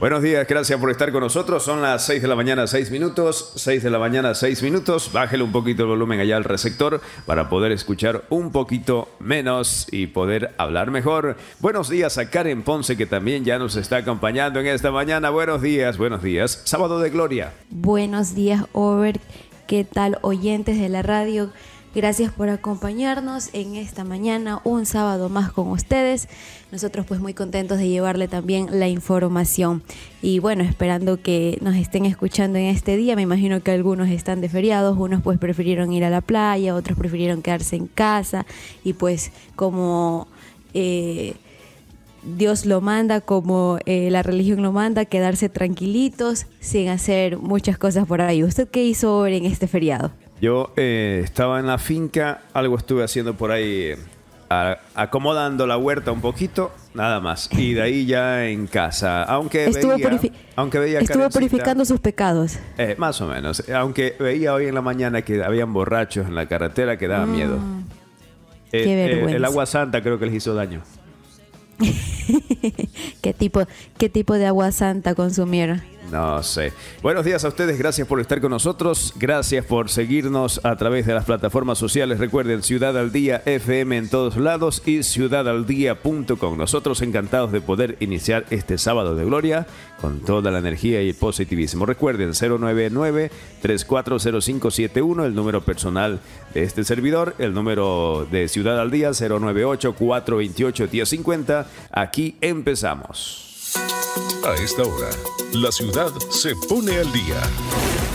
Buenos días, gracias por estar con nosotros. Son las 6 de la mañana, 6 minutos. 6 de la mañana, 6 minutos. Bájele un poquito el volumen allá al receptor para poder escuchar un poquito menos y poder hablar mejor. Buenos días a Karen Ponce, que también ya nos está acompañando en esta mañana. Buenos días, buenos días. Sábado de Gloria. Buenos días, Over. ¿Qué tal, oyentes de la radio? Gracias por acompañarnos en esta mañana, un sábado más con ustedes. Nosotros pues muy contentos de llevarle también la información. Y bueno, esperando que nos estén escuchando en este día. Me imagino que algunos están de feriados, unos pues prefirieron ir a la playa, otros prefirieron quedarse en casa. Y pues como... Eh, Dios lo manda, como eh, la religión lo manda, quedarse tranquilitos sin hacer muchas cosas por ahí. ¿Usted qué hizo en este feriado? Yo eh, estaba en la finca, algo estuve haciendo por ahí, eh, acomodando la huerta un poquito, nada más. Y de ahí ya en casa. Aunque veía, aunque veía estuvo purificando sus pecados. Eh, más o menos. Aunque veía hoy en la mañana que habían borrachos en la carretera que daba ah, miedo. el agua santa creo que les hizo daño. ¿Qué, tipo, ¿Qué tipo de agua santa consumieron? No sé. Buenos días a ustedes, gracias por estar con nosotros, gracias por seguirnos a través de las plataformas sociales. Recuerden, Ciudad al Día FM en todos lados y ciudadaldía.com. Nosotros encantados de poder iniciar este sábado de gloria con toda la energía y el positivismo. Recuerden, 099-340571, el número personal de este servidor, el número de Ciudad al Día, 098-428-1050. Aquí empezamos. A esta hora, la ciudad se pone al día.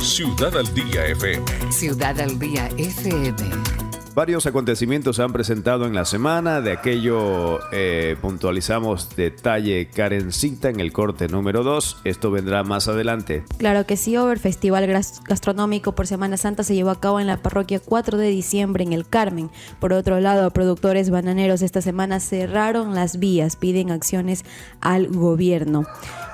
Ciudad al Día FM. Ciudad al Día FM. Varios acontecimientos se han presentado en la semana, de aquello eh, puntualizamos detalle Karencita en el corte número 2, esto vendrá más adelante. Claro que sí, Over Festival Gastronómico por Semana Santa se llevó a cabo en la parroquia 4 de diciembre en el Carmen. Por otro lado, productores bananeros esta semana cerraron las vías, piden acciones al gobierno.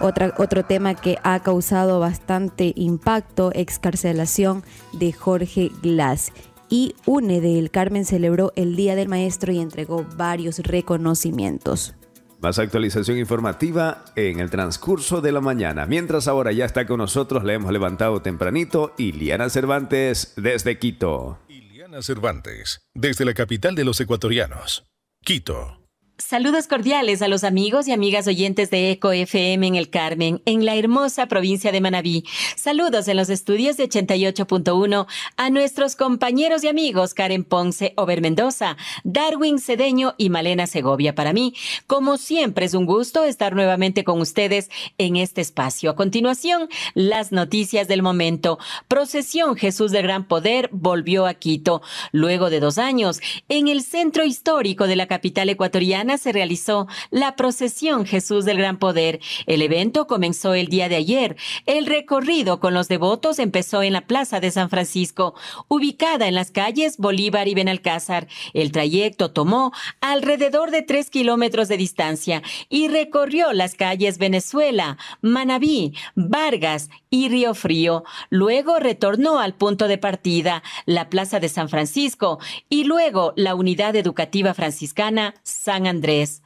otro tema que ha causado bastante impacto, excarcelación de Jorge Glass y UNE del Carmen celebró el Día del Maestro y entregó varios reconocimientos. Más actualización informativa en el transcurso de la mañana. Mientras ahora ya está con nosotros, le hemos levantado tempranito, Iliana Cervantes desde Quito. Iliana Cervantes, desde la capital de los ecuatorianos, Quito. Saludos cordiales a los amigos y amigas oyentes de Eco FM en El Carmen, en la hermosa provincia de Manabí. Saludos en los estudios de 88.1 a nuestros compañeros y amigos Karen Ponce Ober Mendoza, Darwin Cedeño y Malena Segovia. Para mí, como siempre, es un gusto estar nuevamente con ustedes en este espacio. A continuación, las noticias del momento. Procesión Jesús de Gran Poder volvió a Quito. Luego de dos años, en el centro histórico de la capital ecuatoriana, se realizó la procesión Jesús del Gran Poder. El evento comenzó el día de ayer. El recorrido con los devotos empezó en la Plaza de San Francisco, ubicada en las calles Bolívar y Benalcázar. El trayecto tomó alrededor de tres kilómetros de distancia y recorrió las calles Venezuela, Manabí, Vargas y Río Frío. Luego retornó al punto de partida, la Plaza de San Francisco, y luego la Unidad Educativa Franciscana San Andrés. Andrés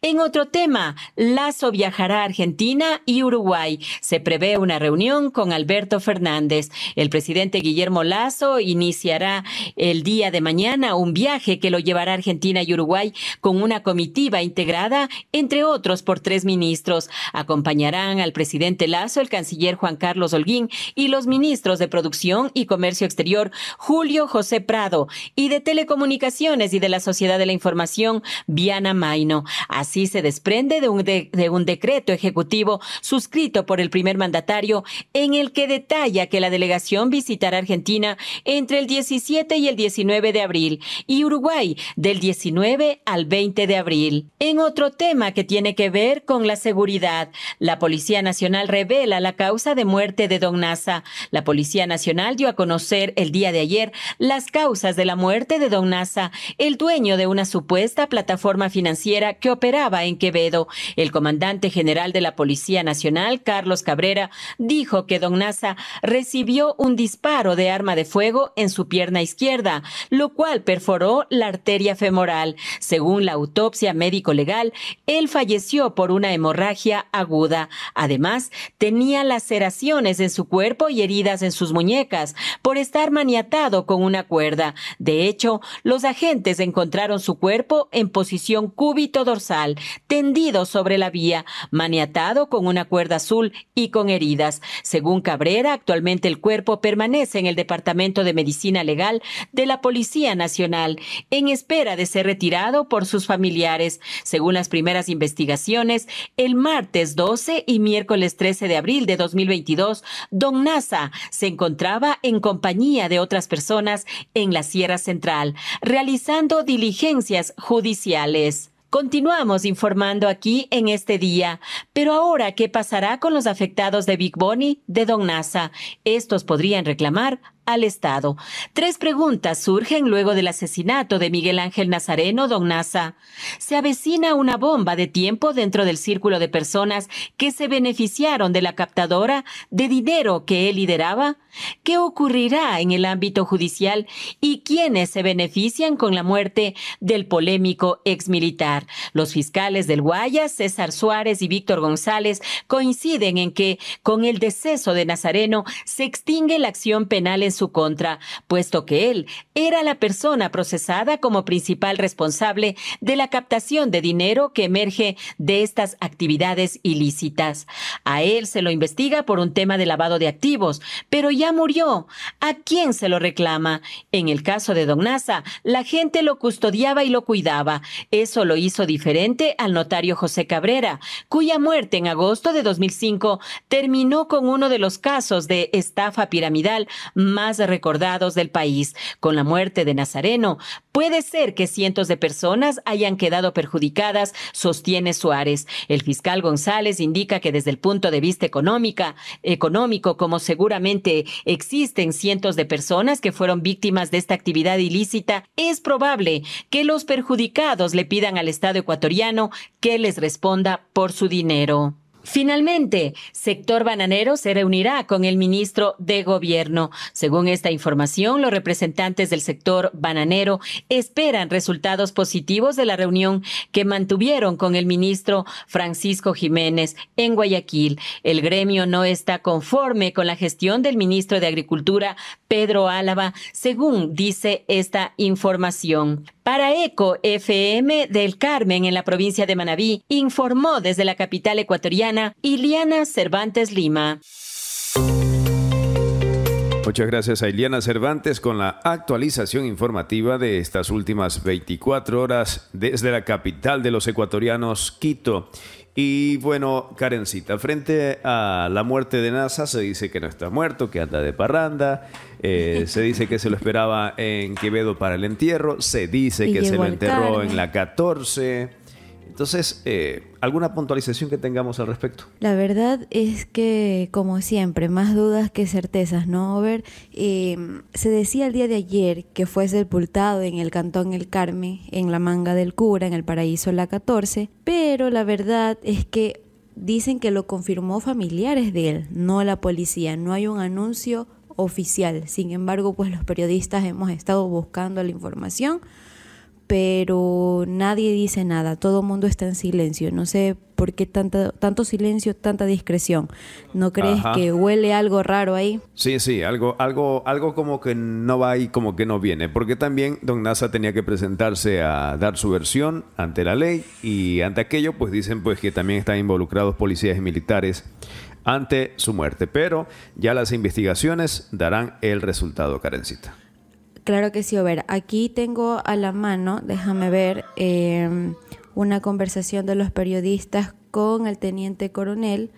en otro tema, Lazo viajará a Argentina y Uruguay. Se prevé una reunión con Alberto Fernández. El presidente Guillermo Lazo iniciará el día de mañana un viaje que lo llevará a Argentina y Uruguay con una comitiva integrada, entre otros, por tres ministros. Acompañarán al presidente Lazo el canciller Juan Carlos Holguín y los ministros de Producción y Comercio Exterior Julio José Prado y de Telecomunicaciones y de la Sociedad de la Información Viana Maino. Así se desprende de un, decreto ejecutivo suscrito por el primer mandatario en el que detalla que la delegación visitará Argentina entre el 17 y el 19 de abril y Uruguay del 19 al 20 de abril. En otro tema que tiene que ver con la seguridad, la Policía Nacional revela la causa de muerte de Don Nasa. La Policía Nacional dio a conocer el día de ayer las causas de la muerte de Don Nasa, el dueño de una supuesta plataforma financiera que operaba en Quevedo. El comandante general de la Policía Nacional, Carlos Cabrera, dijo que Don Nasa recibió un disparo de arma de fuego en su pierna izquierda, lo cual perforó la arteria femoral. Según la autopsia médico-legal, él falleció por una hemorragia aguda. Además, tenía laceraciones en su cuerpo y heridas en sus muñecas por estar maniatado con una cuerda. De hecho, los agentes encontraron su cuerpo en posición cúbito dorsal, tendido sobre la vía, maniatado con una cuerda azul y con heridas. Según Cabrera, actualmente el cuerpo permanece en el Departamento de Medicina Legal de la Policía Nacional, en espera de ser retirado por sus familiares. Según las primeras investigaciones, el martes 12 y miércoles 13 de abril de 2022, Don Nasa se encontraba en compañía de otras personas en la Sierra Central, realizando diligencias judiciales. Continuamos informando aquí en este día, pero ahora, ¿qué pasará con los afectados de Big Bunny de Don NASA? Estos podrían reclamar al Estado. Tres preguntas surgen luego del asesinato de Miguel Ángel Nazareno Don Nasa. Se avecina una bomba de tiempo dentro del círculo de personas que se beneficiaron de la captadora de dinero que él lideraba. ¿Qué ocurrirá en el ámbito judicial y quiénes se benefician con la muerte del polémico exmilitar? Los fiscales del Guayas, César Suárez y Víctor González, coinciden en que con el deceso de Nazareno se extingue la acción penal su contra, puesto que él era la persona procesada como principal responsable de la captación de dinero que emerge de estas actividades ilícitas. A él se lo investiga por un tema de lavado de activos, pero ya murió. ¿A quién se lo reclama? En el caso de Don Nasa, la gente lo custodiaba y lo cuidaba. Eso lo hizo diferente al notario José Cabrera, cuya muerte en agosto de 2005 terminó con uno de los casos de estafa piramidal más más recordados del país. Con la muerte de Nazareno, puede ser que cientos de personas hayan quedado perjudicadas, sostiene Suárez. El fiscal González indica que desde el punto de vista económica, económico, como seguramente existen cientos de personas que fueron víctimas de esta actividad ilícita, es probable que los perjudicados le pidan al Estado ecuatoriano que les responda por su dinero. Finalmente, sector bananero se reunirá con el ministro de Gobierno. Según esta información, los representantes del sector bananero esperan resultados positivos de la reunión que mantuvieron con el ministro Francisco Jiménez en Guayaquil. El gremio no está conforme con la gestión del ministro de Agricultura, Pedro Álava, según dice esta información. Para ECO FM del Carmen en la provincia de Manabí, informó desde la capital ecuatoriana Iliana Cervantes Lima. Muchas gracias a Iliana Cervantes con la actualización informativa de estas últimas 24 horas desde la capital de los ecuatorianos, Quito. Y bueno, Karencita, frente a la muerte de NASA se dice que no está muerto, que anda de parranda, eh, se dice que se lo esperaba en Quevedo para el entierro, se dice que se lo enterró en la 14. Entonces, eh, ¿Alguna puntualización que tengamos al respecto? La verdad es que, como siempre, más dudas que certezas, ¿no, Over? Em, se decía el día de ayer que fue sepultado en el Cantón El Carmen, en la Manga del Cura, en el Paraíso La 14, pero la verdad es que dicen que lo confirmó familiares de él, no la policía. No hay un anuncio oficial. Sin embargo, pues los periodistas hemos estado buscando la información pero nadie dice nada, todo el mundo está en silencio. No sé por qué tanto, tanto silencio, tanta discreción. ¿No crees que huele algo raro ahí? Sí, sí, algo, algo, algo como que no va y como que no viene. Porque también Don NASA tenía que presentarse a dar su versión ante la ley y ante aquello, pues dicen pues que también están involucrados policías y militares ante su muerte. Pero ya las investigaciones darán el resultado, Karencita. Claro que sí, Over. Aquí tengo a la mano, déjame ver, em, una conversación de los periodistas con el teniente coronel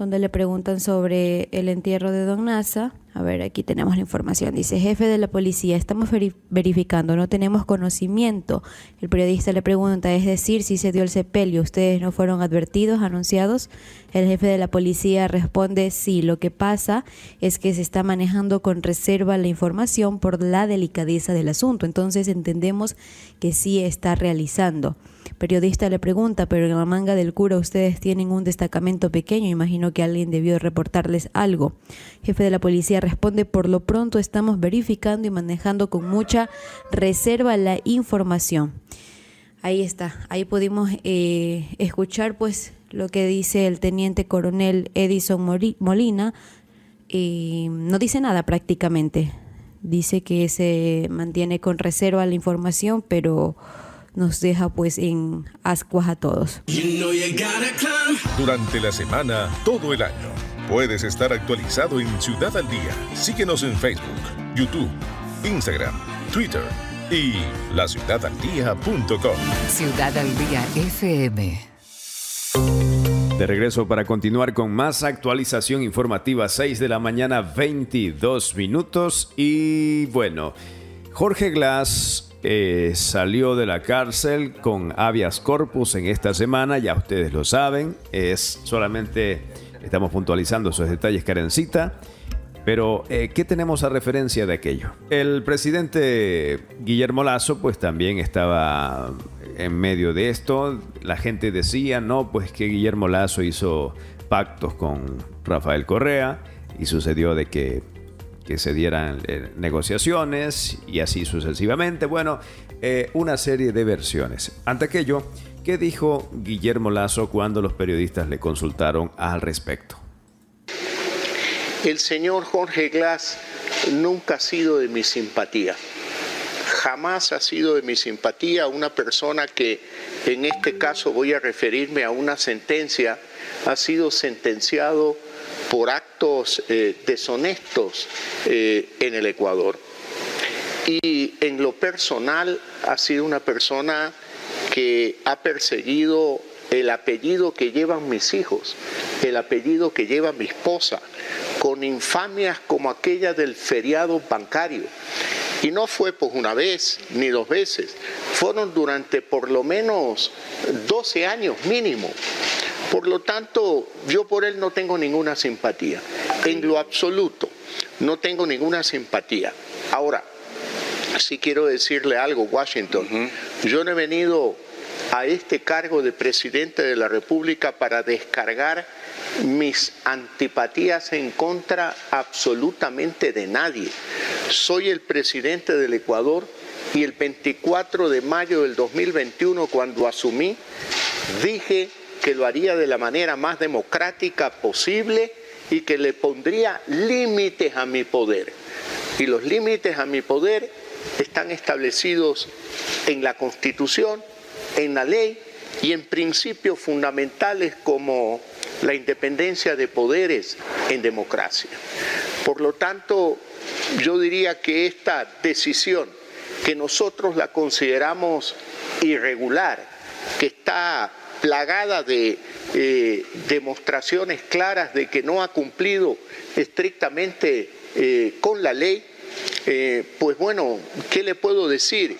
donde le preguntan sobre el entierro de Don Nasa. A ver, aquí tenemos la información. Dice, jefe de la policía, estamos verificando, no tenemos conocimiento. El periodista le pregunta, es decir, si se dio el sepelio, ¿ustedes no fueron advertidos, anunciados? El jefe de la policía responde, sí, lo que pasa es que se está manejando con reserva la información por la delicadeza del asunto. Entonces entendemos que sí está realizando. Periodista le pregunta, pero en la manga del cura ustedes tienen un destacamento pequeño, imagino que alguien debió reportarles algo. Jefe de la policía responde, por lo pronto estamos verificando y manejando con mucha reserva la información. Ahí está, ahí pudimos eh, escuchar pues lo que dice el teniente coronel Edison Molina. no dice nada prácticamente, dice que se mantiene con reserva la información, pero nos deja pues en ascuas a todos. Durante la semana, todo el año, puedes estar actualizado en Ciudad al Día. Síguenos en Facebook, YouTube, Instagram, Twitter y laciudadaldía.com. Ciudad al Día FM. De regreso para continuar con más actualización informativa, 6 de la mañana, 22 minutos. Y bueno, Jorge Glass eh, salió de la cárcel con habeas corpus en esta semana, ya ustedes lo saben, es solamente estamos puntualizando esos detalles, carencita Pero, eh, ¿qué tenemos a referencia de aquello? El presidente Guillermo Lazo, pues también estaba en medio de esto. La gente decía, no, pues que Guillermo Lazo hizo pactos con Rafael Correa y sucedió de que que se dieran eh, negociaciones y así sucesivamente. Bueno, eh, una serie de versiones. Ante aquello, ¿qué dijo Guillermo Lazo cuando los periodistas le consultaron al respecto? El señor Jorge Glass nunca ha sido de mi simpatía. Jamás ha sido de mi simpatía una persona que, en este caso voy a referirme a una sentencia, ha sido sentenciado por actos eh, deshonestos eh, en el Ecuador. Y en lo personal ha sido una persona que ha perseguido el apellido que llevan mis hijos, el apellido que lleva mi esposa, con infamias como aquella del feriado bancario. Y no fue pues una vez ni dos veces, fueron durante por lo menos 12 años mínimo por lo tanto, yo por él no tengo ninguna simpatía. En lo absoluto, no tengo ninguna simpatía. Ahora, sí quiero decirle algo, Washington. Yo no he venido a este cargo de presidente de la República para descargar mis antipatías en contra absolutamente de nadie. Soy el presidente del Ecuador y el 24 de mayo del 2021, cuando asumí, dije que lo haría de la manera más democrática posible y que le pondría límites a mi poder. Y los límites a mi poder están establecidos en la Constitución, en la ley y en principios fundamentales como la independencia de poderes en democracia. Por lo tanto, yo diría que esta decisión, que nosotros la consideramos irregular, que está plagada de eh, demostraciones claras de que no ha cumplido estrictamente eh, con la ley, eh, pues bueno, ¿qué le puedo decir?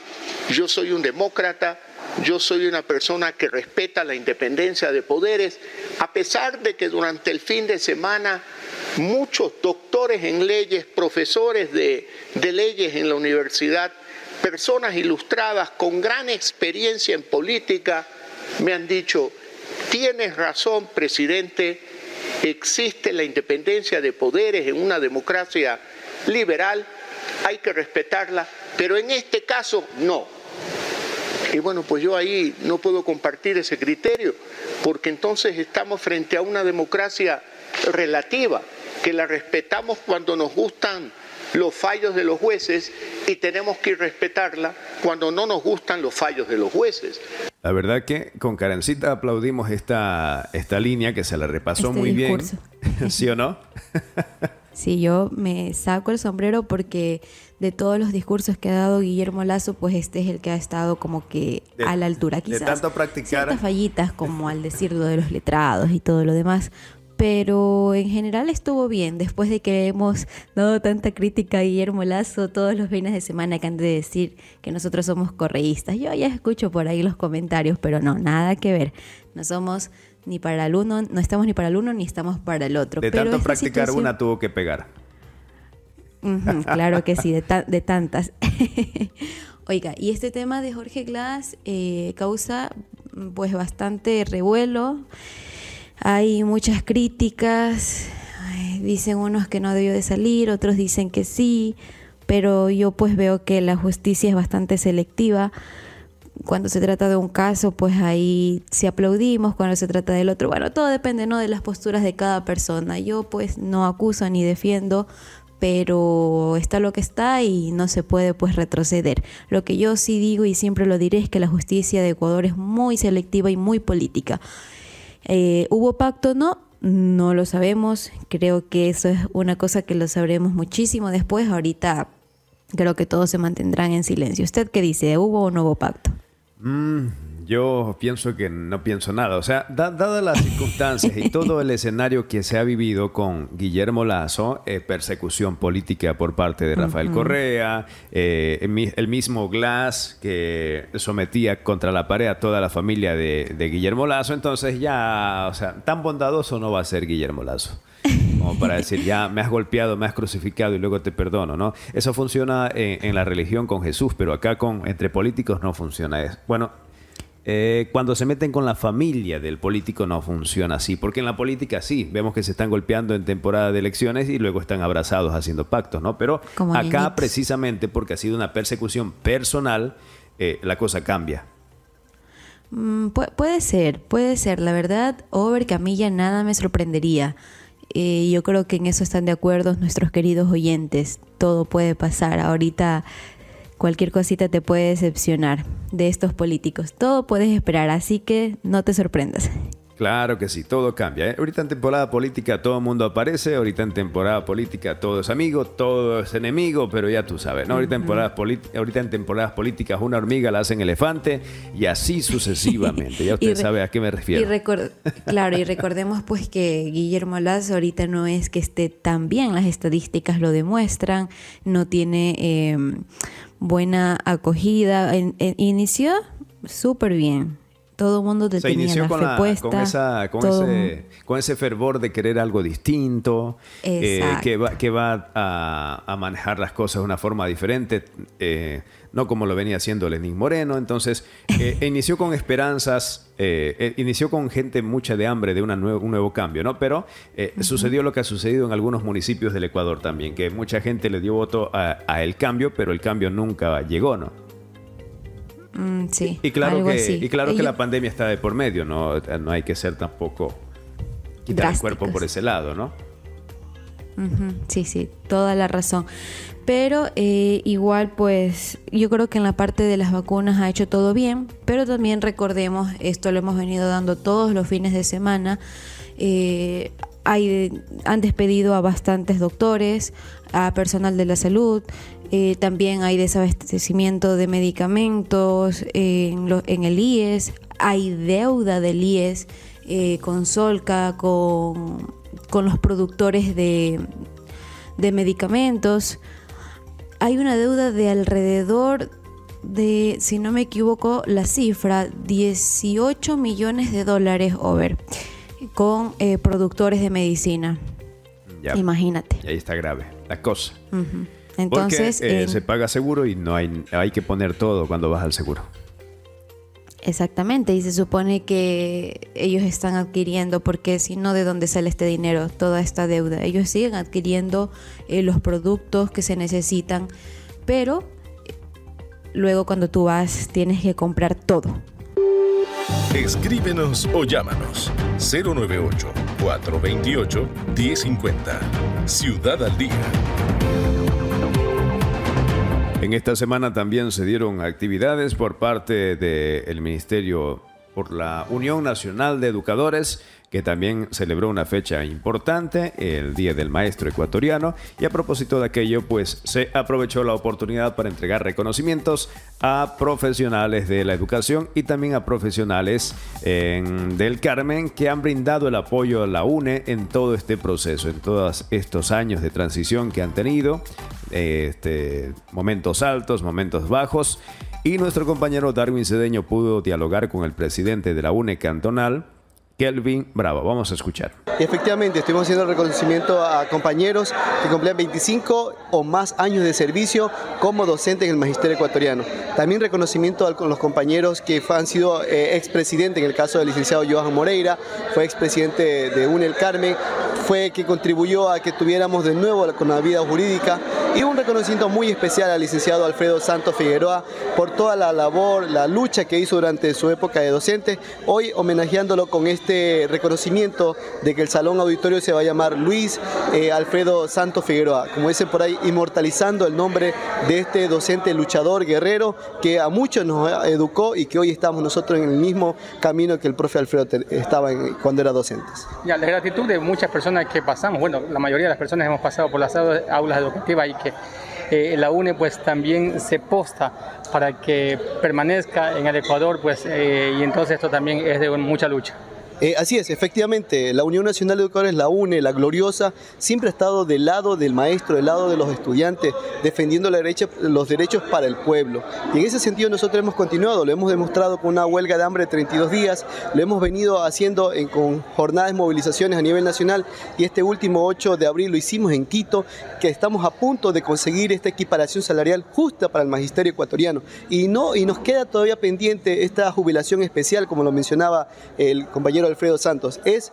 Yo soy un demócrata, yo soy una persona que respeta la independencia de poderes, a pesar de que durante el fin de semana muchos doctores en leyes, profesores de, de leyes en la universidad, personas ilustradas con gran experiencia en política, me han dicho, tienes razón, presidente, existe la independencia de poderes en una democracia liberal, hay que respetarla, pero en este caso no. Y bueno, pues yo ahí no puedo compartir ese criterio, porque entonces estamos frente a una democracia relativa, que la respetamos cuando nos gustan los fallos de los jueces y tenemos que respetarla cuando no nos gustan los fallos de los jueces. La verdad que con Carencita aplaudimos esta, esta línea que se la repasó este muy bien. ¿Sí o no? sí, yo me saco el sombrero porque de todos los discursos que ha dado Guillermo Lazo, pues este es el que ha estado como que a la altura. Quizás de tanto practicar. ciertas fallitas como al decirlo de los letrados y todo lo demás, pero en general estuvo bien después de que hemos dado tanta crítica a Guillermo Lazo todos los fines de semana que han de decir que nosotros somos correístas. Yo ya escucho por ahí los comentarios, pero no, nada que ver. No somos ni para el uno, no estamos ni para el uno ni estamos para el otro. De tanto practicar una tuvo que pegar. claro que sí, de, tantas. Oiga, y este tema de Jorge Glass eh, causa mm, pues bastante revuelo. Hay muchas críticas, dicen unos que no debió de salir, otros dicen que sí, pero yo pues veo que la justicia es bastante selectiva. Cuando se trata de un caso, pues ahí se aplaudimos, cuando se trata del otro, bueno, todo depende ¿no? de las posturas de cada persona. Yo pues no acuso ni defiendo, pero está lo que está y no se puede pues retroceder. Lo que yo sí digo y siempre lo diré es que la justicia de Ecuador es muy selectiva y muy política. Eh, ¿Hubo pacto o no? No lo sabemos. Creo que eso es una cosa que lo sabremos muchísimo después. Ahorita creo que todos se mantendrán en silencio. ¿Usted qué dice? ¿Hubo o no hubo pacto? Mm, yo pienso que no pienso nada. O sea, dadas las circunstancias y todo el escenario que se ha vivido con Guillermo Lazo, eh, persecución política por parte de Rafael Correa, eh, el mismo Glass que sometía contra la pared a toda la familia de, Guillermo Lazo, entonces ya, o sea, tan bondadoso no va a ser Guillermo Lazo como para decir, ya me has golpeado, me has crucificado y luego te perdono, ¿no? Eso funciona en, la religión con Jesús, pero acá con entre políticos no funciona eso. Bueno, eh, cuando se meten con la familia del político no funciona así, porque en la política sí, vemos que se están golpeando en temporada de elecciones y luego están abrazados haciendo pactos, ¿no? Pero acá precisamente porque ha sido una persecución personal, eh, la cosa cambia. Mm, puede ser, puede ser. La verdad, Over Camilla nada me sorprendería. Eh, yo creo que en eso están de acuerdo nuestros queridos oyentes. Todo puede pasar. Ahorita cualquier cosita te puede decepcionar de estos políticos. Todo puedes esperar, así que no te sorprendas. Claro que sí, todo cambia. ¿eh? Ahorita en temporada política todo el mundo aparece, ahorita en temporada política todo es amigo, todo es enemigo, pero ya tú sabes, ¿no? Ahorita, en, temporadas políticas una hormiga la hacen elefante y así sucesivamente. Ya usted sabe a qué me refiero. Y claro, y recordemos pues que Guillermo Lazo ahorita no es que esté tan bien, las estadísticas lo demuestran, no tiene... Em, buena acogida. En, inició súper bien. Todo el mundo te tenía la con, con, esa, con, ese, con, ese, fervor de querer algo distinto, eh, que va, que va a, manejar las cosas de una forma diferente. Eh, no como lo venía haciendo Lenín Moreno. Entonces, eh, e inició con esperanzas, eh, e inició con gente mucha de hambre de un nuevo cambio, ¿no? Pero eh, sucedió lo que ha sucedido en algunos municipios del Ecuador también, que mucha gente le dio voto a, el cambio, pero el cambio nunca llegó, ¿no? Mm, sí. Y, claro que, y claro que la pandemia está de por medio, ¿no? No hay que ser tampoco quitar el cuerpo por ese lado, ¿no? Sí, sí, toda la razón pero eh, igual pues yo creo que en la parte de las vacunas ha hecho todo bien, pero también recordemos, esto lo hemos venido dando todos los fines de semana, eh, han despedido a bastantes doctores, a personal de la salud, eh, también hay desabastecimiento de medicamentos en, el IES, hay deuda del IES con Solca, con, los productores de, de medicamentos hay una deuda de alrededor de, si no me equivoco, la cifra, 18 millones de dólares over con eh, productores de medicina. Imagínate. ahí está grave la cosa. Entonces eh, se paga seguro y no hay, hay que poner todo cuando vas al seguro. Exactamente, y se supone que ellos están adquiriendo, porque si no, ¿de dónde sale este dinero, toda esta deuda? Ellos siguen adquiriendo eh, los productos que se necesitan, pero eh, luego cuando tú vas tienes que comprar todo. Escríbenos o llámanos 098 428 1050 Ciudad al Día. En esta semana también se dieron actividades por parte del Ministerio por la Unión Nacional de Educadores, que también celebró una fecha importante, el Día del Maestro Ecuatoriano, y a propósito de aquello, pues se aprovechó la oportunidad para entregar reconocimientos a profesionales de la educación y también a profesionales del Carmen que han brindado el apoyo a la UNE en todo este proceso, en todos estos años de transición que han tenido, este, momentos altos, momentos bajos. Y nuestro compañero Darwin Cedeño pudo dialogar con el presidente de la UNE cantonal, Kelvin Bravo. Vamos a escuchar. Efectivamente, estuvimos haciendo reconocimiento a compañeros que cumplían 25 o más años de servicio como docente en el magisterio ecuatoriano. También reconocimiento a los compañeros que han sido eh, expresidentes, en el caso del licenciado Johan Moreira, fue expresidente de UNEL Carmen, fue que contribuyó a que tuviéramos de nuevo con la vida jurídica y un reconocimiento muy especial al licenciado Alfredo Santos Figueroa por toda la labor, la lucha que hizo durante su época de docente, hoy homenajeándolo con este este reconocimiento de que el Salón Auditorio se va a llamar Luis eh, Alfredo Santos Figueroa, como dicen por ahí, inmortalizando el nombre de este docente luchador guerrero que a muchos nos educó y que hoy estamos nosotros en el mismo camino que el profe Alfredo estaba cuando era docente. Ya, la gratitud de muchas personas que pasamos, bueno, la mayoría de las personas hemos pasado por las aulas educativas y que eh, la UNE pues también se posta para que permanezca en el Ecuador pues eh, y entonces esto también es de mucha lucha. Eh, así es, efectivamente, la Unión Nacional de Educadores, la UNE, la gloriosa, siempre ha estado del lado del maestro, del lado de los estudiantes, defendiendo los derechos para el pueblo. Y en ese sentido nosotros hemos continuado, lo hemos demostrado con una huelga de hambre de 32 días, lo hemos venido haciendo con jornadas de movilizaciones a nivel nacional y este último 8 de abril lo hicimos en Quito, que estamos a punto de conseguir esta equiparación salarial justa para el magisterio ecuatoriano. Y, no, y nos queda todavía pendiente esta jubilación especial, como lo mencionaba el compañero Alfredo Santos, es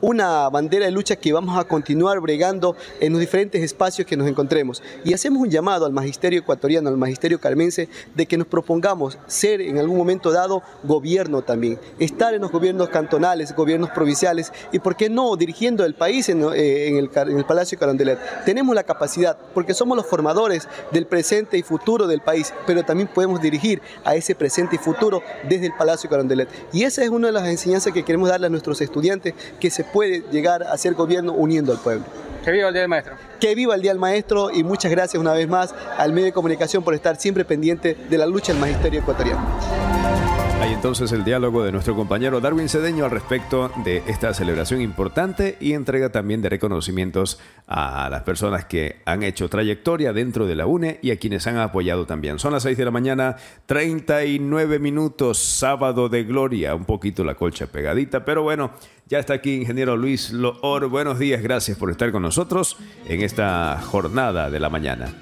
una bandera de lucha que vamos a continuar bregando en los diferentes espacios que nos encontremos. Y hacemos un llamado al magisterio ecuatoriano, al magisterio carmense, de que nos propongamos ser en algún momento dado gobierno también, estar en los gobiernos cantonales, gobiernos provinciales y, ¿por qué no?, dirigiendo el país en, eh, el, el, Palacio Carondelet. Tenemos la capacidad porque somos los formadores del presente y futuro del país, pero también podemos dirigir a ese presente y futuro desde el Palacio Carondelet. Y esa es una de las enseñanzas que queremos darle a nuestros estudiantes que se puede llegar a ser gobierno uniendo al pueblo. Que viva el Día del Maestro. Que viva el Día del Maestro y muchas gracias una vez más al medio de comunicación por estar siempre pendiente de la lucha del magisterio ecuatoriano. Hay entonces el diálogo de nuestro compañero Darwin Cedeño al respecto de esta celebración importante y entrega también de reconocimientos a las personas que han hecho trayectoria dentro de la UNE y a quienes han apoyado también. Son las 6 de la mañana, 39 minutos, sábado de gloria, un poquito la colcha pegadita, pero bueno, ya está aquí ingeniero Luis Loor. Buenos días, gracias por estar con nosotros en esta jornada de la mañana.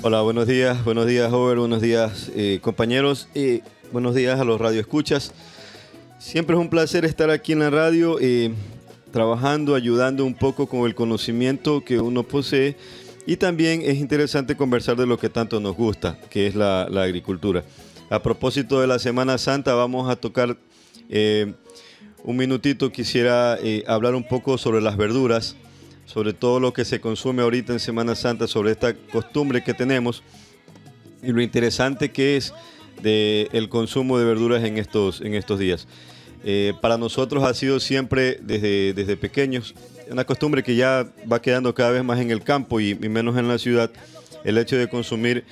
Hola, buenos días, buenos días, Over, buenos días, eh, compañeros. Eh, buenos días a los radioescuchas. Siempre es un placer estar aquí en la radio eh, trabajando, ayudando un poco con el conocimiento que uno posee y también es interesante conversar de lo que tanto nos gusta, que es la, agricultura. A propósito de la Semana Santa, vamos a tocar eh, un minutito, quisiera eh, hablar un poco sobre las verduras, sobre todo lo que se consume ahorita en Semana Santa, sobre esta costumbre que tenemos y lo interesante que es del consumo de verduras en estos, en estos días. Eh, para nosotros ha sido siempre, desde, desde pequeños, una costumbre que ya va quedando cada vez más en el campo y, menos en la ciudad, el hecho de consumir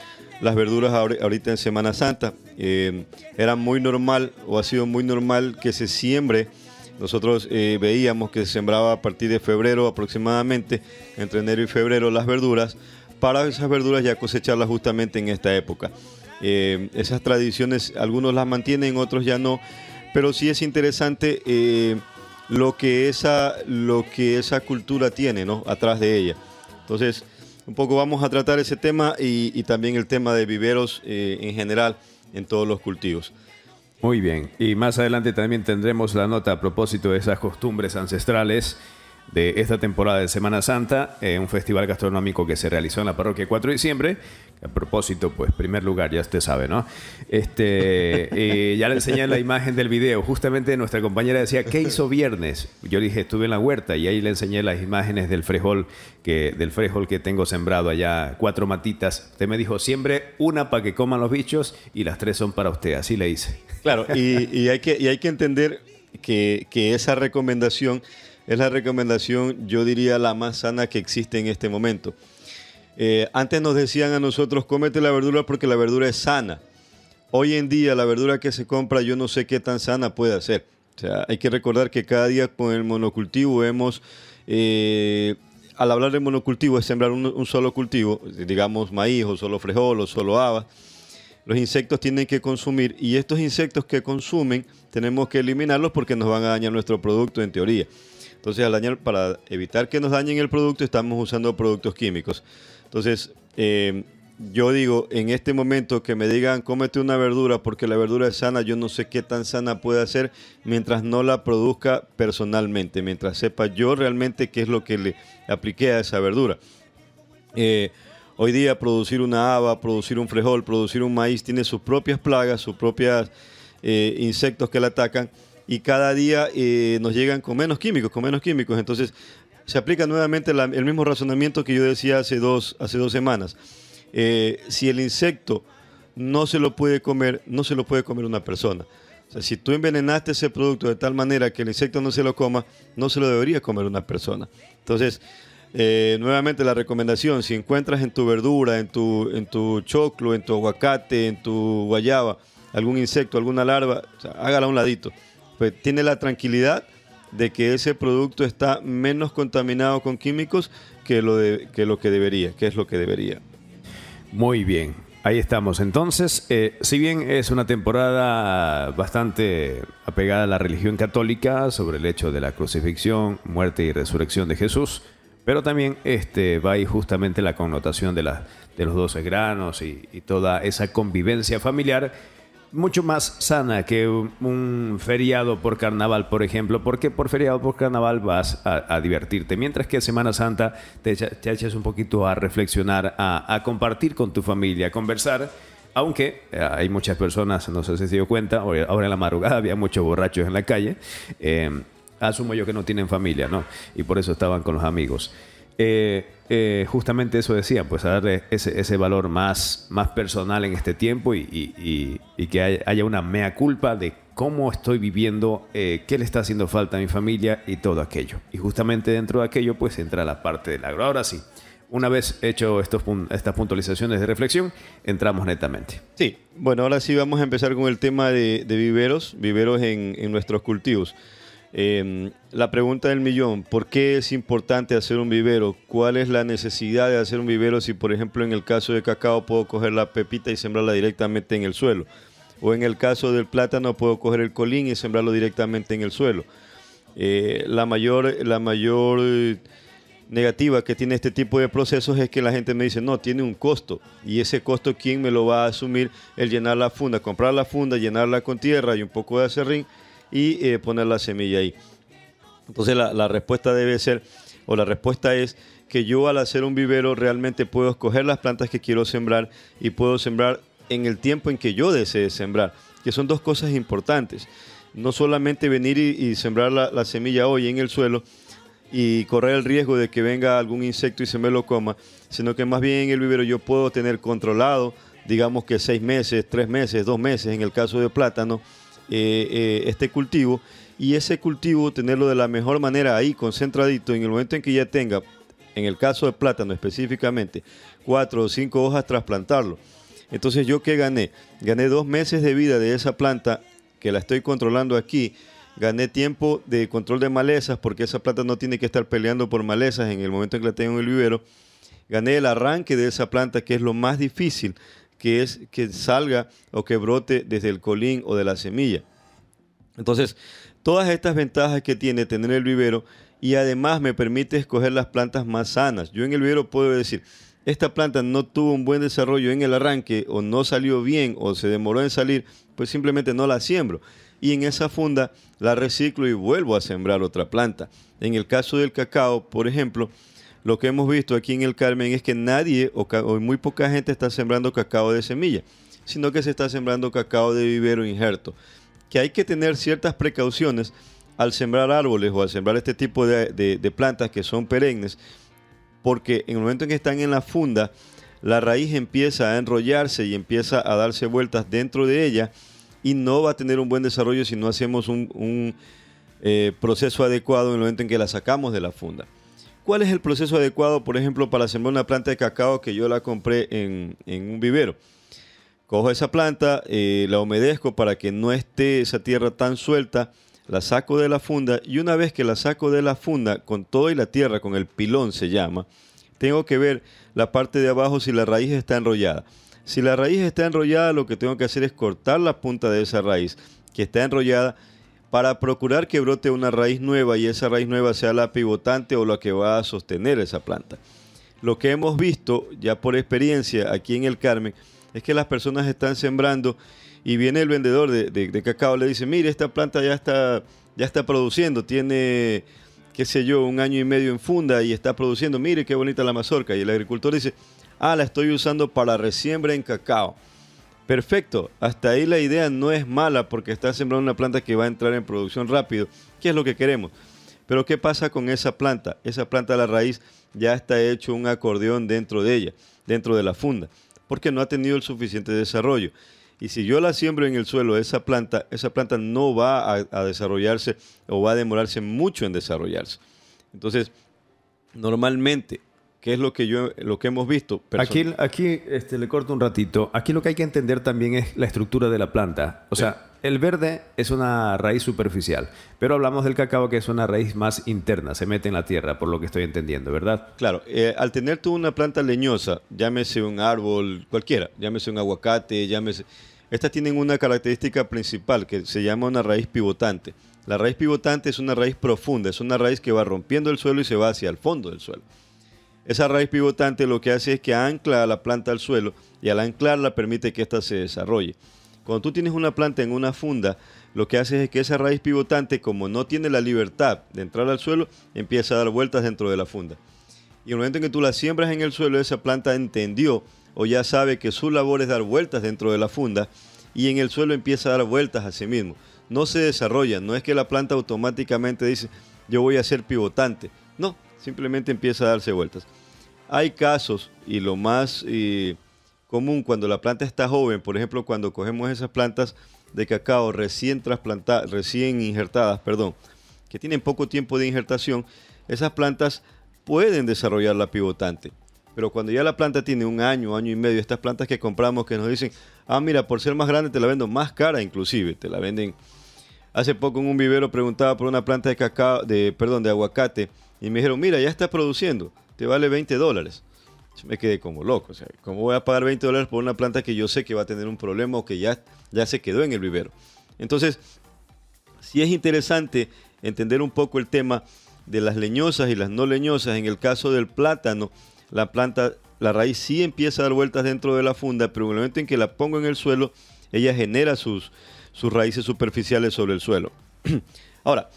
las verduras ahorita en Semana Santa. Eh, era muy normal o ha sido muy normal que se siembre. Nosotros eh, veíamos que se sembraba a partir de febrero aproximadamente, entre enero y febrero, las verduras, para esas verduras ya cosecharlas justamente en esta época. Eh, esas tradiciones, algunos las mantienen, otros ya no, pero sí es interesante eh, lo, que esa, lo que esa cultura tiene atrás de ella. Entonces, un poco vamos a tratar ese tema y, también el tema de viveros eh, en general en todos los cultivos. Muy bien, y más adelante también tendremos la nota a propósito de esas costumbres ancestrales de esta temporada de Semana Santa, eh, un festival gastronómico que se realizó en la parroquia 4 de diciembre. A propósito, pues, primer lugar, ya usted sabe, ¿no? Este, eh, ya le enseñé la imagen del video. Justamente nuestra compañera decía, ¿qué hizo viernes? Yo le dije, estuve en la huerta y ahí le enseñé las imágenes del frejol que, del que tengo sembrado allá, cuatro matitas. Usted me dijo, siembre una para que coman los bichos y las tres son para usted. Así le hice. Claro, y, hay, que, hay que entender que, que esa recomendación es la recomendación, yo diría, la más sana que existe en este momento. Eh, antes nos decían a nosotros, cómete la verdura porque la verdura es sana. Hoy en día la verdura que se compra yo no sé qué tan sana puede ser. O sea, hay que recordar que cada día con el monocultivo hemos, eh, al hablar de monocultivo es sembrar un, solo cultivo, digamos maíz o solo frijol o solo haba. Los insectos tienen que consumir y estos insectos que consumen tenemos que eliminarlos porque nos van a dañar nuestro producto en teoría. Entonces, al dañar, para evitar que nos dañen el producto, estamos usando productos químicos. Entonces, eh, yo digo, en este momento que me digan, cómete una verdura porque la verdura es sana, yo no sé qué tan sana puede hacer mientras no la produzca personalmente, mientras sepa yo realmente qué es lo que le apliqué a esa verdura. Eh, hoy día producir una haba, producir un frijol, producir un maíz tiene sus propias plagas, sus propios eh, insectos que la atacan y cada día eh, nos llegan con menos químicos, con menos químicos. Entonces, se aplica nuevamente el mismo razonamiento que yo decía hace dos, semanas. Eh, si el insecto no se lo puede comer, no se lo puede comer una persona. O sea, si tú envenenaste ese producto de tal manera que el insecto no se lo coma, no se lo debería comer una persona. Entonces, eh, nuevamente la recomendación, si encuentras en tu verdura, en tu, en tu choclo, en tu aguacate, en tu guayaba, algún insecto, alguna larva, hágala a un ladito. Pues, tiene la tranquilidad de que ese producto está menos contaminado con químicos que lo, de, que, lo que debería, que es lo que debería. Muy bien, ahí estamos. Entonces, eh, si bien es una temporada bastante apegada a la religión católica sobre el hecho de la crucifixión, muerte y resurrección de Jesús, pero también este, va y justamente la connotación de, la, de los 12 granos y toda esa convivencia familiar mucho más sana que un, feriado por carnaval, por ejemplo, porque por feriado por carnaval vas a, divertirte, mientras que Semana Santa te, te, echas un poquito a reflexionar, a, compartir con tu familia, a conversar. Aunque eh, hay muchas personas, no sé si se dio cuenta, ahora en la madrugada había muchos borrachos en la calle. Eh, asumo yo que no tienen familia, ¿no? Y por eso estaban con los amigos. Eh, eh, justamente eso decía, pues darle ese, valor más, más personal en este tiempo y, que haya una mea culpa de cómo estoy viviendo, eh, qué le está haciendo falta a mi familia y todo aquello. Y justamente dentro de aquello pues entra la parte del agro. Ahora sí, una vez hecho estos, estas puntualizaciones de reflexión, entramos netamente. Sí, bueno, ahora sí vamos a empezar con el tema de, de viveros, viveros en, en nuestros cultivos. Em, la pregunta del millón, ¿por qué es importante hacer un vivero? ¿Cuál es la necesidad de hacer un vivero si, por ejemplo, en el caso de cacao puedo coger la pepita y sembrarla directamente en el suelo? O en el caso del plátano puedo coger el colín y sembrarlo directamente en el suelo. Eh, la mayor, la mayor eh, negativa que tiene este tipo de procesos es que la gente me dice, no, tiene un costo. Y ese costo, ¿quién me lo va a asumir? El llenar la funda, comprar la funda, llenarla con tierra y un poco de acerrín y eh, poner la semilla ahí. Entonces la, respuesta debe ser, o la respuesta es que yo al hacer un vivero realmente puedo escoger las plantas que quiero sembrar y puedo sembrar en el tiempo en que yo desee sembrar, que son dos cosas importantes. No solamente venir y, sembrar la, semilla hoy en el suelo y correr el riesgo de que venga algún insecto y se me lo coma, sino que más bien en el vivero yo puedo tener controlado, digamos que seis meses, tres meses, dos meses, en el caso de plátano, eh, eh, este cultivo y ese cultivo tenerlo de la mejor manera ahí concentradito en el momento en que ya tenga, en el caso de plátano específicamente, cuatro o cinco hojas trasplantarlo. Entonces yo qué gané? Gané dos meses de vida de esa planta que la estoy controlando aquí. Gané tiempo de control de malezas porque esa planta no tiene que estar peleando por malezas en el momento en que la tengo en el vivero. Gané el arranque de esa planta que es lo más difícil que es que salga o que brote desde el colín o de la semilla. Entonces, todas estas ventajas que tiene tener el vivero y además me permite escoger las plantas más sanas. Yo en el vivero puedo decir, esta planta no tuvo un buen desarrollo en el arranque o no salió bien o se demoró en salir, pues simplemente no la siembro. Y en esa funda la reciclo y vuelvo a sembrar otra planta. En el caso del cacao, por ejemplo, lo que hemos visto aquí en el Carmen es que nadie o, muy poca gente está sembrando cacao de semilla, sino que se está sembrando cacao de vivero injerto. Que hay que tener ciertas precauciones al sembrar árboles o al sembrar este tipo de, plantas que son perennes, porque en el momento en que están en la funda, la raíz empieza a enrollarse y empieza a darse vueltas dentro de ella y no va a tener un buen desarrollo si no hacemos un, eh, proceso adecuado en el momento en que la sacamos de la funda. ¿Cuál es el proceso adecuado, por ejemplo, para sembrar una planta de cacao que yo la compré en, un vivero? Cojo esa planta, eh, la humedezco para que no esté esa tierra tan suelta, la saco de la funda y una vez que la saco de la funda con todo y la tierra, con el pilón se llama, tengo que ver la parte de abajo si la raíz está enrollada. Si la raíz está enrollada, lo que tengo que hacer es cortar la punta de esa raíz que está enrollada para procurar que brote una raíz nueva y esa raíz nueva sea la pivotante o la que va a sostener esa planta. Lo que hemos visto ya por experiencia aquí en el Carmen es que las personas están sembrando y viene el vendedor de, cacao y cacao, le dice, mire, esta planta ya está, ya está produciendo, tiene, qué sé yo, un año y medio en funda y está produciendo, mire qué bonita la mazorca. Y el agricultor dice, ah, la estoy usando para resiembra en cacao. Perfecto, hasta ahí la idea no es mala porque está sembrando una planta que va a entrar en producción rápido, que es lo que queremos. Pero ¿qué pasa con esa planta? Esa planta de la raíz ya está hecho un acordeón dentro de ella, dentro de la funda, porque no ha tenido el suficiente desarrollo. Y si yo la siembro en el suelo, esa planta, esa planta no va a desarrollarse o va a demorarse mucho en desarrollarse. Entonces, normalmente que es lo que, yo, lo que hemos visto. Aquí, aquí este, le corto un ratito. Aquí lo que hay que entender también es la estructura de la planta. O sea, el verde es una raíz superficial, pero hablamos del cacao que es una raíz más interna, se mete en la tierra, por lo que estoy entendiendo, ¿verdad? Claro, eh, al tener tú una planta leñosa, llámese un árbol cualquiera, llámese un aguacate, llámese... Estas tienen una característica principal que se llama una raíz pivotante. La raíz pivotante es una raíz profunda, es una raíz que va rompiendo el suelo y se va hacia el fondo del suelo. Esa raíz pivotante lo que hace es que ancla a la planta al suelo y al anclarla permite que ésta se desarrolle. Cuando tú tienes una planta en una funda, lo que hace es que esa raíz pivotante, como no tiene la libertad de entrar al suelo, empieza a dar vueltas dentro de la funda. Y en el momento en que tú la siembras en el suelo, esa planta entendió o ya sabe que su labor es dar vueltas dentro de la funda y en el suelo empieza a dar vueltas a sí mismo. No se desarrolla, no es que la planta automáticamente dice, yo voy a ser pivotante. No, simplemente empieza a darse vueltas. Hay casos, y lo más eh, común cuando la planta está joven, por ejemplo, cuando cogemos esas plantas de cacao recién trasplantadas, recién injertadas, perdón, que tienen poco tiempo de injertación, esas plantas pueden desarrollar la pivotante. Pero cuando ya la planta tiene un año, año y medio, estas plantas que compramos que nos dicen, ah, mira, por ser más grande te la vendo más cara inclusive, te la venden. Hace poco en un vivero preguntaba por una planta de cacao, de, perdón, de aguacate y me dijeron, mira, ya está produciendo, te vale 20 dólares. Yo me quedé como loco, o sea, ¿cómo voy a pagar 20 dólares por una planta que yo sé que va a tener un problema o que ya, ya se quedó en el vivero? Entonces, sí es interesante entender un poco el tema de las leñosas y las no leñosas. En el caso del plátano, la planta, la raíz sí empieza a dar vueltas dentro de la funda, pero en el momento en que la pongo en el suelo, ella genera sus, sus raíces superficiales sobre el suelo. Ahora,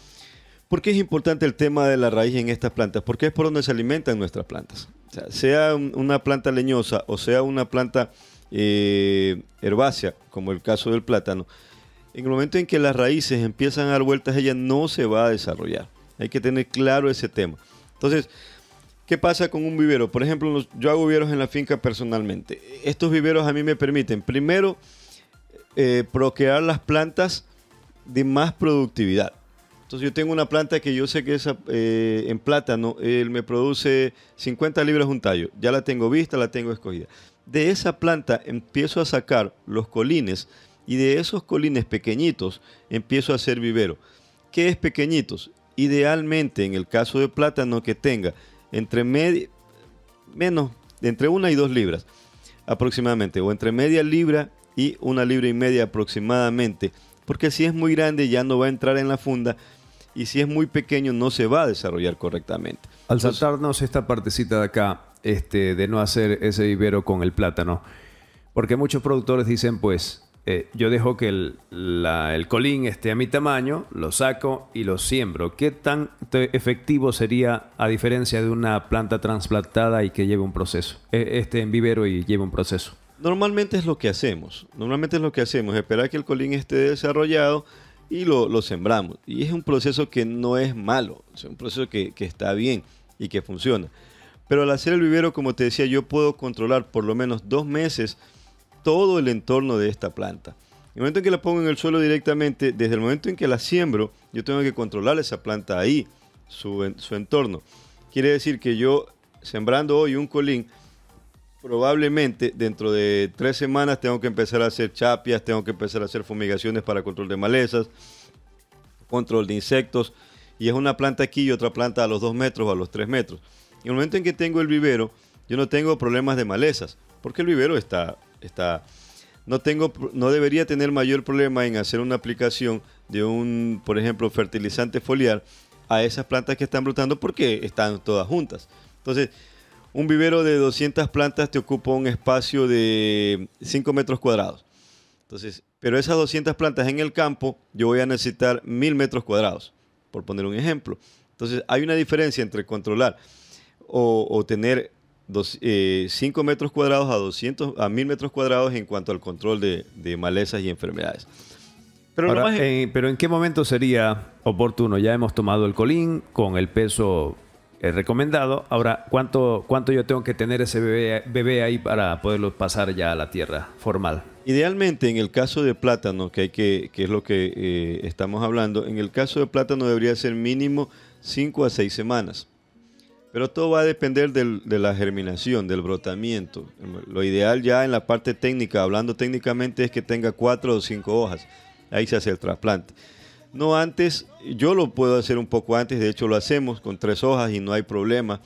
¿Por qué es importante el tema de la raíz en estas plantas? Porque es por donde se alimentan nuestras plantas. sea, una planta leñosa o sea una planta eh, herbácea, como el caso del plátano, en el momento en que las raíces empiezan a dar vueltas, ella no se va a desarrollar. Hay que tener claro ese tema. Entonces, ¿qué pasa con un vivero? Por ejemplo, yo hago viveros en la finca personalmente. Estos viveros a mí me permiten, primero, eh, procrear las plantas de más productividad. Entonces yo tengo una planta que yo sé que es eh, en plátano, él me produce 50 libras un tallo. Ya la tengo vista, la tengo escogida. De esa planta empiezo a sacar los colines y de esos colines pequeñitos empiezo a hacer vivero. ¿Qué es pequeñitos? Idealmente, en el caso de plátano, que tenga entre menos, entre una y dos libras aproximadamente, o entre media libra y una libra y media aproximadamente, porque si es muy grande ya no va a entrar en la funda y si es muy pequeño no se va a desarrollar correctamente. Al saltarnos esta partecita de acá, este, de no hacer ese vivero con el plátano, porque muchos productores dicen, pues, eh, yo dejo que el, colín esté a mi tamaño, lo saco y lo siembro. ¿Qué tan efectivo sería, a diferencia de una planta trasplantada y que lleve un proceso? Eh, este en vivero y lleve un proceso. Normalmente es lo que hacemos. Normalmente es lo que hacemos. Esperar que el colín esté desarrollado y lo, sembramos. Y es un proceso que no es malo, es un proceso que, está bien y que funciona. Pero al hacer el vivero, como te decía, yo puedo controlar por lo menos dos meses todo el entorno de esta planta. En el momento en que la pongo en el suelo directamente, desde el momento en que la siembro, yo tengo que controlar esa planta ahí, su, su entorno. Quiere decir que yo, sembrando hoy un colín, probablemente dentro de tres semanas tengo que empezar a hacer chapias, tengo que empezar a hacer fumigaciones para control de malezas, control de insectos. Y es una planta aquí y otra planta a los dos metros o a los tres metros. En el momento en que tengo el vivero, yo no tengo problemas de malezas, porque el vivero está, está, no tengo, no debería tener mayor problema en hacer una aplicación de un, por ejemplo, fertilizante foliar a esas plantas que están brotando porque están todas juntas. Entonces, un vivero de 200 plantas te ocupa un espacio de 5 metros cuadrados. Entonces, pero esas 200 plantas en el campo, yo voy a necesitar 1000 metros cuadrados, por poner un ejemplo. Entonces, hay una diferencia entre controlar o, tener 5 eh, metros cuadrados a 200 a 1000 metros cuadrados en cuanto al control de, malezas y enfermedades. Pero, pero en qué momento sería oportuno? Ya hemos tomado el colín con el peso es recomendado. Ahora, ¿cuánto, ¿cuánto yo tengo que tener ese bebé, ahí para poderlo pasar ya a la tierra formal? Idealmente, en el caso de plátano, que, es lo que eh, estamos hablando, en el caso de plátano debería ser mínimo 5 a 6 semanas. Pero todo va a depender de la germinación, del brotamiento. Lo ideal ya en la parte técnica, hablando técnicamente, es que tenga 4 o 5 hojas. Ahí se hace el trasplante. No antes, yo lo puedo hacer un poco antes, de hecho lo hacemos con tres hojas y no hay problema,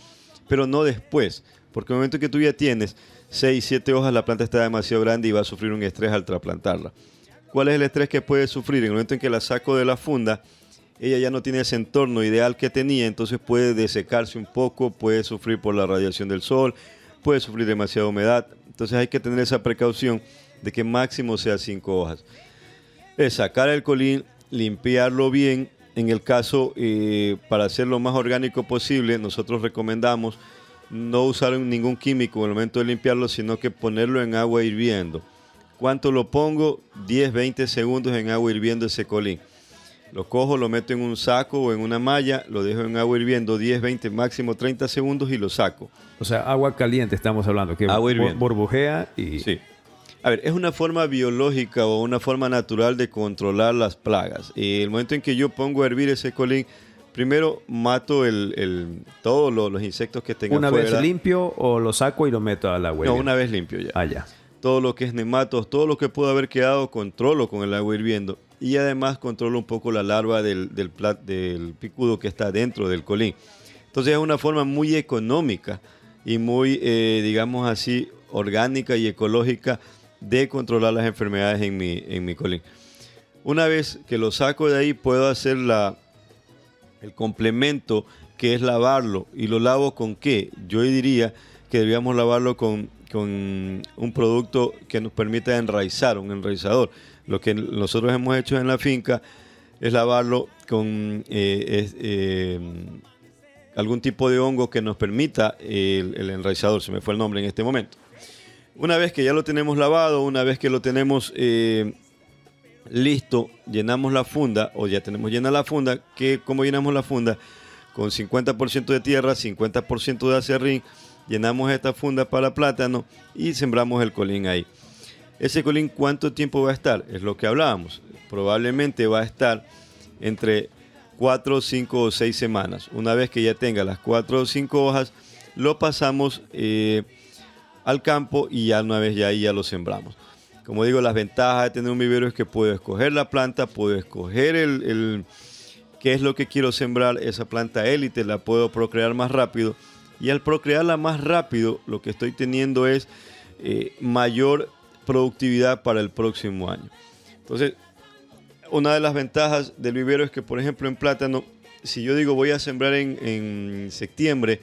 pero no después, porque en el momento que tú ya tienes seis, siete hojas, la planta está demasiado grande y va a sufrir un estrés al trasplantarla. ¿Cuál es el estrés que puede sufrir? En el momento en que la saco de la funda, ella ya no tiene ese entorno ideal que tenía, entonces puede desecarse un poco, puede sufrir por la radiación del sol, puede sufrir demasiada humedad. Entonces hay que tener esa precaución de que máximo sea cinco hojas. Es sacar el colín, limpiarlo bien. En el caso, eh, para hacerlo más orgánico posible, nosotros recomendamos no usar ningún químico en el momento de limpiarlo, sino que ponerlo en agua hirviendo. ¿Cuánto lo pongo? 10, 20 segundos en agua hirviendo ese colín. Lo cojo, lo meto en un saco o en una malla, lo dejo en agua hirviendo 10, 20, máximo 30 segundos y lo saco. O sea, agua caliente estamos hablando, que agua hirviendo. burbujea y... A ver, es una forma biológica o una forma natural de controlar las plagas. Y el momento en que yo pongo a hervir ese colín, primero mato el, todos los, insectos que tengo. ¿Una vez limpio o lo saco y lo meto al agua? No, una vez limpio ya. Allá. Ah, todo lo que es nematos, todo lo que pudo haber quedado, controlo con el agua hirviendo. Y además controlo un poco la larva del, del, picudo que está dentro del colín. Entonces es una forma muy económica y muy, eh, digamos así, orgánica y ecológica de controlar las enfermedades en mi, en mi colín. Una vez que lo saco de ahí, puedo hacer el complemento que es lavarlo. ¿Y lo lavo con qué? Yo diría que debíamos lavarlo con, con un producto que nos permita enraizar, un enraizador. Lo que nosotros hemos hecho en la finca es lavarlo con eh, eh, algún tipo de hongo que nos permita el, el enraizador, se me fue el nombre en este momento. Una vez que ya lo tenemos lavado, una vez que lo tenemos eh, listo, llenamos la funda o ya tenemos llena la funda. Que, ¿Cómo llenamos la funda? Con 50% de tierra, 50% de acerrín. Llenamos esta funda para plátano y sembramos el colín ahí. Ese colín, ¿cuánto tiempo va a estar? Es lo que hablábamos. Probablemente va a estar entre 4, 5 o 6 semanas. Una vez que ya tenga las 4 o 5 hojas, lo pasamos eh, al campo y ya una vez ya ahí ya lo sembramos. Como digo, las ventajas de tener un vivero es que puedo escoger la planta, puedo escoger el, qué es lo que quiero sembrar, esa planta élite la puedo procrear más rápido y al procrearla más rápido lo que estoy teniendo es eh, mayor productividad para el próximo año. Entonces, una de las ventajas del vivero es que, por ejemplo, en plátano, si yo digo voy a sembrar en, en septiembre,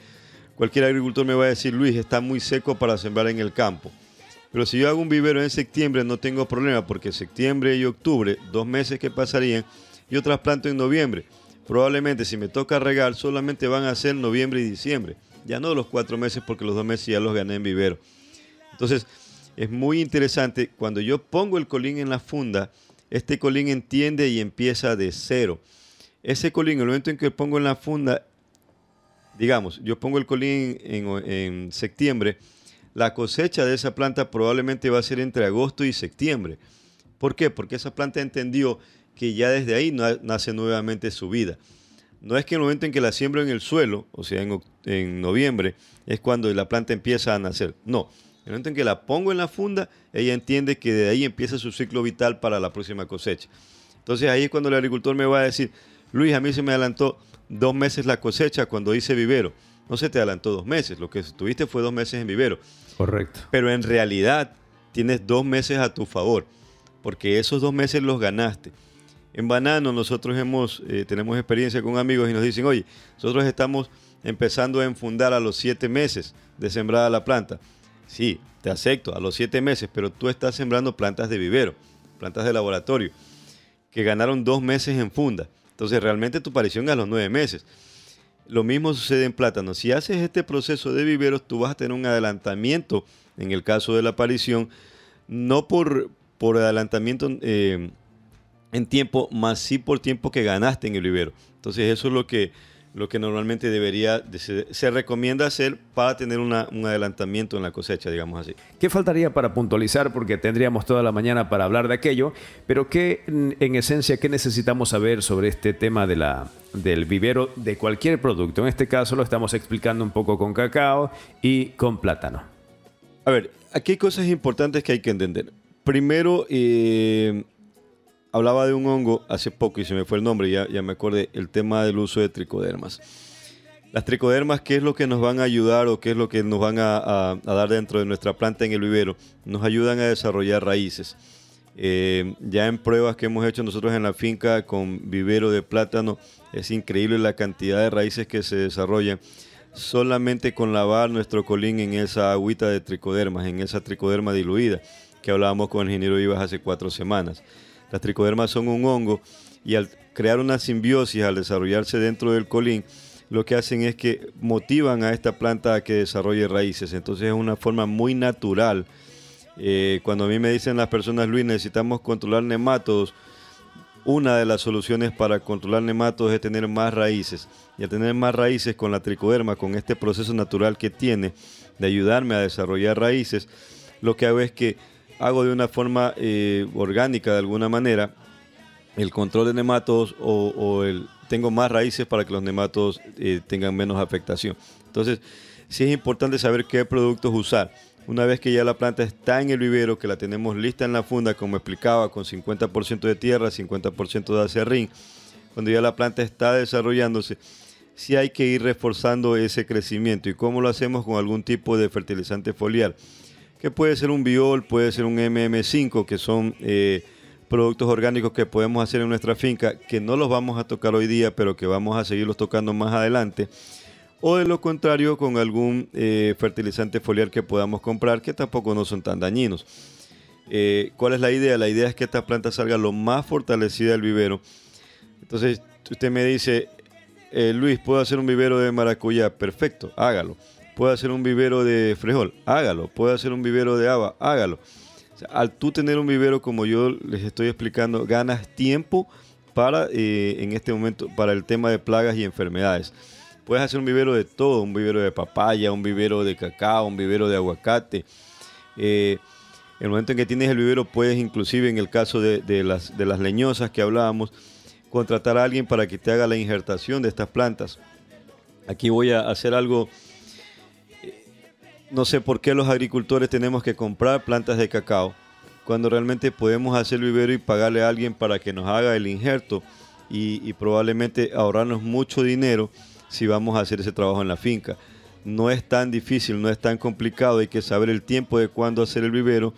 cualquier agricultor me va a decir, Luis, está muy seco para sembrar en el campo. Pero si yo hago un vivero en septiembre no tengo problema porque septiembre y octubre, dos meses que pasarían, yo trasplanto en noviembre. Probablemente si me toca regar solamente van a ser noviembre y diciembre. Ya no los cuatro meses porque los dos meses ya los gané en vivero. Entonces es muy interesante cuando yo pongo el colín en la funda, este colín entiende y empieza de cero. Ese colín, el momento en que lo pongo en la funda, digamos, yo pongo el colín en, septiembre, la cosecha de esa planta probablemente va a ser entre agosto y septiembre. ¿Por qué? Porque esa planta entendió que ya desde ahí nace nuevamente su vida. No es que en el momento en que la siembro en el suelo, o sea, en, noviembre, es cuando la planta empieza a nacer. No, en el momento en que la pongo en la funda, ella entiende que de ahí empieza su ciclo vital para la próxima cosecha. Entonces ahí es cuando el agricultor me va a decir, Luis, a mí se me adelantó dos meses la cosecha cuando hice vivero. No se te adelantó dos meses, lo que tuviste fue dos meses en vivero. Correcto. Pero en realidad tienes dos meses a tu favor, porque esos dos meses los ganaste. En banano nosotros hemos, eh, tenemos experiencia con amigos y nos dicen, oye, nosotros estamos empezando a enfundar a los siete meses de sembrada la planta. Sí, te acepto, a los siete meses, pero tú estás sembrando plantas de vivero, plantas de laboratorio, que ganaron dos meses en funda. Entonces realmente tu aparición a los nueve meses. Lo mismo sucede en plátano. Si haces este proceso de viveros, tú vas a tener un adelantamiento en el caso de la aparición, no por, por adelantamiento eh, en tiempo, más sí por tiempo que ganaste en el vivero. Entonces eso es lo que lo que normalmente debería, se, recomienda hacer para tener un adelantamiento en la cosecha, digamos así. ¿Qué faltaría para puntualizar? Porque tendríamos toda la mañana para hablar de aquello, pero ¿qué, en esencia, qué necesitamos saber sobre este tema de la, del vivero de cualquier producto? En este caso lo estamos explicando un poco con cacao y con plátano. A ver, aquí hay cosas importantes que hay que entender. Primero, eh, hablaba de un hongo hace poco y se me fue el nombre, ya, me acordé, el tema del uso de tricodermas. Las tricodermas, ¿qué es lo que nos van a ayudar o qué es lo que nos van a, dar dentro de nuestra planta en el vivero? Nos ayudan a desarrollar raíces. Eh, ya en pruebas que hemos hecho nosotros en la finca con vivero de plátano, es increíble la cantidad de raíces que se desarrollan solamente con lavar nuestro colín en esa agüita de tricodermas, en esa tricoderma diluida que hablábamos con el ingeniero Ibas hace cuatro semanas. Las tricodermas son un hongo y al crear una simbiosis, al desarrollarse dentro del colín, lo que hacen es que motivan a esta planta a que desarrolle raíces. Entonces es una forma muy natural. Eh, cuando a mí me dicen las personas, Luis, necesitamos controlar nematodos, una de las soluciones para controlar nematodos es tener más raíces. Y al tener más raíces con la tricoderma, con este proceso natural que tiene de ayudarme a desarrollar raíces, lo que hago es que hago de una forma eh, orgánica de alguna manera, el control de nematos o, el, tengo más raíces para que los nematos eh, tengan menos afectación. Entonces, sí es importante saber qué productos usar. Una vez que ya la planta está en el vivero, que la tenemos lista en la funda, como explicaba, con 50% de tierra, 50% de acerrín, cuando ya la planta está desarrollándose, sí hay que ir reforzando ese crecimiento. ¿Y cómo lo hacemos con algún tipo de fertilizante foliar? que puede ser un biol, puede ser un MM5, que son eh, productos orgánicos que podemos hacer en nuestra finca, que no los vamos a tocar hoy día, pero que vamos a seguirlos tocando más adelante. O de lo contrario, con algún eh, fertilizante foliar que podamos comprar, que tampoco no son tan dañinos. Eh, ¿Cuál es la idea? La idea es que esta planta salga lo más fortalecida del vivero. Entonces, usted me dice, Luis, ¿puedo hacer un vivero de maracuyá? Perfecto, hágalo Puede hacer un vivero de frijol, hágalo. Puede hacer un vivero de agua, hágalo. al tú tener un vivero, como yo les estoy explicando, ganas tiempo para, eh, en este momento, para el tema de plagas y enfermedades. Puedes hacer un vivero de todo, un vivero de papaya, un vivero de cacao, un vivero de aguacate. En eh, el momento en que tienes el vivero puedes inclusive en el caso de, las, de las leñosas que hablábamos, contratar a alguien para que te haga la injertación de estas plantas. Aquí voy a hacer algo no sé por qué los agricultores tenemos que comprar plantas de cacao cuando realmente podemos hacer el vivero y pagarle a alguien para que nos haga el injerto y, probablemente ahorrarnos mucho dinero si vamos a hacer ese trabajo en la finca. No es tan difícil, no es tan complicado, hay que saber el tiempo de cuándo hacer el vivero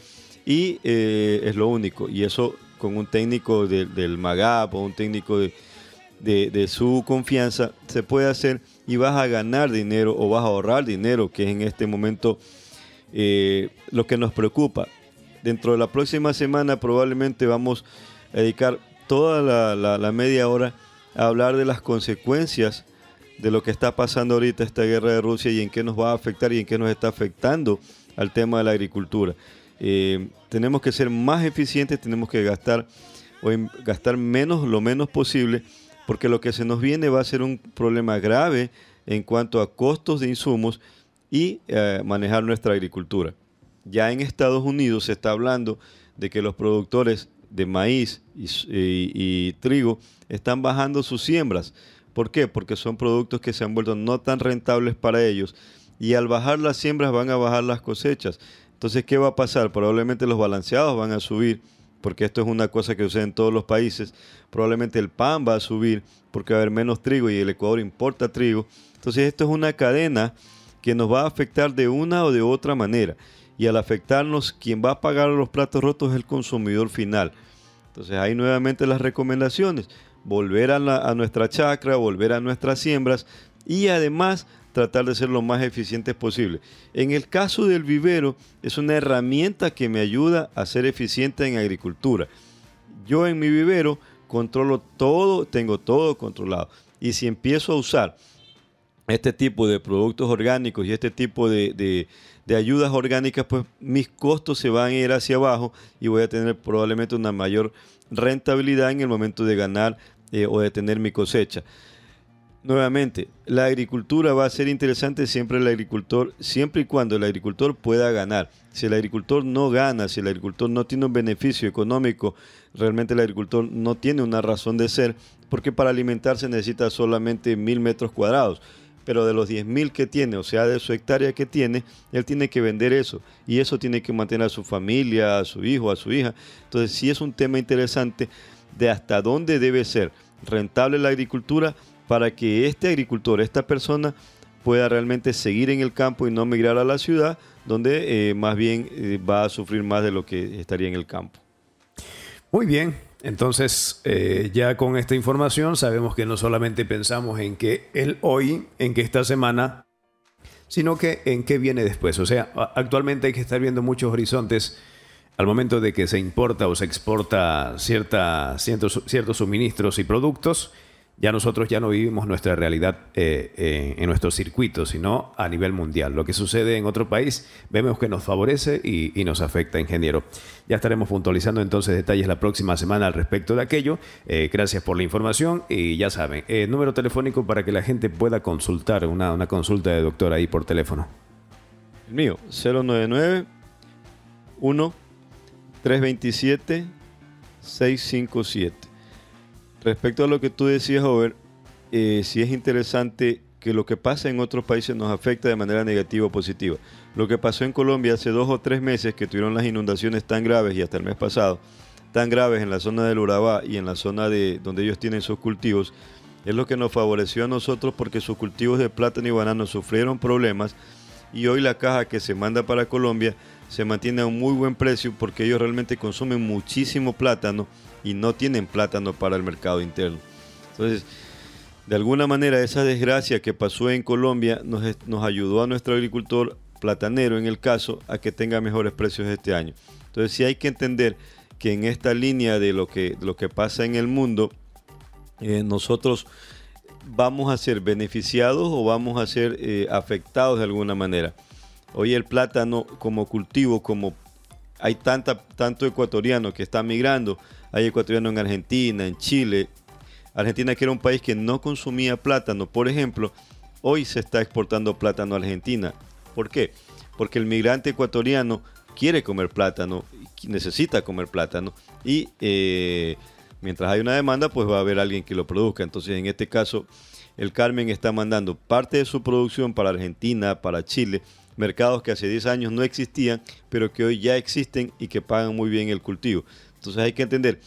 y eh, es lo único. Y eso con un técnico del MAGAP o un técnico de, de, su confianza, se puede hacer y vas a ganar dinero o vas a ahorrar dinero, que es en este momento eh, lo que nos preocupa. Dentro de la próxima semana probablemente vamos a dedicar toda la, media hora a hablar de las consecuencias de lo que está pasando ahorita esta guerra de Rusia y en qué nos va a afectar y en qué nos está afectando al tema de la agricultura. Eh, tenemos que ser más eficientes, tenemos que gastar o gastar menos, lo menos posible porque lo que se nos viene va a ser un problema grave en cuanto a costos de insumos y eh, manejar nuestra agricultura. Ya en Estados Unidos se está hablando de que los productores de maíz y, trigo están bajando sus siembras. ¿Por qué? Porque son productos que se han vuelto no tan rentables para ellos y al bajar las siembras van a bajar las cosechas. Entonces, ¿qué va a pasar? Probablemente los balanceados van a subir, porque esto es una cosa que sucede en todos los países, probablemente el pan va a subir porque va a haber menos trigo y el Ecuador importa trigo. Entonces esto es una cadena que nos va a afectar de una o de otra manera. Y al afectarnos, quien va a pagar los platos rotos es el consumidor final. Entonces ahí nuevamente las recomendaciones. Volver a, a nuestra chacra, volver a nuestras siembras y además tratar de ser lo más eficientes posible. En el caso del vivero, es una herramienta que me ayuda a ser eficiente en agricultura. Yo en mi vivero controlo todo, tengo todo controlado. Y si empiezo a usar este tipo de productos orgánicos y este tipo de, de, ayudas orgánicas, pues mis costos se van a ir hacia abajo y voy a tener probablemente una mayor rentabilidad en el momento de ganar eh, o de tener mi cosecha. Nuevamente, la agricultura va a ser interesante siempre el agricultor, siempre y cuando el agricultor pueda ganar. Si el agricultor no gana, si el agricultor no tiene un beneficio económico, realmente el agricultor no tiene una razón de ser, porque para alimentarse necesita solamente mil metros cuadrados. Pero de los diez mil que tiene, o sea, de su hectárea que tiene, él tiene que vender eso. Y eso tiene que mantener a su familia, a su hijo, a su hija. Entonces, sí es un tema interesante de hasta dónde debe ser rentable la agricultura para que este agricultor, esta persona, pueda realmente seguir en el campo y no migrar a la ciudad, donde eh, más bien eh, va a sufrir más de lo que estaría en el campo. Muy bien, entonces eh, ya con esta información sabemos que no solamente pensamos en que el hoy, en que esta semana, sino que en qué viene después. O sea, actualmente hay que estar viendo muchos horizontes al momento de que se importa o se exporta ciertos suministros y productos ya nosotros ya no vivimos nuestra realidad eh, eh, en nuestro circuito, sino a nivel mundial. Lo que sucede en otro país vemos que nos favorece y, nos afecta, ingeniero. Ya estaremos puntualizando entonces detalles la próxima semana al respecto de aquello. Eh, gracias por la información y ya saben, número telefónico para que la gente pueda consultar una, consulta de doctor ahí por teléfono. El mío, 099 1 327 657. Respecto a lo que tú decías, Over, eh, sí es interesante que lo que pasa en otros países nos afecta de manera negativa o positiva. Lo que pasó en Colombia hace dos o tres meses, que tuvieron las inundaciones tan graves y hasta el mes pasado, tan graves en la zona del Urabá y en la zona de donde ellos tienen sus cultivos, es lo que nos favoreció a nosotros porque sus cultivos de plátano y banano sufrieron problemas y hoy la caja que se manda para Colombia se mantiene a un muy buen precio porque ellos realmente consumen muchísimo plátano y no tienen plátano para el mercado interno. Entonces, de alguna manera, esa desgracia que pasó en Colombia nos, ayudó a nuestro agricultor platanero, en el caso, a que tenga mejores precios este año. Entonces, sí hay que entender que en esta línea de lo que, pasa en el mundo, eh, nosotros vamos a ser beneficiados o vamos a ser eh, afectados de alguna manera. Hoy el plátano como cultivo, como hay tanta, tanto ecuatoriano que está migrando, hay ecuatorianos en Argentina, en Chile. Argentina que era un país que no consumía plátano, por ejemplo, hoy se está exportando plátano a Argentina. ¿Por qué? Porque el migrante ecuatoriano quiere comer plátano, necesita comer plátano y eh, mientras hay una demanda, pues va a haber alguien que lo produzca. Entonces, en este caso, el Carmen está mandando parte de su producción para Argentina, para Chile, mercados que hace 10 años no existían, pero que hoy ya existen y que pagan muy bien el cultivo. Entonces hay que entender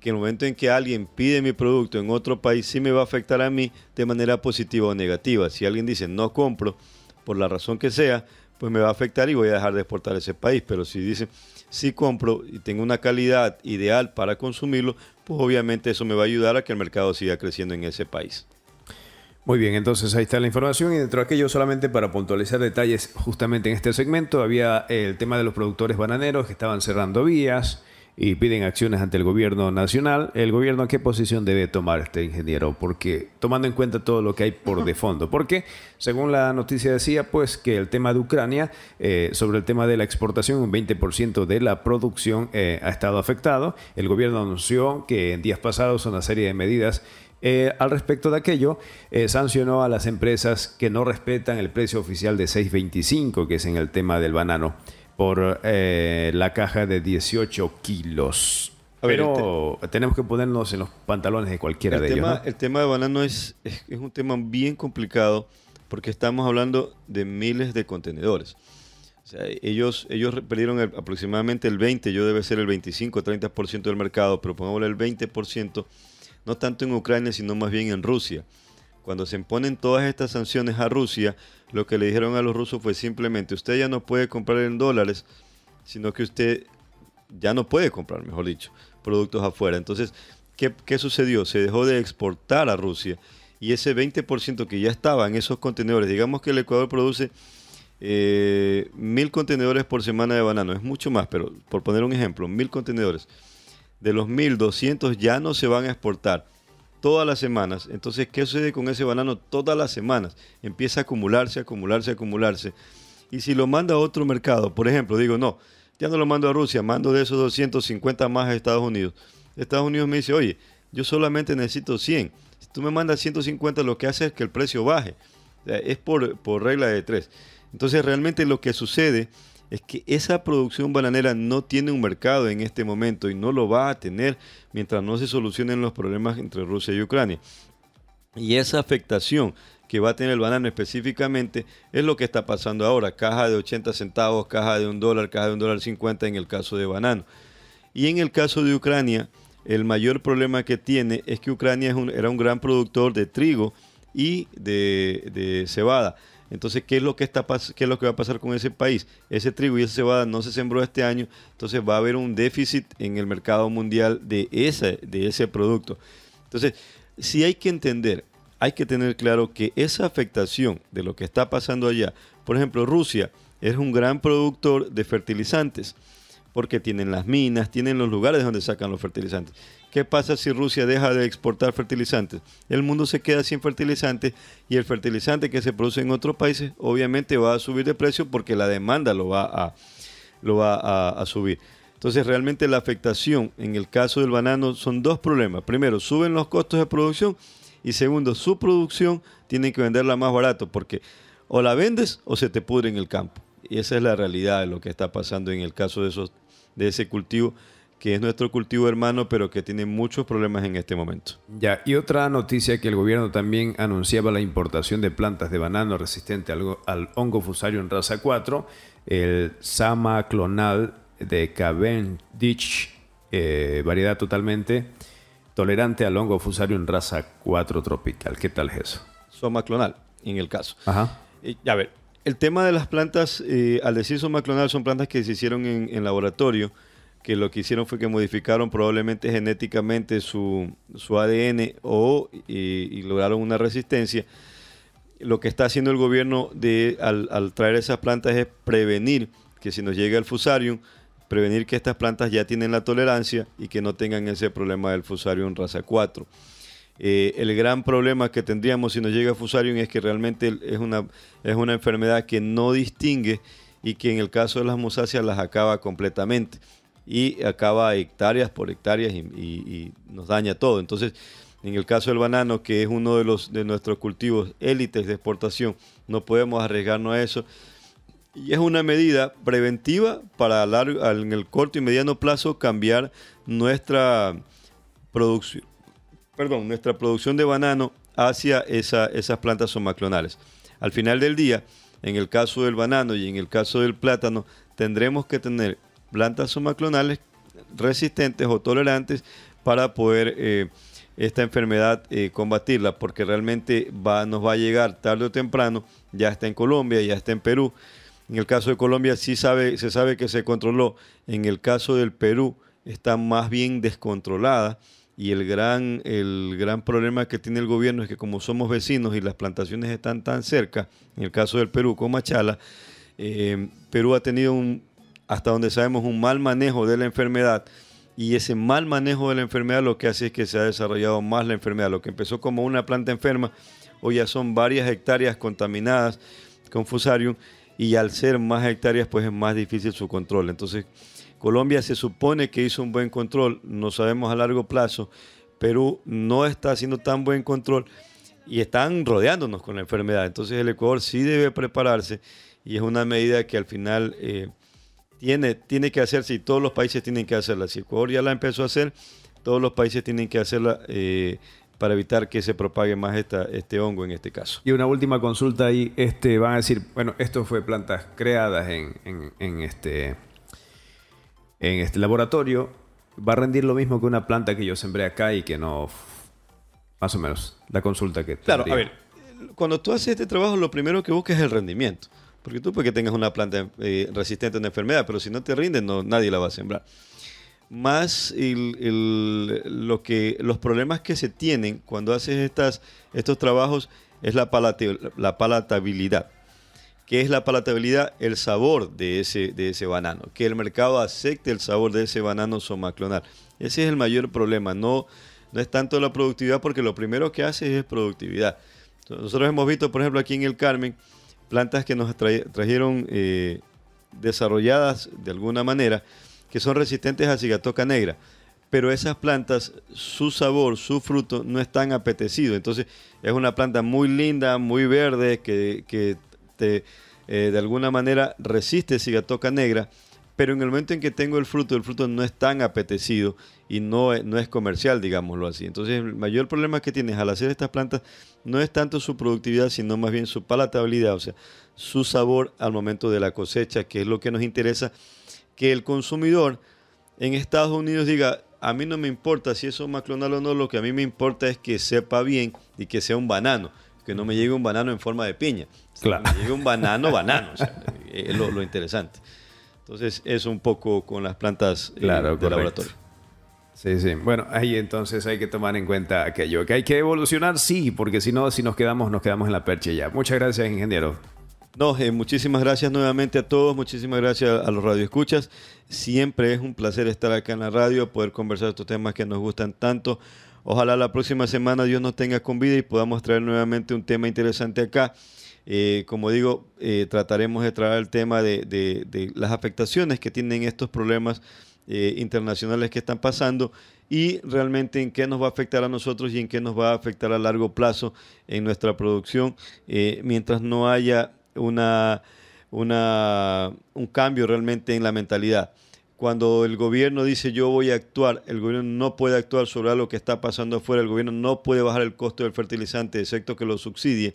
que en el momento en que alguien pide mi producto en otro país, sí me va a afectar a mí de manera positiva o negativa. Si alguien dice no compro, por la razón que sea, pues me va a afectar y voy a dejar de exportar a ese país. Pero si dice sí compro y tengo una calidad ideal para consumirlo, pues obviamente eso me va a ayudar a que el mercado siga creciendo en ese país. Muy bien, entonces ahí está la información y dentro de aquello solamente para puntualizar detalles justamente en este segmento había el tema de los productores bananeros que estaban cerrando vías, y piden acciones ante el gobierno nacional, ¿el gobierno qué posición debe tomar este ingeniero? Porque tomando en cuenta todo lo que hay por de fondo, porque según la noticia decía, pues que el tema de Ucrania, eh, sobre el tema de la exportación, un 20% de la producción eh, ha estado afectado. El gobierno anunció que en días pasados una serie de medidas eh, al respecto de aquello, sancionó a las empresas que no respetan el precio oficial de 6.25, que es en el tema del banano por eh, la caja de 18 kilos. Pero tenemos que ponernos en los pantalones de cualquiera de ellos. El tema de banano es, es, un tema bien complicado porque estamos hablando de miles de contenedores. O sea, ellos, ellos perdieron aproximadamente el 20, yo debe ser el 25, 30% del mercado, pero pongámosle el 20%, no tanto en Ucrania, sino más bien en Rusia. Cuando se imponen todas estas sanciones a Rusia, lo que le dijeron a los rusos fue simplemente, usted ya no puede comprar en dólares, sino que usted ya no puede comprar, mejor dicho, productos afuera. Entonces, ¿qué, sucedió? Se dejó de exportar a Rusia y ese 20% que ya estaba en esos contenedores, digamos que el Ecuador produce eh, mil contenedores por semana de banano, es mucho más, pero por poner un ejemplo, mil contenedores. De los 1.200 ya no se van a exportar todas las semanas. Entonces, ¿qué sucede con ese banano todas las semanas? Empieza a acumularse, acumularse, acumularse. Y si lo manda a otro mercado, por ejemplo, digo, no, ya no lo mando a Rusia, mando de esos 250 más a Estados Unidos. Estados Unidos me dice, oye, yo solamente necesito 100. Si tú me mandas 150, lo que hace es que el precio baje. es por, por regla de tres. Entonces, realmente lo que sucede es que esa producción bananera no tiene un mercado en este momento y no lo va a tener mientras no se solucionen los problemas entre Rusia y Ucrania. Y esa afectación que va a tener el banano específicamente es lo que está pasando ahora. Caja de 80 centavos, caja de un dólar, caja de un dólar 50 en el caso de banano. Y en el caso de Ucrania, el mayor problema que tiene es que Ucrania era un gran productor de trigo y de cebada. Entonces, ¿qué es lo que está qué es lo que va a pasar con ese país? Ese trigo y esa cebada no se sembró este año, entonces va a haber un déficit en el mercado mundial de ese, de ese producto. Entonces, si hay que entender, hay que tener claro que esa afectación de lo que está pasando allá, por ejemplo, Rusia es un gran productor de fertilizantes porque tienen las minas, tienen los lugares donde sacan los fertilizantes. ¿Qué pasa si Rusia deja de exportar fertilizantes? El mundo se queda sin fertilizantes y el fertilizante que se produce en otros países obviamente va a subir de precio porque la demanda lo va a, lo va a, subir. Entonces realmente la afectación en el caso del banano son dos problemas. Primero, suben los costos de producción y segundo, su producción tienen que venderla más barato porque o la vendes o se te pudre en el campo. Y esa es la realidad de lo que está pasando en el caso de, esos, de ese cultivo que es nuestro cultivo hermano, pero que tiene muchos problemas en este momento. Ya, y otra noticia que el gobierno también anunciaba la importación de plantas de banano resistente al, al hongo fusario en raza 4, el Sama clonal de Cavendish, eh, variedad totalmente tolerante al hongo fusario en raza 4 tropical. ¿Qué tal es eso? Clonal, en el caso. Ajá. Eh, a ver, el tema de las plantas, eh, al decir Clonal, son plantas que se hicieron en, en laboratorio que lo que hicieron fue que modificaron probablemente genéticamente su, ADN o, y, lograron una resistencia. Lo que está haciendo el gobierno de, al, traer esas plantas es prevenir que si nos llega el fusarium, prevenir que estas plantas ya tienen la tolerancia y que no tengan ese problema del fusarium raza 4. Eh, el gran problema que tendríamos si nos llega el Fusarium es que realmente es una, es una enfermedad que no distingue y que en el caso de las musáceas las acaba completamente y acaba hectáreas por hectáreas y, nos daña todo. Entonces, en el caso del banano, que es uno de, los, de nuestros cultivos élites de exportación, no podemos arriesgarnos a eso. Y es una medida preventiva para largo, en el corto y mediano plazo cambiar nuestra producción, perdón, nuestra producción de banano hacia esas plantas somaclonales. Al final del día, en el caso del banano y en el caso del plátano, tendremos que tener plantas somaclonales resistentes o tolerantes para poder eh, esta enfermedad eh, combatirla, porque realmente va, nos va a llegar tarde o temprano, ya está en Colombia, ya está en Perú. En el caso de Colombia sí sabe, se sabe que se controló, en el caso del Perú está más bien descontrolada y el gran, el gran problema que tiene el gobierno es que como somos vecinos y las plantaciones están tan cerca, en el caso del Perú con Machala, eh, Perú ha tenido un hasta donde sabemos, un mal manejo de la enfermedad. Y ese mal manejo de la enfermedad lo que hace es que se ha desarrollado más la enfermedad. Lo que empezó como una planta enferma, hoy ya son varias hectáreas contaminadas con fusarium y al ser más hectáreas pues es más difícil su control. Entonces Colombia se supone que hizo un buen control, no sabemos a largo plazo. Perú no está haciendo tan buen control y están rodeándonos con la enfermedad. Entonces el Ecuador sí debe prepararse y es una medida que al final eh, tiene, tiene que hacerse y todos los países tienen que hacerla. Si Ecuador ya la empezó a hacer, todos los países tienen que hacerla eh, para evitar que se propague más esta, este hongo en este caso. Y una última consulta ahí, este, van a decir, bueno, esto fue plantas creadas en, este, en este laboratorio, va a rendir lo mismo que una planta que yo sembré acá y que no... Más o menos, la consulta que... Claro, a ver, cuando tú haces este trabajo, lo primero que buscas es el rendimiento. Porque tú que tengas una planta eh, resistente a una enfermedad, pero si no te rinden, no, nadie la va a sembrar. Más lo que, los problemas que se tienen cuando haces estas, estos trabajos es la, la palatabilidad. ¿Qué es la palatabilidad? El sabor de ese, de ese banano. Que el mercado acepte el sabor de ese banano somaclonal. Ese es el mayor problema. No, no es tanto la productividad porque lo primero que hace es productividad. Nosotros hemos visto, por ejemplo, aquí en el Carmen, plantas que nos trajeron eh, desarrolladas de alguna manera, que son resistentes a cigatoca negra. Pero esas plantas, su sabor, su fruto no es tan apetecido. Entonces es una planta muy linda, muy verde, que, te, eh, de alguna manera resiste cigatoca negra pero en el momento en que tengo el fruto, el fruto no es tan apetecido y no, no es comercial, digámoslo así. Entonces, el mayor problema que tienes al hacer estas plantas no es tanto su productividad, sino más bien su palatabilidad, o sea, su sabor al momento de la cosecha, que es lo que nos interesa, que el consumidor en Estados Unidos diga, a mí no me importa si eso es maclonal o no, lo que a mí me importa es que sepa bien y que sea un banano, que no me llegue un banano en forma de piña. Claro. Que me llegue un banano, banano, es lo interesante. Entonces, es un poco con las plantas eh, del de laboratorio. Sí, sí. Bueno, ahí entonces hay que tomar en cuenta aquello. Que hay que evolucionar, sí, porque si no, si nos quedamos, nos quedamos en la percha ya. Muchas gracias, ingeniero. No, eh, muchísimas gracias nuevamente a todos, muchísimas gracias a los radioescuchas. Siempre es un placer estar acá en la radio, poder conversar estos temas que nos gustan tanto. Ojalá la próxima semana Dios nos tenga con vida y podamos traer nuevamente un tema interesante acá. Eh, como digo, eh, trataremos de traer el tema de, las afectaciones que tienen estos problemas eh, internacionales que están pasando y realmente en qué nos va a afectar a nosotros y en qué nos va a afectar a largo plazo en nuestra producción mientras no haya un cambio realmente en la mentalidad cuando el gobierno dice yo voy a actuar, el gobierno no puede actuar sobre lo que está pasando afuera, el gobierno no puede bajar el costo del fertilizante, excepto que lo subsidie,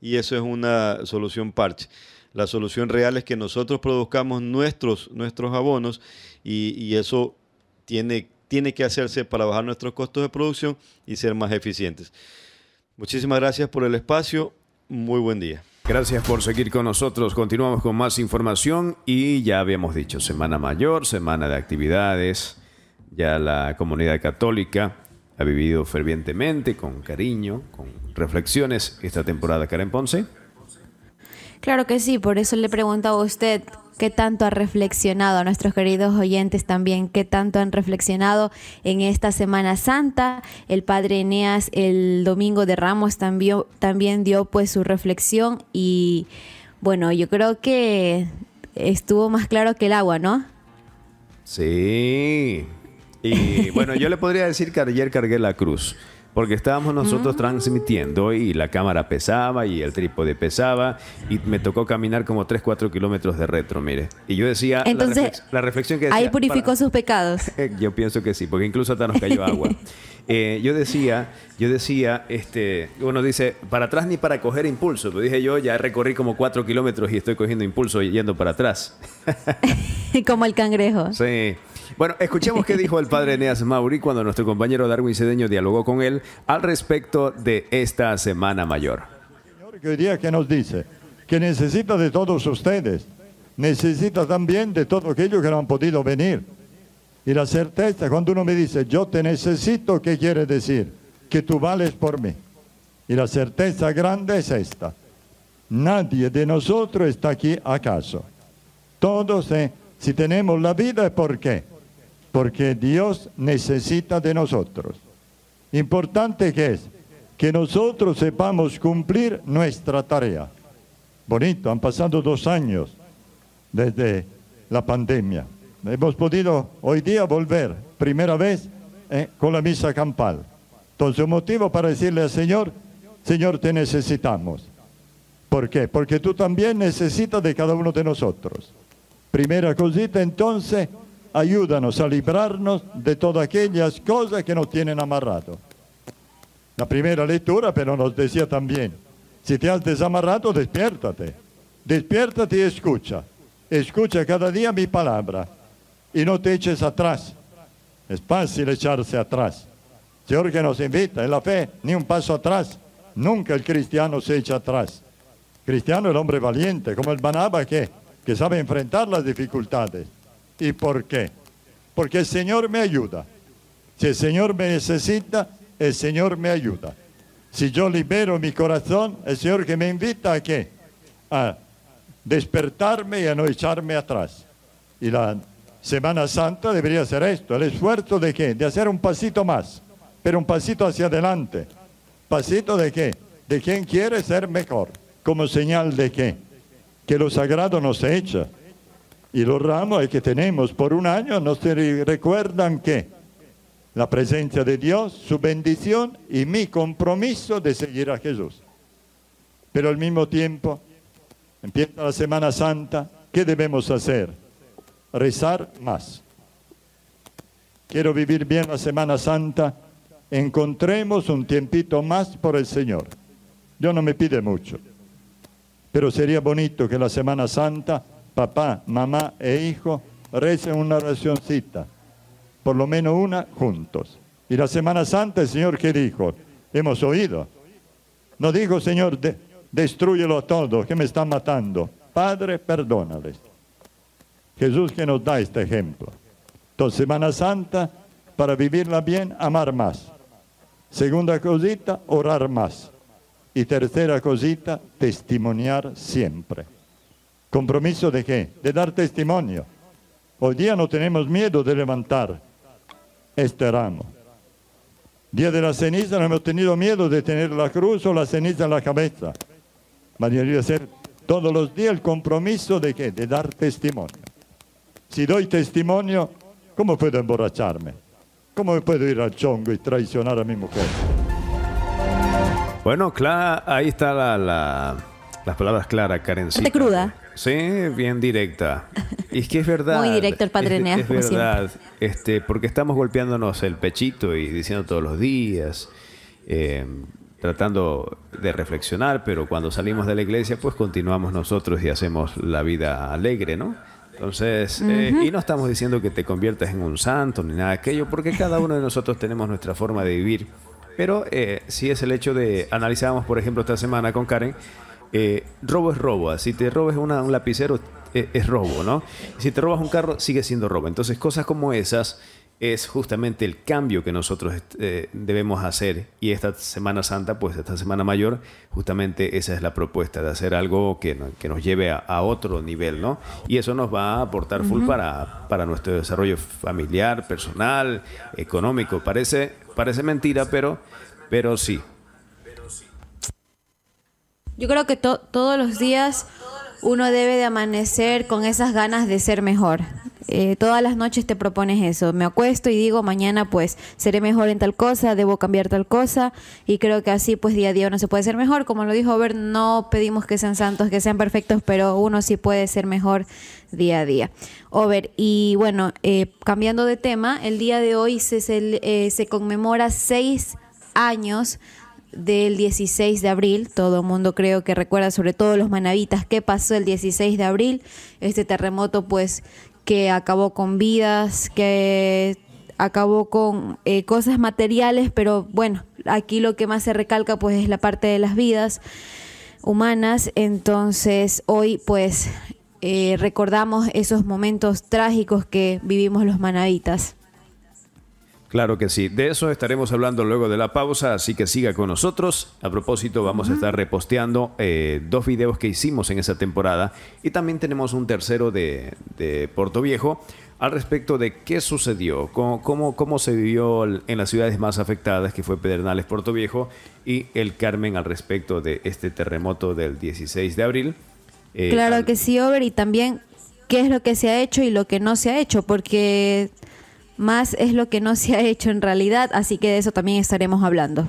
y eso es una solución parche. La solución real es que nosotros produzcamos nuestros, nuestros abonos y, eso tiene, tiene que hacerse para bajar nuestros costos de producción y ser más eficientes. Muchísimas gracias por el espacio. Muy buen día. Gracias por seguir con nosotros. Continuamos con más información y ya habíamos dicho, semana mayor, semana de actividades, ya la comunidad católica ha vivido fervientemente, con cariño, con reflexiones esta temporada, Karen Ponce? Claro que sí, por eso le pregunto a usted qué tanto ha reflexionado, a nuestros queridos oyentes también, qué tanto han reflexionado en esta Semana Santa. El padre Eneas el domingo de Ramos también, también dio pues su reflexión y bueno, yo creo que estuvo más claro que el agua, ¿no? Sí, y bueno, yo le podría decir que ayer cargué la cruz porque estábamos nosotros ah. transmitiendo y la cámara pesaba y el trípode pesaba y me tocó caminar como 3, 4 kilómetros de retro, mire. Y yo decía, Entonces, la, reflexión que decía, Ahí purificó sus pecados. Eh, yo pienso que sí, porque incluso hasta nos cayó agua. Eh, yo decía, yo decía, este, uno dice, para atrás ni para coger impulso. Lo dije yo, ya recorrí como 4 kilómetros y estoy cogiendo impulso yendo para atrás. como el cangrejo. Sí. Bueno, escuchemos qué dijo el padre Eneas Mauri cuando nuestro compañero Darwin Cedeño dialogó con él al respecto de esta Semana Mayor. Señor, hoy día que nos dice que necesita de todos ustedes, necesita también de todos aquellos que no han podido venir. Y la certeza, cuando uno me dice, yo te necesito, ¿qué quiere decir? Que tú vales por mí. Y la certeza grande es esta. Nadie de nosotros está aquí acaso. Todos, eh, si tenemos la vida, ¿por qué? porque Dios necesita de nosotros. Importante que es que nosotros sepamos cumplir nuestra tarea. Bonito, han pasado dos años desde la pandemia. Hemos podido hoy día volver, primera vez, eh, con la misa campal. Entonces, un motivo para decirle al Señor, Señor, te necesitamos. ¿Por qué? Porque tú también necesitas de cada uno de nosotros. Primera cosita, entonces, ayúdanos a librarnos de todas aquellas cosas que nos tienen amarrado. La primera lectura, pero nos decía también, si te has desamarrado, despiértate. Despiértate y escucha. Escucha cada día mi palabra y no te eches atrás. Es fácil echarse atrás. Señor que nos invita en la fe, ni un paso atrás. Nunca el cristiano se echa atrás. Cristiano es el hombre valiente, como el Banaba que, que sabe enfrentar las dificultades. ¿Y por qué? Porque el Señor me ayuda. Si el Señor me necesita, el Señor me ayuda. Si yo libero mi corazón, el Señor que me invita a qué? A despertarme y a no echarme atrás. Y la Semana Santa debería ser esto, el esfuerzo de qué? De hacer un pasito más, pero un pasito hacia adelante. ¿Pasito de qué? De quien quiere ser mejor, como señal de qué? Que lo sagrado no se echa, y los ramos que tenemos por un año nos recuerdan que la presencia de Dios, su bendición y mi compromiso de seguir a Jesús. Pero al mismo tiempo, empieza la Semana Santa, ¿qué debemos hacer? Rezar más. Quiero vivir bien la Semana Santa, encontremos un tiempito más por el Señor. Dios no me pide mucho, pero sería bonito que la Semana Santa papá, mamá e hijo recen una oracióncita, por lo menos una juntos. Y la Semana Santa el Señor que dijo, hemos oído. No dijo, Señor, de, destruyelo a que me están matando. Padre, perdónales. Jesús que nos da este ejemplo. Entonces, Semana Santa, para vivirla bien, amar más. Segunda cosita, orar más. Y tercera cosita, testimoniar siempre. ¿Compromiso de qué? De dar testimonio. Hoy día no tenemos miedo de levantar este ramo. Día de la ceniza no hemos tenido miedo de tener la cruz o la ceniza en la cabeza. María ser todos los días el compromiso de qué? De dar testimonio. Si doy testimonio, ¿cómo puedo emborracharme? ¿Cómo puedo ir al chongo y traicionar a mi mujer? Bueno, ahí están las palabras claras, Karen. cruda. Sí, bien directa. Y es que es verdad. Muy directo el padre Neas, Es, verdad, este, porque estamos golpeándonos el pechito y diciendo todos los días, eh, tratando de reflexionar, pero cuando salimos de la iglesia, pues continuamos nosotros y hacemos la vida alegre, ¿no? Entonces, eh, y no estamos diciendo que te conviertas en un santo ni nada de aquello, porque cada uno de nosotros tenemos nuestra forma de vivir. Pero eh, sí es el hecho de, analizábamos, por ejemplo, esta semana con Karen, eh, robo es robo. Ah, si te robes un lapicero, eh, es, robo, ¿no? Si te robas un carro, sigue siendo robo. Entonces, cosas como esas es justamente el cambio que nosotros eh, debemos hacer. Y esta Semana Santa, pues esta Semana Mayor, justamente esa es la propuesta, de hacer algo que, nos lleve a, otro nivel, ¿no? Y eso nos va a aportar full para, para nuestro desarrollo familiar, personal, económico. Parece, parece mentira, pero, pero sí, yo creo que todos los días uno debe de amanecer con esas ganas de ser mejor. Eh, todas las noches te propones eso. Me acuesto y digo, mañana pues seré mejor en tal cosa, debo cambiar tal cosa. Y creo que así pues día a día uno se puede ser mejor. Como lo dijo Over, no pedimos que sean santos, que sean perfectos, pero uno sí puede ser mejor día a día. Over, y bueno, eh, cambiando de tema, el día de hoy se, se, eh, se conmemora seis años del 16 de abril. Todo el mundo creo que recuerda, sobre todo los manavitas, qué pasó el 16 de abril. Este terremoto pues que acabó con vidas, que acabó con eh, cosas materiales, pero bueno, aquí lo que más se recalca pues es la parte de las vidas humanas. Entonces hoy pues eh, recordamos esos momentos trágicos que vivimos los manavitas. Claro que sí. De eso estaremos hablando luego de la pausa, así que siga con nosotros. A propósito, vamos a estar reposteando eh, dos videos que hicimos en esa temporada y también tenemos un tercero de, de Puerto Viejo al respecto de qué sucedió, cómo, cómo, se vivió en las ciudades más afectadas, que fue Pedernales, Puerto Viejo, y el Carmen al respecto de este terremoto del 16 de abril. Eh, claro que sí, Over, y también qué es lo que se ha hecho y lo que no se ha hecho, porque más es lo que no se ha hecho en realidad, así que de eso también estaremos hablando.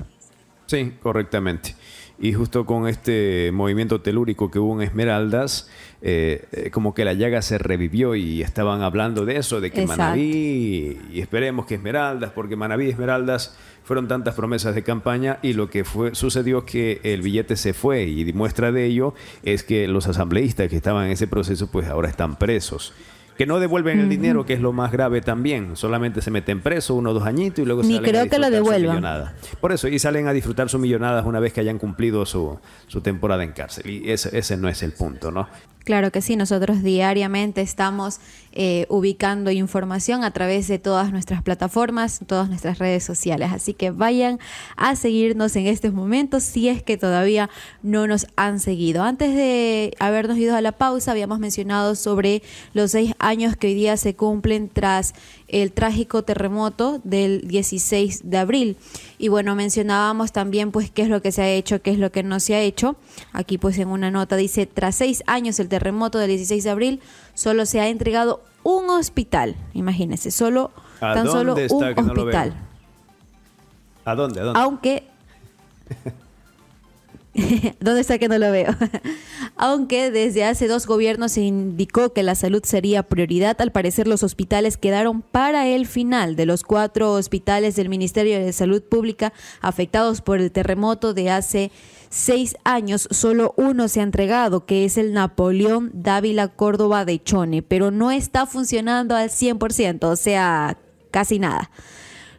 Sí, correctamente. Y justo con este movimiento telúrico que hubo en Esmeraldas, eh, eh, como que la llaga se revivió y estaban hablando de eso, de que Manaví, y esperemos que Esmeraldas, porque Manaví y Esmeraldas fueron tantas promesas de campaña y lo que fue, sucedió que el billete se fue y muestra de ello es que los asambleístas que estaban en ese proceso pues ahora están presos que no devuelven el dinero, que es lo más grave también. Solamente se meten preso uno o dos añitos y luego Ni salen creo a que lo devuelvan. Por eso, y salen a disfrutar sus millonadas una vez que hayan cumplido su, su temporada en cárcel. Y ese, ese no es el punto, ¿no? Claro que sí, nosotros diariamente estamos eh, ubicando información a través de todas nuestras plataformas, todas nuestras redes sociales. Así que vayan a seguirnos en estos momentos si es que todavía no nos han seguido. Antes de habernos ido a la pausa, habíamos mencionado sobre los seis años que hoy día se cumplen tras el trágico terremoto del 16 de abril. Y bueno, mencionábamos también pues qué es lo que se ha hecho, qué es lo que no se ha hecho. Aquí pues en una nota dice, tras seis años el terremoto del 16 de abril, solo se ha entregado un hospital. Imagínense, solo, tan solo un hospital. ¿A dónde? ¿A dónde? Aunque ¿Dónde está que no lo veo? Aunque desde hace dos gobiernos se indicó que la salud sería prioridad, al parecer los hospitales quedaron para el final de los cuatro hospitales del Ministerio de Salud Pública afectados por el terremoto de hace seis años. Solo uno se ha entregado, que es el Napoleón Dávila Córdoba de Chone, pero no está funcionando al 100%, o sea, casi nada.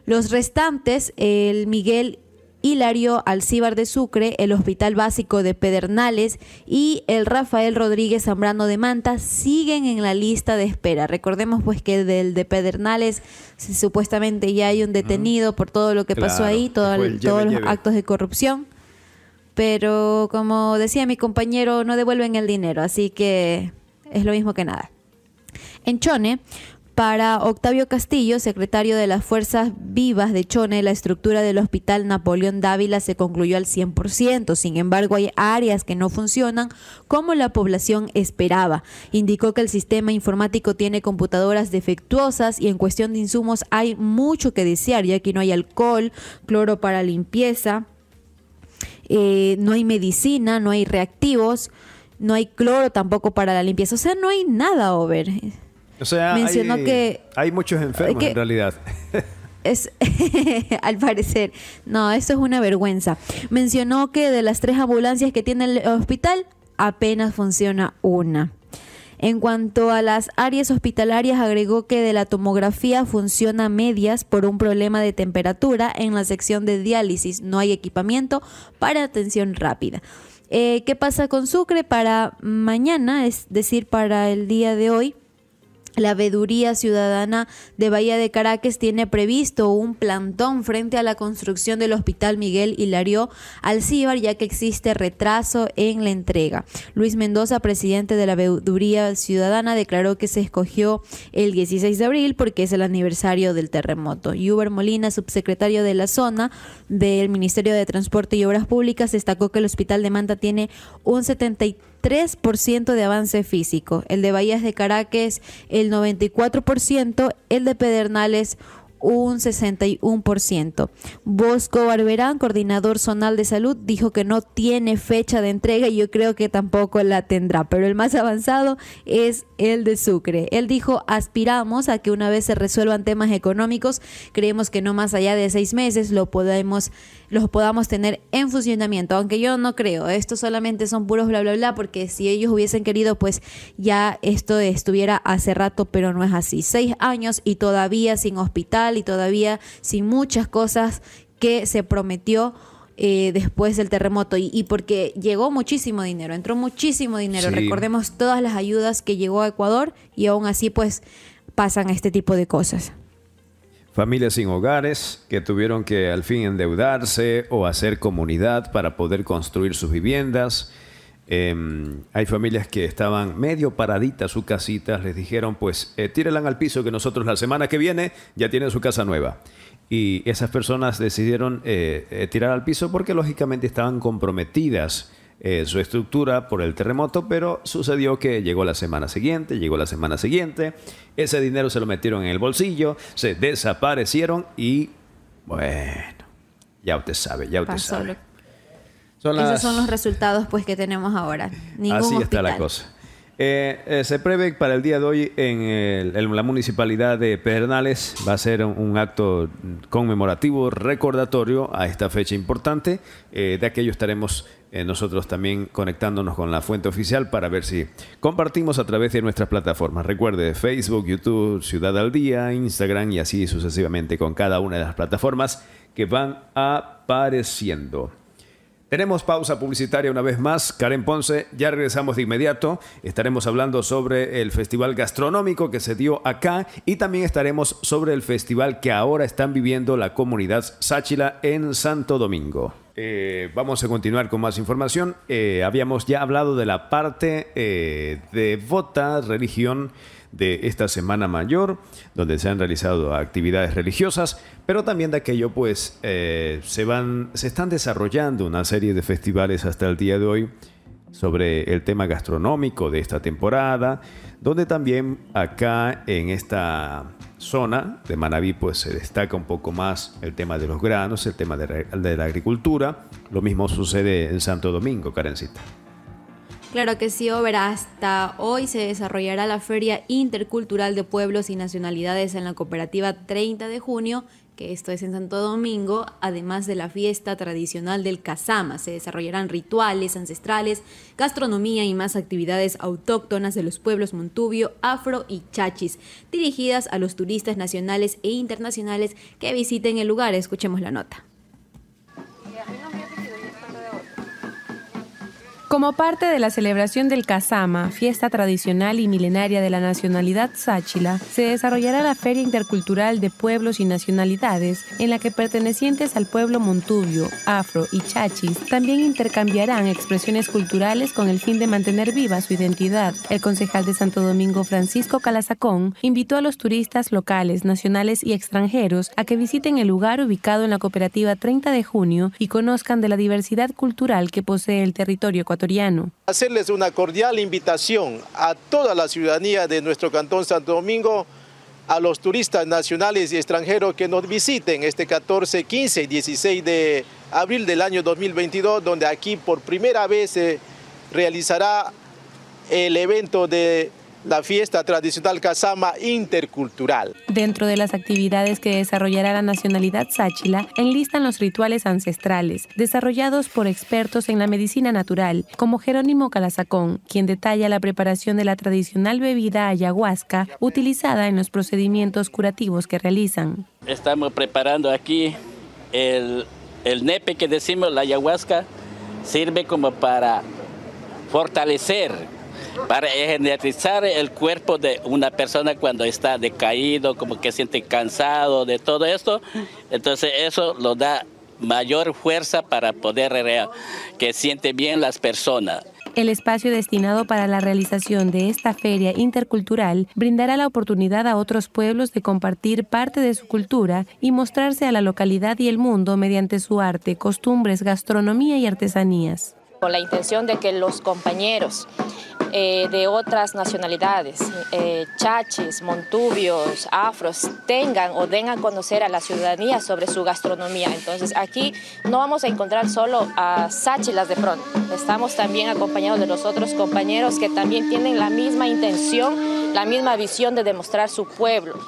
Los restantes, el Miguel Hilario Alcíbar de Sucre, el Hospital Básico de Pedernales y el Rafael Rodríguez Zambrano de Manta siguen en la lista de espera. Recordemos pues que del de Pedernales supuestamente ya hay un detenido por todo lo que pasó ahí, todos los actos de corrupción. Pero como decía mi compañero, no devuelven el dinero, así que es lo mismo que nada. En Chone, para Octavio Castillo, secretario de las Fuerzas Vivas de Chone, la estructura del Hospital Napoleón Dávila se concluyó al 100%. Sin embargo, hay áreas que no funcionan como la población esperaba. Indicó que el sistema informático tiene computadoras defectuosas y en cuestión de insumos hay mucho que desear, ya que no hay alcohol, cloro para limpieza, eh, no hay medicina, no hay reactivos, no hay cloro tampoco para la limpieza. O sea, no hay nada, Over. O mencionó hay, que hay muchos enfermos en realidad. Es, al parecer, no, eso es una vergüenza. Mencionó que de las tres ambulancias que tiene el hospital, apenas funciona una. En cuanto a las áreas hospitalarias, agregó que de la tomografía funciona medias por un problema de temperatura en la sección de diálisis. No hay equipamiento para atención rápida. Eh, ¿Qué pasa con Sucre? Para mañana, es decir, para el día de hoy, la Veeduría Ciudadana de Bahía de Caracas tiene previsto un plantón frente a la construcción del Hospital Miguel Hilario Alcíbar, ya que existe retraso en la entrega. Luis Mendoza, presidente de la Veduría Ciudadana, declaró que se escogió el 16 de abril porque es el aniversario del terremoto. Yuber Molina, subsecretario de la zona del Ministerio de Transporte y Obras Públicas, destacó que el Hospital de Manta tiene un 73 3% de avance físico, el de Bahías de Caracas el 94%, el de Pedernales un 61%. Bosco Barberán, coordinador zonal de salud, dijo que no tiene fecha de entrega y yo creo que tampoco la tendrá, pero el más avanzado es el de Sucre. Él dijo, aspiramos a que una vez se resuelvan temas económicos, creemos que no más allá de seis meses lo podemos los podamos tener en funcionamiento, aunque yo no creo, esto solamente son puros bla bla bla, porque si ellos hubiesen querido, pues ya esto estuviera hace rato, pero no es así. Seis años y todavía sin hospital y todavía sin muchas cosas que se prometió. Eh, después del terremoto y, porque llegó muchísimo dinero, entró muchísimo dinero. Recordemos todas las ayudas que llegó a Ecuador y aún así pues pasan este tipo de cosas familias sin hogares que tuvieron que al fin endeudarse o hacer comunidad para poder construir sus viviendas. Em, hay familias que estaban medio paraditas su casitas, les dijeron pues eh, al piso que nosotros la semana que viene ya tienen su casa nueva. Y esas personas decidieron eh, eh, tirar al piso porque lógicamente estaban comprometidas eh, su estructura por el terremoto, pero sucedió que llegó la semana siguiente, llegó la semana siguiente, ese dinero se lo metieron en el bolsillo, se desaparecieron y bueno, ya usted sabe, ya usted sabe. Esos son los resultados pues que tenemos ahora. Así está la cosa. Eh, eh, se prevé para el día de hoy en, la municipalidad de Pernales va a ser un, acto conmemorativo, recordatorio a esta fecha importante. de aquello estaremos eh, nosotros también conectándonos con la fuente oficial para ver si compartimos a través de nuestras plataformas. Recuerde, Facebook, YouTube, Ciudad al Día, Instagram y así sucesivamente con cada una de las plataformas que van apareciendo. Tenemos pausa publicitaria una vez más. Karen Ponce, ya regresamos de inmediato. Estaremos hablando sobre el festival gastronómico que se dio acá y también estaremos sobre el festival que ahora están viviendo la comunidad Sáchila en Santo Domingo. Eh, vamos a continuar con más información. Eh, habíamos ya hablado de la parte eh, de devota, religión de esta Semana Mayor, donde se han realizado actividades religiosas, pero también de aquello, pues se van, se están desarrollando una serie de festivales hasta el día de hoy sobre el tema gastronómico de esta temporada, donde también acá en esta zona de Manabí pues se destaca un poco más el tema de los granos, el tema de la, agricultura. Lo mismo sucede en Santo Domingo, Karencita. Claro que sí, Obra. Hasta hoy se desarrollará la Feria Intercultural de Pueblos y Nacionalidades en la Cooperativa 30 de junio que esto es en Santo Domingo, además de la fiesta tradicional del Kazama. Se desarrollarán rituales ancestrales, gastronomía y más actividades autóctonas de los pueblos Montubio, Afro y Chachis, dirigidas a los turistas nacionales e internacionales que visiten el lugar. Escuchemos la nota. Como parte de la celebración del Kazama, fiesta tradicional y milenaria de la nacionalidad sáchila, se desarrollará la Feria Intercultural de Pueblos y Nacionalidades, en la que pertenecientes al pueblo montubio, afro y chachis también intercambiarán expresiones culturales con el fin de mantener viva su identidad. El concejal de Santo Domingo, Francisco Calazacón, invitó a los turistas locales, nacionales y extranjeros a que visiten el lugar ubicado en la cooperativa 30 de junio y conozcan de la diversidad cultural que posee el territorio ecuatoriano Hacerles una cordial invitación a toda la ciudadanía de nuestro Cantón Santo Domingo, a los turistas nacionales y extranjeros que nos visiten este 14, 15 y 16 de abril del año 2022, donde aquí por primera vez se realizará el evento de la fiesta tradicional Kazama intercultural. Dentro de las actividades que desarrollará la nacionalidad sáchila, enlistan los rituales ancestrales, desarrollados por expertos en la medicina natural, como Jerónimo Calazacón, quien detalla la preparación de la tradicional bebida ayahuasca utilizada en los procedimientos curativos que realizan. Estamos preparando aquí el, el nepe que decimos, la ayahuasca, sirve como para fortalecer para energizar el cuerpo de una persona cuando está decaído, como que siente cansado de todo esto. Entonces eso lo da mayor fuerza para poder que siente bien las personas. El espacio destinado para la realización de esta feria intercultural brindará la oportunidad a otros pueblos de compartir parte de su cultura y mostrarse a la localidad y el mundo mediante su arte, costumbres, gastronomía y artesanías con la intención de que los compañeros eh, de otras nacionalidades, eh, chaches, montubios, afros, tengan o den a conocer a la ciudadanía sobre su gastronomía. Entonces aquí no vamos a encontrar solo a sáchilas de pronto, estamos también acompañados de los otros compañeros que también tienen la misma intención, la misma visión de demostrar su pueblo.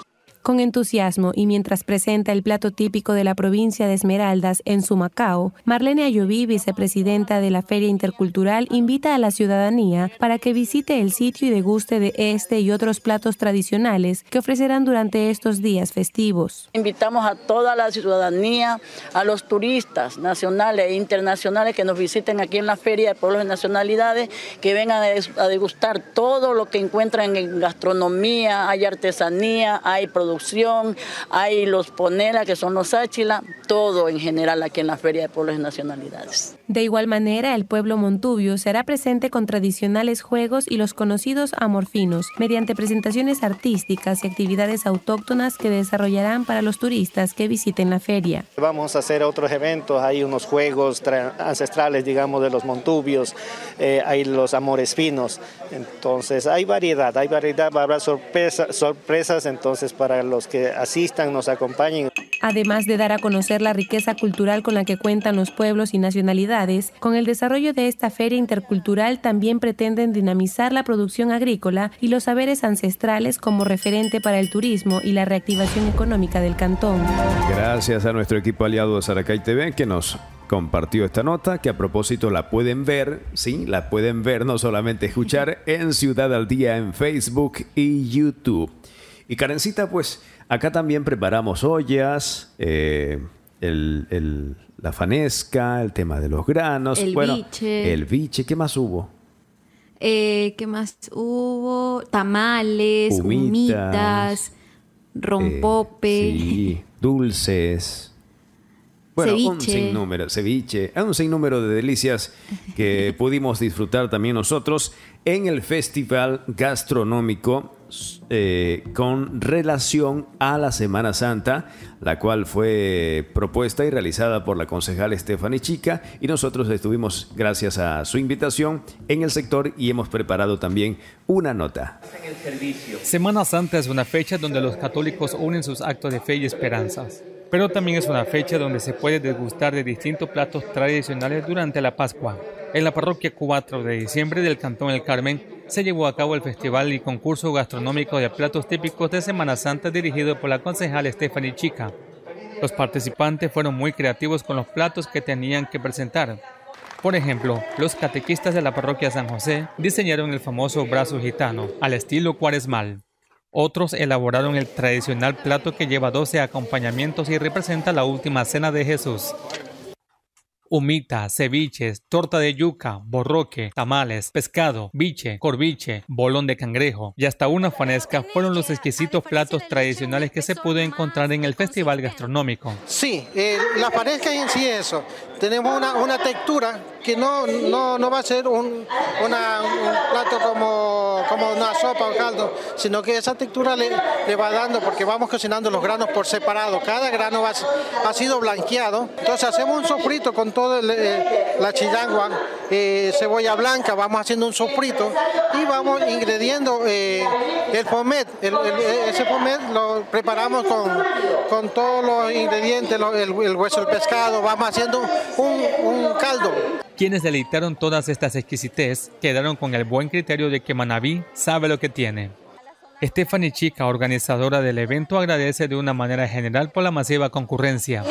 Con entusiasmo y mientras presenta el plato típico de la provincia de Esmeraldas en Sumacao, Marlene Ayoví, vicepresidenta de la Feria Intercultural, invita a la ciudadanía para que visite el sitio y deguste de este y otros platos tradicionales que ofrecerán durante estos días festivos. Invitamos a toda la ciudadanía, a los turistas nacionales e internacionales que nos visiten aquí en la Feria de Pueblos y Nacionalidades, que vengan a degustar todo lo que encuentran en gastronomía, hay artesanía, hay producción hay los ponela, que son los áchila, todo en general aquí en la Feria de Pueblos y Nacionalidades. De igual manera, el pueblo montubio será presente con tradicionales juegos y los conocidos amorfinos, mediante presentaciones artísticas y actividades autóctonas que desarrollarán para los turistas que visiten la feria. Vamos a hacer otros eventos, hay unos juegos ancestrales, digamos, de los montubios, eh, hay los amores finos, entonces hay variedad, hay variedad, habrá sorpresa, sorpresas entonces para los que asistan, nos acompañen además de dar a conocer la riqueza cultural con la que cuentan los pueblos y nacionalidades, con el desarrollo de esta feria intercultural también pretenden dinamizar la producción agrícola y los saberes ancestrales como referente para el turismo y la reactivación económica del cantón. Gracias a nuestro equipo aliado de Saracay TV que nos compartió esta nota, que a propósito la pueden ver, sí, la pueden ver, no solamente escuchar, en Ciudad al Día en Facebook y YouTube. Y Karencita, pues... Acá también preparamos ollas, eh, el, la fanesca, el tema de los granos. El bueno, biche. El biche. ¿Qué más hubo? Eh, ¿Qué más hubo? Tamales, humitas, rompope. Eh, dulces. Bueno, un sinnúmero, ceviche, un sinnúmero de delicias que pudimos disfrutar también nosotros en el Festival Gastronómico eh, con relación a la Semana Santa, la cual fue propuesta y realizada por la concejal Estefany Chica y nosotros estuvimos, gracias a su invitación, en el sector y hemos preparado también una nota. Semana Santa es una fecha donde los católicos unen sus actos de fe y esperanzas pero también es una fecha donde se puede degustar de distintos platos tradicionales durante la Pascua. En la parroquia 4 de diciembre del Cantón El Carmen se llevó a cabo el festival y concurso gastronómico de platos típicos de Semana Santa dirigido por la concejal Stephanie Chica. Los participantes fueron muy creativos con los platos que tenían que presentar. Por ejemplo, los catequistas de la parroquia San José diseñaron el famoso brazo gitano, al estilo cuaresmal. Otros elaboraron el tradicional plato que lleva 12 acompañamientos y representa la última cena de Jesús humita, ceviches, torta de yuca, borroque, tamales, pescado, biche, corviche, bolón de cangrejo y hasta una fanesca fueron los exquisitos platos tradicionales que se pudo encontrar en el festival gastronómico. Sí, eh, la fanesca en sí eso. Tenemos una, una textura que no, no, va a ser un, plato como, como, una sopa o caldo, sino que esa textura le, le, va dando porque vamos cocinando los granos por separado, cada grano va, ha sido blanqueado, entonces hacemos un sofrito con toda eh, la chillangua, eh, cebolla blanca, vamos haciendo un sofrito y vamos ingrediendo eh, el fomet, ese fomet lo preparamos con, todos los ingredientes, el, hueso del pescado, vamos haciendo un caldo. Quienes deleitaron todas estas exquisites quedaron con el buen criterio de que Manaví sabe lo que tiene. Stephanie Chica, organizadora del evento, agradece de una manera general por la masiva concurrencia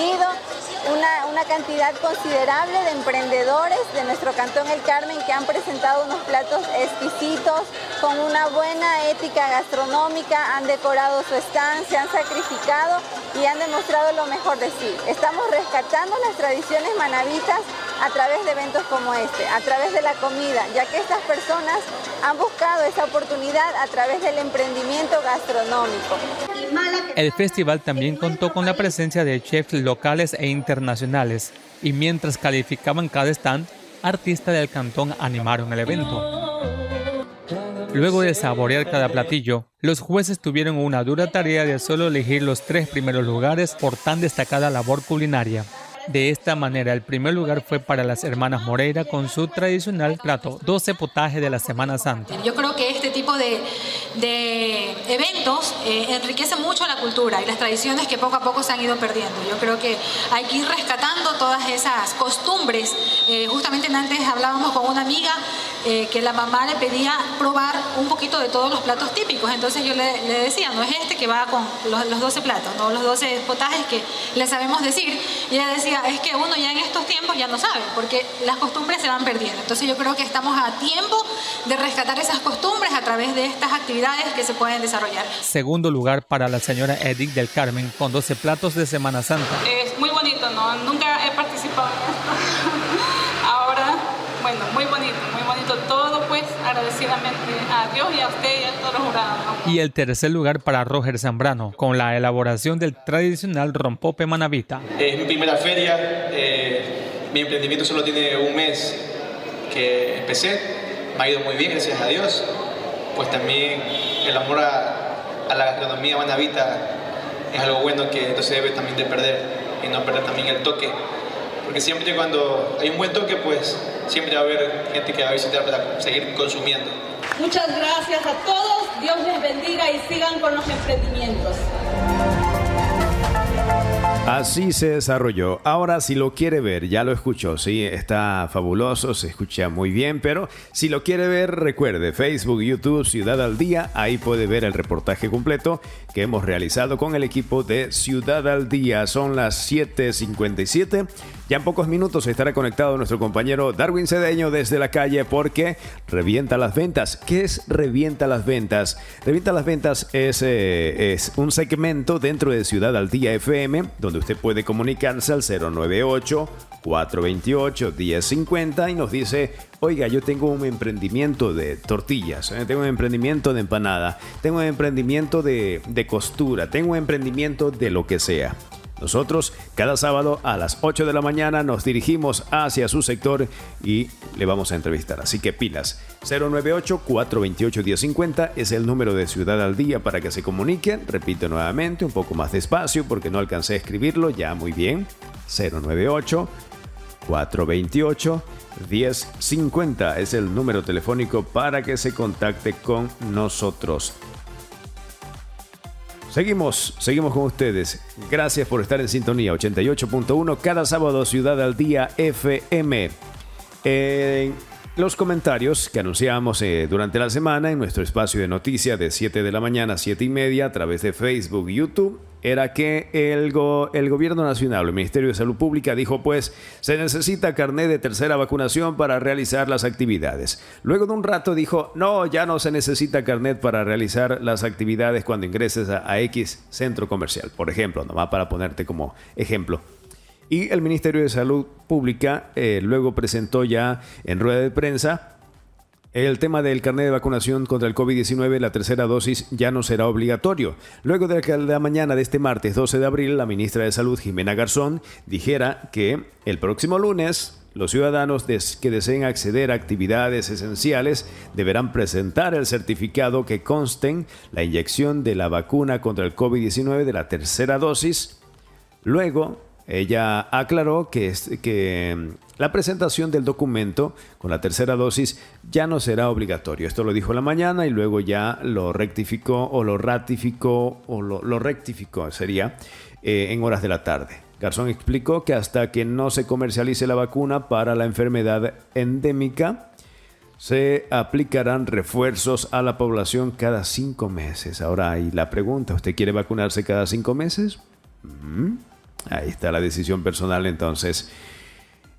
cantidad considerable de emprendedores de nuestro Cantón El Carmen que han presentado unos platos exquisitos, con una buena ética gastronómica, han decorado su estancia, han sacrificado y han demostrado lo mejor de sí. Estamos rescatando las tradiciones manabitas a través de eventos como este, a través de la comida, ya que estas personas han buscado esa oportunidad a través del emprendimiento gastronómico. El festival también contó con la presencia de chefs locales e internacionales y mientras calificaban cada stand, artistas del cantón animaron el evento. Luego de saborear cada platillo, los jueces tuvieron una dura tarea de solo elegir los tres primeros lugares por tan destacada labor culinaria. De esta manera, el primer lugar fue para las hermanas Moreira con su tradicional plato, 12 potajes de la Semana Santa. Yo creo que este tipo de, de eventos eh, enriquece mucho la cultura y las tradiciones que poco a poco se han ido perdiendo. Yo creo que hay que ir rescatando todas esas costumbres. Eh, justamente antes hablábamos con una amiga eh, que la mamá le pedía probar un poquito de todos los platos típicos. Entonces yo le, decía, no es este que va con los, 12 platos, no los 12 potajes que le sabemos decir. Y ella decía, es que uno ya en estos tiempos ya no sabe, porque las costumbres se van perdiendo. Entonces yo creo que estamos a tiempo de rescatar esas costumbres a través de estas actividades que se pueden desarrollar. Segundo lugar para la señora Edith del Carmen con 12 platos de Semana Santa. Es muy bonito, ¿no? Nunca he participado en esto. Ahora, bueno, muy bonito, muy bonito todo, pues agradecidamente a Dios y a usted y a todos los jurados. Y el tercer lugar para Roger Zambrano con la elaboración del tradicional rompope manavita. Es mi primera feria, eh, mi emprendimiento solo tiene un mes que empecé, me ha ido muy bien, gracias a Dios pues también el amor a, la gastronomía guanabita es algo bueno que entonces se debe también de perder y no perder también el toque. Porque siempre cuando hay un buen toque, pues siempre va a haber gente que va a visitar para seguir consumiendo. Muchas gracias a todos, Dios les bendiga y sigan con los emprendimientos. Así se desarrolló. Ahora, si lo quiere ver, ya lo escuchó, sí, está fabuloso, se escucha muy bien, pero si lo quiere ver, recuerde Facebook, YouTube, Ciudad al Día, ahí puede ver el reportaje completo que hemos realizado con el equipo de Ciudad al Día. Son las 7.57 ya en pocos minutos estará conectado nuestro compañero Darwin Cedeño desde la calle porque revienta las ventas. ¿Qué es revienta las ventas? Revienta las ventas es, eh, es un segmento dentro de Ciudad al Día FM donde usted puede comunicarse al 098 428 1050 y nos dice, oiga, yo tengo un emprendimiento de tortillas, eh, tengo un emprendimiento de empanada, tengo un emprendimiento de, de costura, tengo un emprendimiento de lo que sea. Nosotros cada sábado a las 8 de la mañana nos dirigimos hacia su sector y le vamos a entrevistar. Así que pilas, 098-428-1050 es el número de Ciudad al Día para que se comuniquen. Repito nuevamente, un poco más despacio porque no alcancé a escribirlo, ya muy bien. 098 428 1050 es el número telefónico para que se contacte con nosotros. Seguimos, seguimos con ustedes. Gracias por estar en sintonía 88.1 cada sábado Ciudad al Día FM. En los comentarios que anunciamos eh, durante la semana en nuestro espacio de noticias de 7 de la mañana a 7 y media a través de Facebook, YouTube era que el, el Gobierno Nacional, el Ministerio de Salud Pública, dijo pues se necesita carnet de tercera vacunación para realizar las actividades. Luego de un rato dijo, no, ya no se necesita carnet para realizar las actividades cuando ingreses a, X centro comercial, por ejemplo, nomás para ponerte como ejemplo. Y el Ministerio de Salud Pública eh, luego presentó ya en rueda de prensa el tema del carnet de vacunación contra el COVID-19, la tercera dosis, ya no será obligatorio. Luego de que la mañana de este martes 12 de abril, la ministra de Salud, Jimena Garzón, dijera que el próximo lunes los ciudadanos que deseen acceder a actividades esenciales deberán presentar el certificado que consten la inyección de la vacuna contra el COVID-19 de la tercera dosis. Luego ella aclaró que, que, mm, la presentación del documento con la tercera dosis ya no será obligatorio. Esto lo dijo la mañana y luego ya lo rectificó o lo ratificó o lo, rectificó, sería, eh, en horas de la tarde. Garzón explicó que hasta que no se comercialice la vacuna para la enfermedad endémica, se aplicarán refuerzos a la población cada cinco meses. Ahora, hay la pregunta, ¿usted quiere vacunarse cada cinco meses? Mm. Ahí está la decisión personal entonces.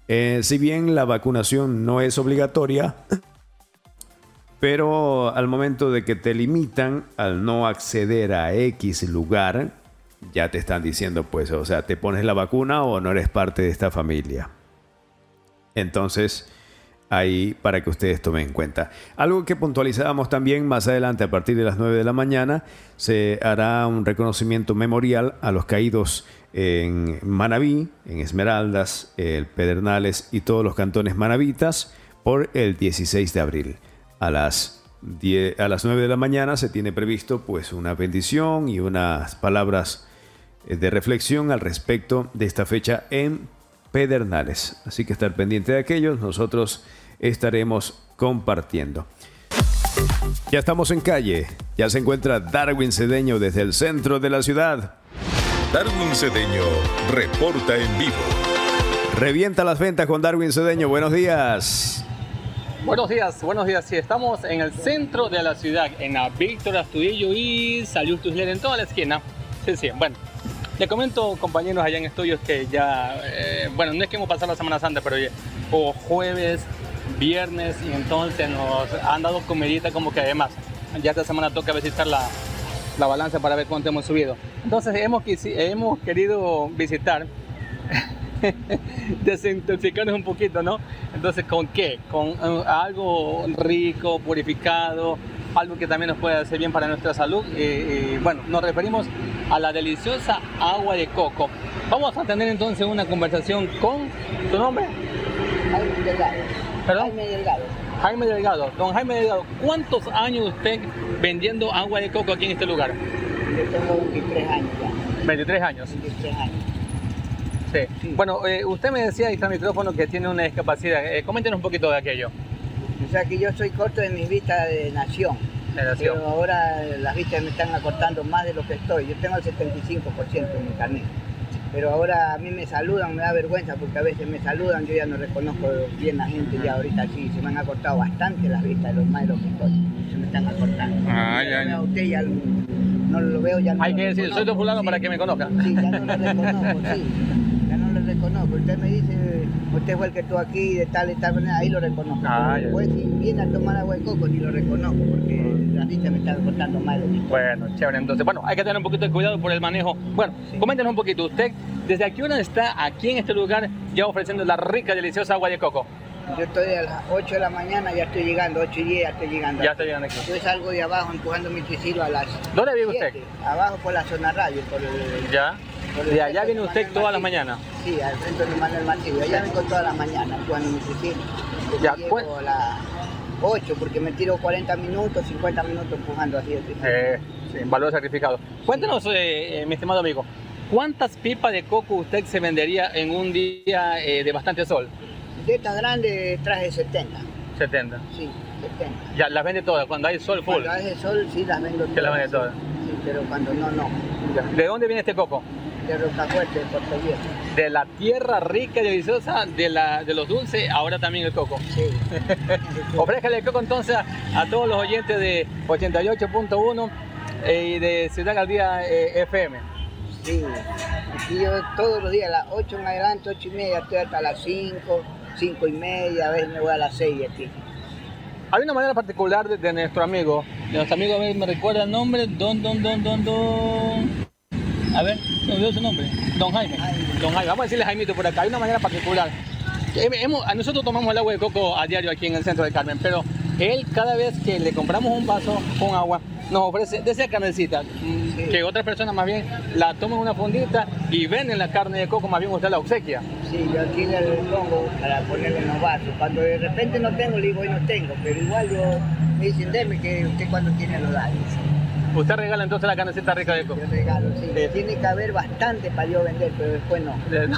Eh, si bien la vacunación no es obligatoria, pero al momento de que te limitan al no acceder a X lugar, ya te están diciendo, pues, o sea, te pones la vacuna o no eres parte de esta familia. Entonces, ahí para que ustedes tomen en cuenta. Algo que puntualizábamos también más adelante, a partir de las 9 de la mañana, se hará un reconocimiento memorial a los caídos en Manabí, en Esmeraldas, el Pedernales y todos los cantones manabitas por el 16 de abril. A las, a las 9 de la mañana se tiene previsto pues una bendición y unas palabras eh, de reflexión al respecto de esta fecha en Pedernales. Así que estar pendiente de aquellos. Nosotros estaremos compartiendo. Ya estamos en calle, ya se encuentra Darwin Cedeño desde el centro de la ciudad. Darwin Cedeño reporta en vivo. Revienta las ventas con Darwin Cedeño, buenos días. Buenos días, buenos días. Sí, estamos en el centro de la ciudad, en la Víctor Astudillo y Salud Tusler, en toda la esquina. Sí, sí, bueno. Le comento, compañeros allá en estudios, que ya, eh, bueno, no es que hemos pasado la Semana Santa, pero o jueves, viernes y entonces nos han dado comidita como que además ya esta semana toca visitar la, la balanza para ver cuánto hemos subido. Entonces hemos, hemos querido visitar, desintoxicarnos un poquito, ¿no? Entonces, ¿con qué? Con eh, algo rico, purificado, algo que también nos puede hacer bien para nuestra salud. y bueno, nos referimos a la deliciosa agua de coco. Vamos a tener entonces una conversación con tu nombre. Jaime Delgado. Jaime Delgado. Don Jaime Delgado, ¿cuántos años usted vendiendo agua de coco aquí en este lugar? Yo tengo 23 años ya. 23 años. 23 años. Sí. Bueno, eh, usted me decía, ahí está el micrófono, que tiene una discapacidad. Eh, coméntenos un poquito de aquello. O sea que yo soy corto en mi vista de nación. De nación. Pero ahora las vistas me están acortando más de lo que estoy. Yo tengo el 75% en mi carnet pero ahora a mí me saludan, me da vergüenza porque a veces me saludan, yo ya no reconozco bien la gente, ya ahorita sí, se me han acortado bastante las vistas de los malos que estoy, se me están acortando. Ah, ya, ya. A usted ya no lo veo, ya Hay que decir, soy de fulano para que me conozca. Sí, ya no lo reconozco, sí reconozco. Usted me dice, usted fue el que estuvo aquí de tal y tal manera, ahí lo reconozco. Ah, si viene a tomar agua de coco, ni lo reconozco, porque la dicha me está contando mal. Bueno, chévere. Entonces, bueno, hay que tener un poquito de cuidado por el manejo. Bueno, coméntenos un poquito. Usted, ¿desde aquí hora está aquí en este lugar ya ofreciendo la rica, deliciosa agua de coco? Yo estoy a las 8 de la mañana, ya estoy llegando, 8 y 10 ya estoy llegando. Ya estoy llegando aquí. Yo salgo de abajo empujando mi triciclo a las. ¿Dónde vive usted? Abajo por la zona radio, por el. Ya. allá viene usted todas las mañanas. Sí, al frente de Manuel Martillo. Allá vengo todas las mañanas empujando mi triciclo. Ya, llego pues. a las 8 porque me tiro 40 minutos, 50 minutos empujando así el eh, triciclo. Sí, sí, valor sacrificado. cuéntenos eh, eh, mi estimado amigo, ¿cuántas pipas de coco usted se vendería en un día de bastante sol? de esta grande traje 70. 70. Sí, 70. Ya, las vende todas, cuando hay sol full. Cuando hay sol, sí, las vendo todas. vende Sí, pero cuando no, no. ¿De dónde viene este coco? De Rocafuerte, de Puerto Viejo. De la tierra rica y deliciosa, de, la, de los dulces, ahora también el coco. Sí. Ofrézcale el coco entonces a, todos los oyentes de 88.1 eh, y de Ciudad Galdía eh, FM. Sí, y yo todos los días, a las 8 en adelante, 8 y media, estoy hasta las 5, cinco y media, a ver, me voy a las seis aquí. Hay una manera particular de, nuestro amigo. De nuestro amigo, a ver, me recuerda el nombre, don, don, don, don, don. A ver, se me su nombre. Don Jaime. Don Jaime, vamos a decirle Jaimito por acá. Hay una manera particular. Hemos, nosotros tomamos el agua de coco a diario aquí en el centro de Carmen, pero él cada vez que le compramos un vaso con agua, no, ofrece de esa carnecita, que otras personas más bien la tomen una fondita y venden la carne de coco, más bien usted la obsequia. Sí, yo aquí le pongo para ponerle en los vasos. Cuando de repente no tengo, le digo, hoy no tengo, pero igual yo me dicen, deme que usted cuando tiene los daños. Pues usted regala entonces la canecita rica de Yo regalo, sí. Tiene que haber bastante para yo vender, pero después no. después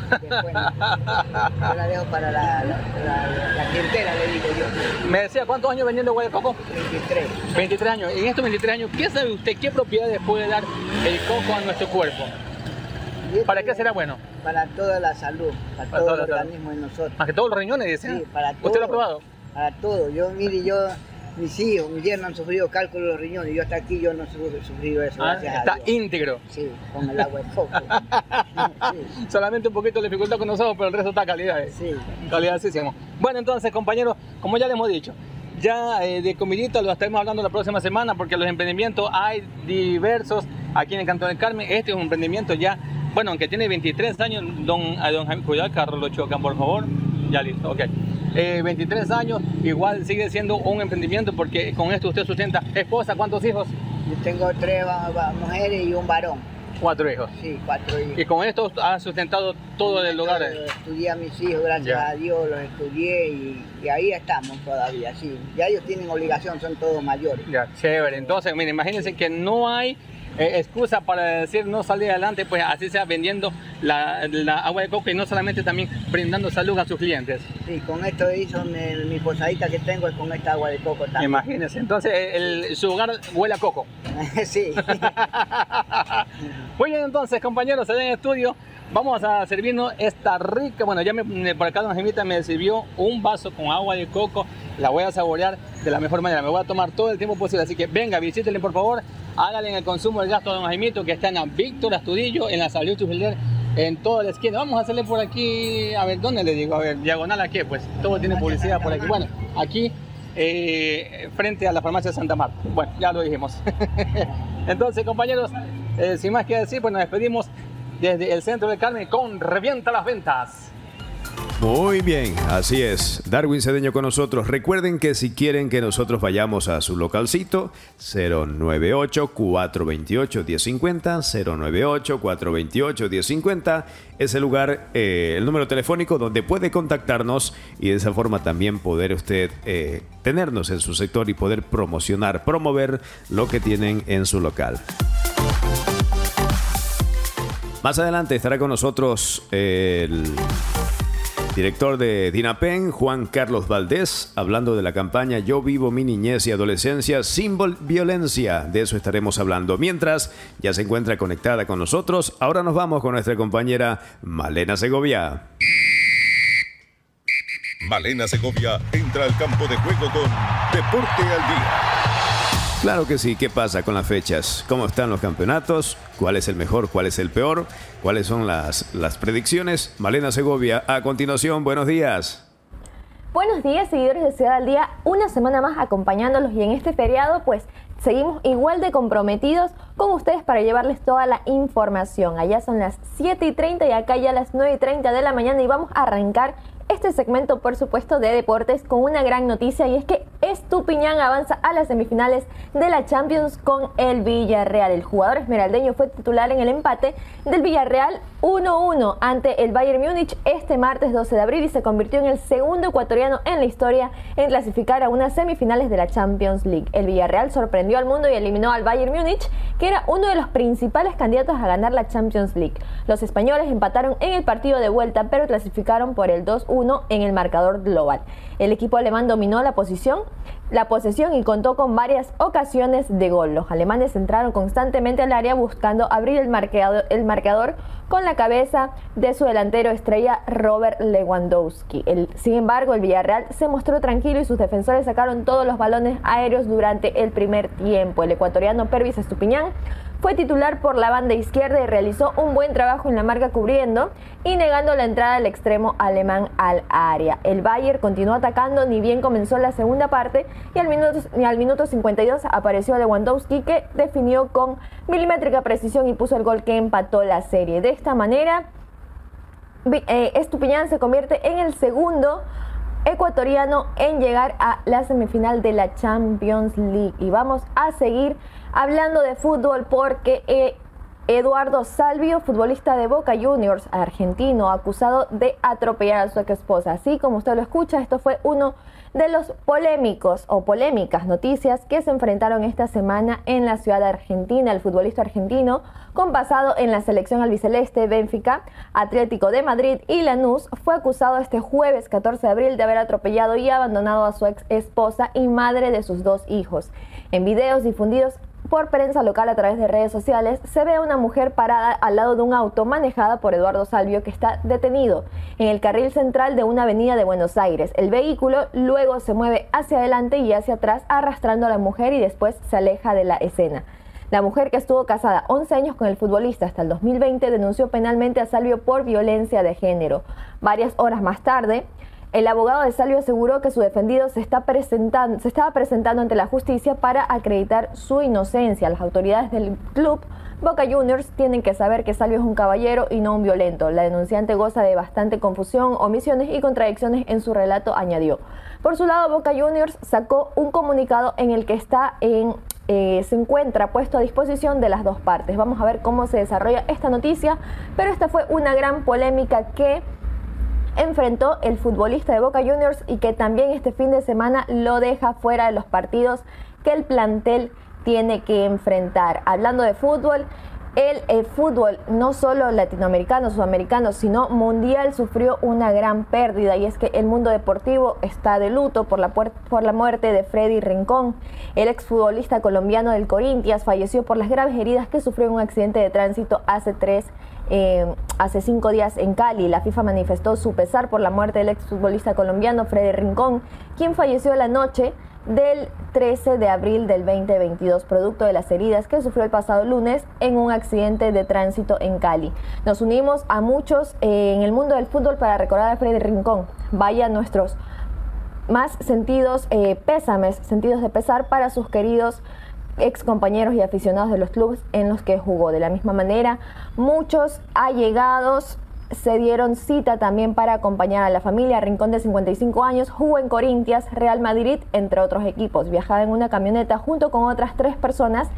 no. Yo la dejo para la, la, clientela, le digo yo. Me decía, ¿cuántos años vendiendo guayacoco de coco? 23. 23 años. En estos 23 años, ¿qué sabe usted? ¿Qué propiedades puede dar el coco a nuestro cuerpo? Este ¿Para qué será bueno? Para toda la salud, para, para todo, el organismo de nosotros. para que todos los riñones, dicen. Sí, para todo. ¿Usted lo ha probado? Para todo. Yo, mire, yo mis hijos, mi han sufrido cálculo de los riñones. Yo hasta aquí yo no he sufrido eso. Ah, está íntegro. Sí, con el agua de foco. Solamente un poquito de dificultad con nosotros, pero el resto está calidad. Eh. Sí. Calidad sí, sí. Bueno, entonces, compañeros, como ya les hemos dicho, ya eh, de comidita lo estaremos hablando la próxima semana porque los emprendimientos hay diversos aquí en el Cantón del Carmen. Este es un emprendimiento ya, bueno, aunque tiene 23 años, don, a eh, don Carlos Chocan, por favor. Ya listo, ok. 23 eh, años, igual sigue siendo un emprendimiento porque con esto usted sustenta. ¿Esposa, cuántos hijos? Yo tengo tres mujeres y un varón. ¿Cuatro hijos? Sí, cuatro hijos. ¿Y con esto ha sustentado todo el lugar. Estudié a mis hijos, gracias a Dios, los estudié y, ahí estamos todavía, sí. Ya ellos tienen obligación, son todos mayores. Ya, chévere. Entonces, mire, imagínense que no hay eh, excusa para decir no salir adelante, pues así sea vendiendo la, agua de coco y no solamente también brindando salud a sus clientes. Sí, con esto hizo mi, posadita que tengo es con esta agua de coco también. Imagínense, entonces eh, su hogar huele a coco. sí. Muy bien entonces compañeros, allá en el estudio Vamos a servirnos esta rica, bueno, ya me, por acá Don me sirvió un vaso con agua de coco, la voy a saborear de la mejor manera, me voy a tomar todo el tiempo posible, así que venga, visítenle por favor, háganle el consumo el gasto de Don Jaimito, que está en la Víctor Astudillo, en la Salud Chufilder, en toda la esquina. Vamos a hacerle por aquí, a ver, ¿dónde le digo? A ver, diagonal aquí, pues todo tiene publicidad por aquí. Bueno, aquí, eh, frente a la farmacia Santa Marta. Bueno, ya lo dijimos. Entonces, compañeros, eh, sin más que decir, pues nos despedimos desde el centro de Carmen con Revienta las Ventas. Muy bien, así es. Darwin Cedeño con nosotros. Recuerden que si quieren que nosotros vayamos a su localcito, 098-428-1050, 098-428-1050 es el lugar, eh, el número telefónico donde puede contactarnos y de esa forma también poder usted eh, tenernos en su sector y poder promocionar, promover lo que tienen en su local. Más adelante estará con nosotros el director de DINAPEN, Juan Carlos Valdés, hablando de la campaña Yo vivo mi niñez y adolescencia sin violencia. De eso estaremos hablando. Mientras ya se encuentra conectada con nosotros, ahora nos vamos con nuestra compañera Malena Segovia. Malena Segovia entra al campo de juego con Deporte al Día. Claro que sí, ¿qué pasa con las fechas? ¿Cómo están los campeonatos? ¿Cuál es el mejor? ¿Cuál es el peor? ¿Cuáles son las, las predicciones? Malena Segovia, a continuación, buenos días. Buenos días, seguidores de Ciudad al Día, una semana más acompañándolos y en este feriado pues seguimos igual de comprometidos con ustedes para llevarles toda la información. Allá son las 7 y 30 y acá ya las 9 y 30 de la mañana y vamos a arrancar este segmento, por supuesto, de deportes con una gran noticia y es que Estupiñán avanza a las semifinales de la Champions con el Villarreal. El jugador esmeraldeño fue titular en el empate del Villarreal 1-1 ante el Bayern Múnich este martes 12 de abril y se convirtió en el segundo ecuatoriano en la historia en clasificar a unas semifinales de la Champions League. El Villarreal sorprendió al mundo y eliminó al Bayern Múnich, que era uno de los principales candidatos a ganar la Champions League. Los españoles empataron en el partido de vuelta, pero clasificaron por el 2-1 en el marcador global. El equipo alemán dominó la posición, la posesión y contó con varias ocasiones de gol. Los alemanes entraron constantemente al área buscando abrir el marcador, con la cabeza de su delantero estrella Robert Lewandowski. El, sin embargo, el Villarreal se mostró tranquilo y sus defensores sacaron todos los balones aéreos durante el primer tiempo. El ecuatoriano Pervis Estupiñán fue titular por la banda izquierda y realizó un buen trabajo en la marca cubriendo y negando la entrada del extremo alemán al área. El Bayern continuó atacando, ni bien comenzó la segunda parte y al minuto, al minuto 52 apareció Lewandowski que definió con milimétrica precisión y puso el gol que empató la serie. De esta manera, eh, Estupiñán se convierte en el segundo ecuatoriano en llegar a la semifinal de la Champions League. Y vamos a seguir hablando de fútbol porque eh, Eduardo Salvio, futbolista de Boca Juniors, argentino, acusado de atropellar a su ex esposa. Así como usted lo escucha, esto fue uno de los polémicos o polémicas noticias que se enfrentaron esta semana en la ciudad argentina. El futbolista argentino, con pasado en la selección albiceleste, Benfica, Atlético de Madrid y Lanús, fue acusado este jueves 14 de abril de haber atropellado y abandonado a su ex esposa y madre de sus dos hijos. En videos difundidos por prensa local a través de redes sociales, se ve a una mujer parada al lado de un auto manejada por Eduardo Salvio que está detenido en el carril central de una avenida de Buenos Aires. El vehículo luego se mueve hacia adelante y hacia atrás arrastrando a la mujer y después se aleja de la escena. La mujer que estuvo casada 11 años con el futbolista hasta el 2020 denunció penalmente a Salvio por violencia de género. Varias horas más tarde, el abogado de Salvio aseguró que su defendido se, está presentando, se estaba presentando ante la justicia para acreditar su inocencia. Las autoridades del club Boca Juniors tienen que saber que Salvio es un caballero y no un violento. La denunciante goza de bastante confusión, omisiones y contradicciones en su relato, añadió. Por su lado, Boca Juniors sacó un comunicado en el que está en, eh, se encuentra puesto a disposición de las dos partes. Vamos a ver cómo se desarrolla esta noticia, pero esta fue una gran polémica que enfrentó el futbolista de Boca Juniors y que también este fin de semana lo deja fuera de los partidos que el plantel tiene que enfrentar. Hablando de fútbol, el, eh, fútbol, no solo latinoamericano, sudamericano, sino mundial, sufrió una gran pérdida y es que el mundo deportivo está de luto por la, por la muerte de Freddy Rincón. El exfutbolista colombiano del Corinthians falleció por las graves heridas que sufrió en un accidente de tránsito hace tres eh, hace cinco días en Cali. La FIFA manifestó su pesar por la muerte del exfutbolista colombiano Freddy Rincón, quien falleció la noche del 13 de abril del 2022, producto de las heridas que sufrió el pasado lunes en un accidente de tránsito en Cali. Nos unimos a muchos eh, en el mundo del fútbol para recordar a Freddy Rincón. Vaya nuestros más sentidos eh, pésames, sentidos de pesar para sus queridos ex compañeros y aficionados de los clubes en los que jugó. De la misma manera, muchos allegados se dieron cita también para acompañar a la familia. Rincón de 55 años jugó en Corintias, Real Madrid, entre otros equipos. Viajaba en una camioneta junto con otras tres personas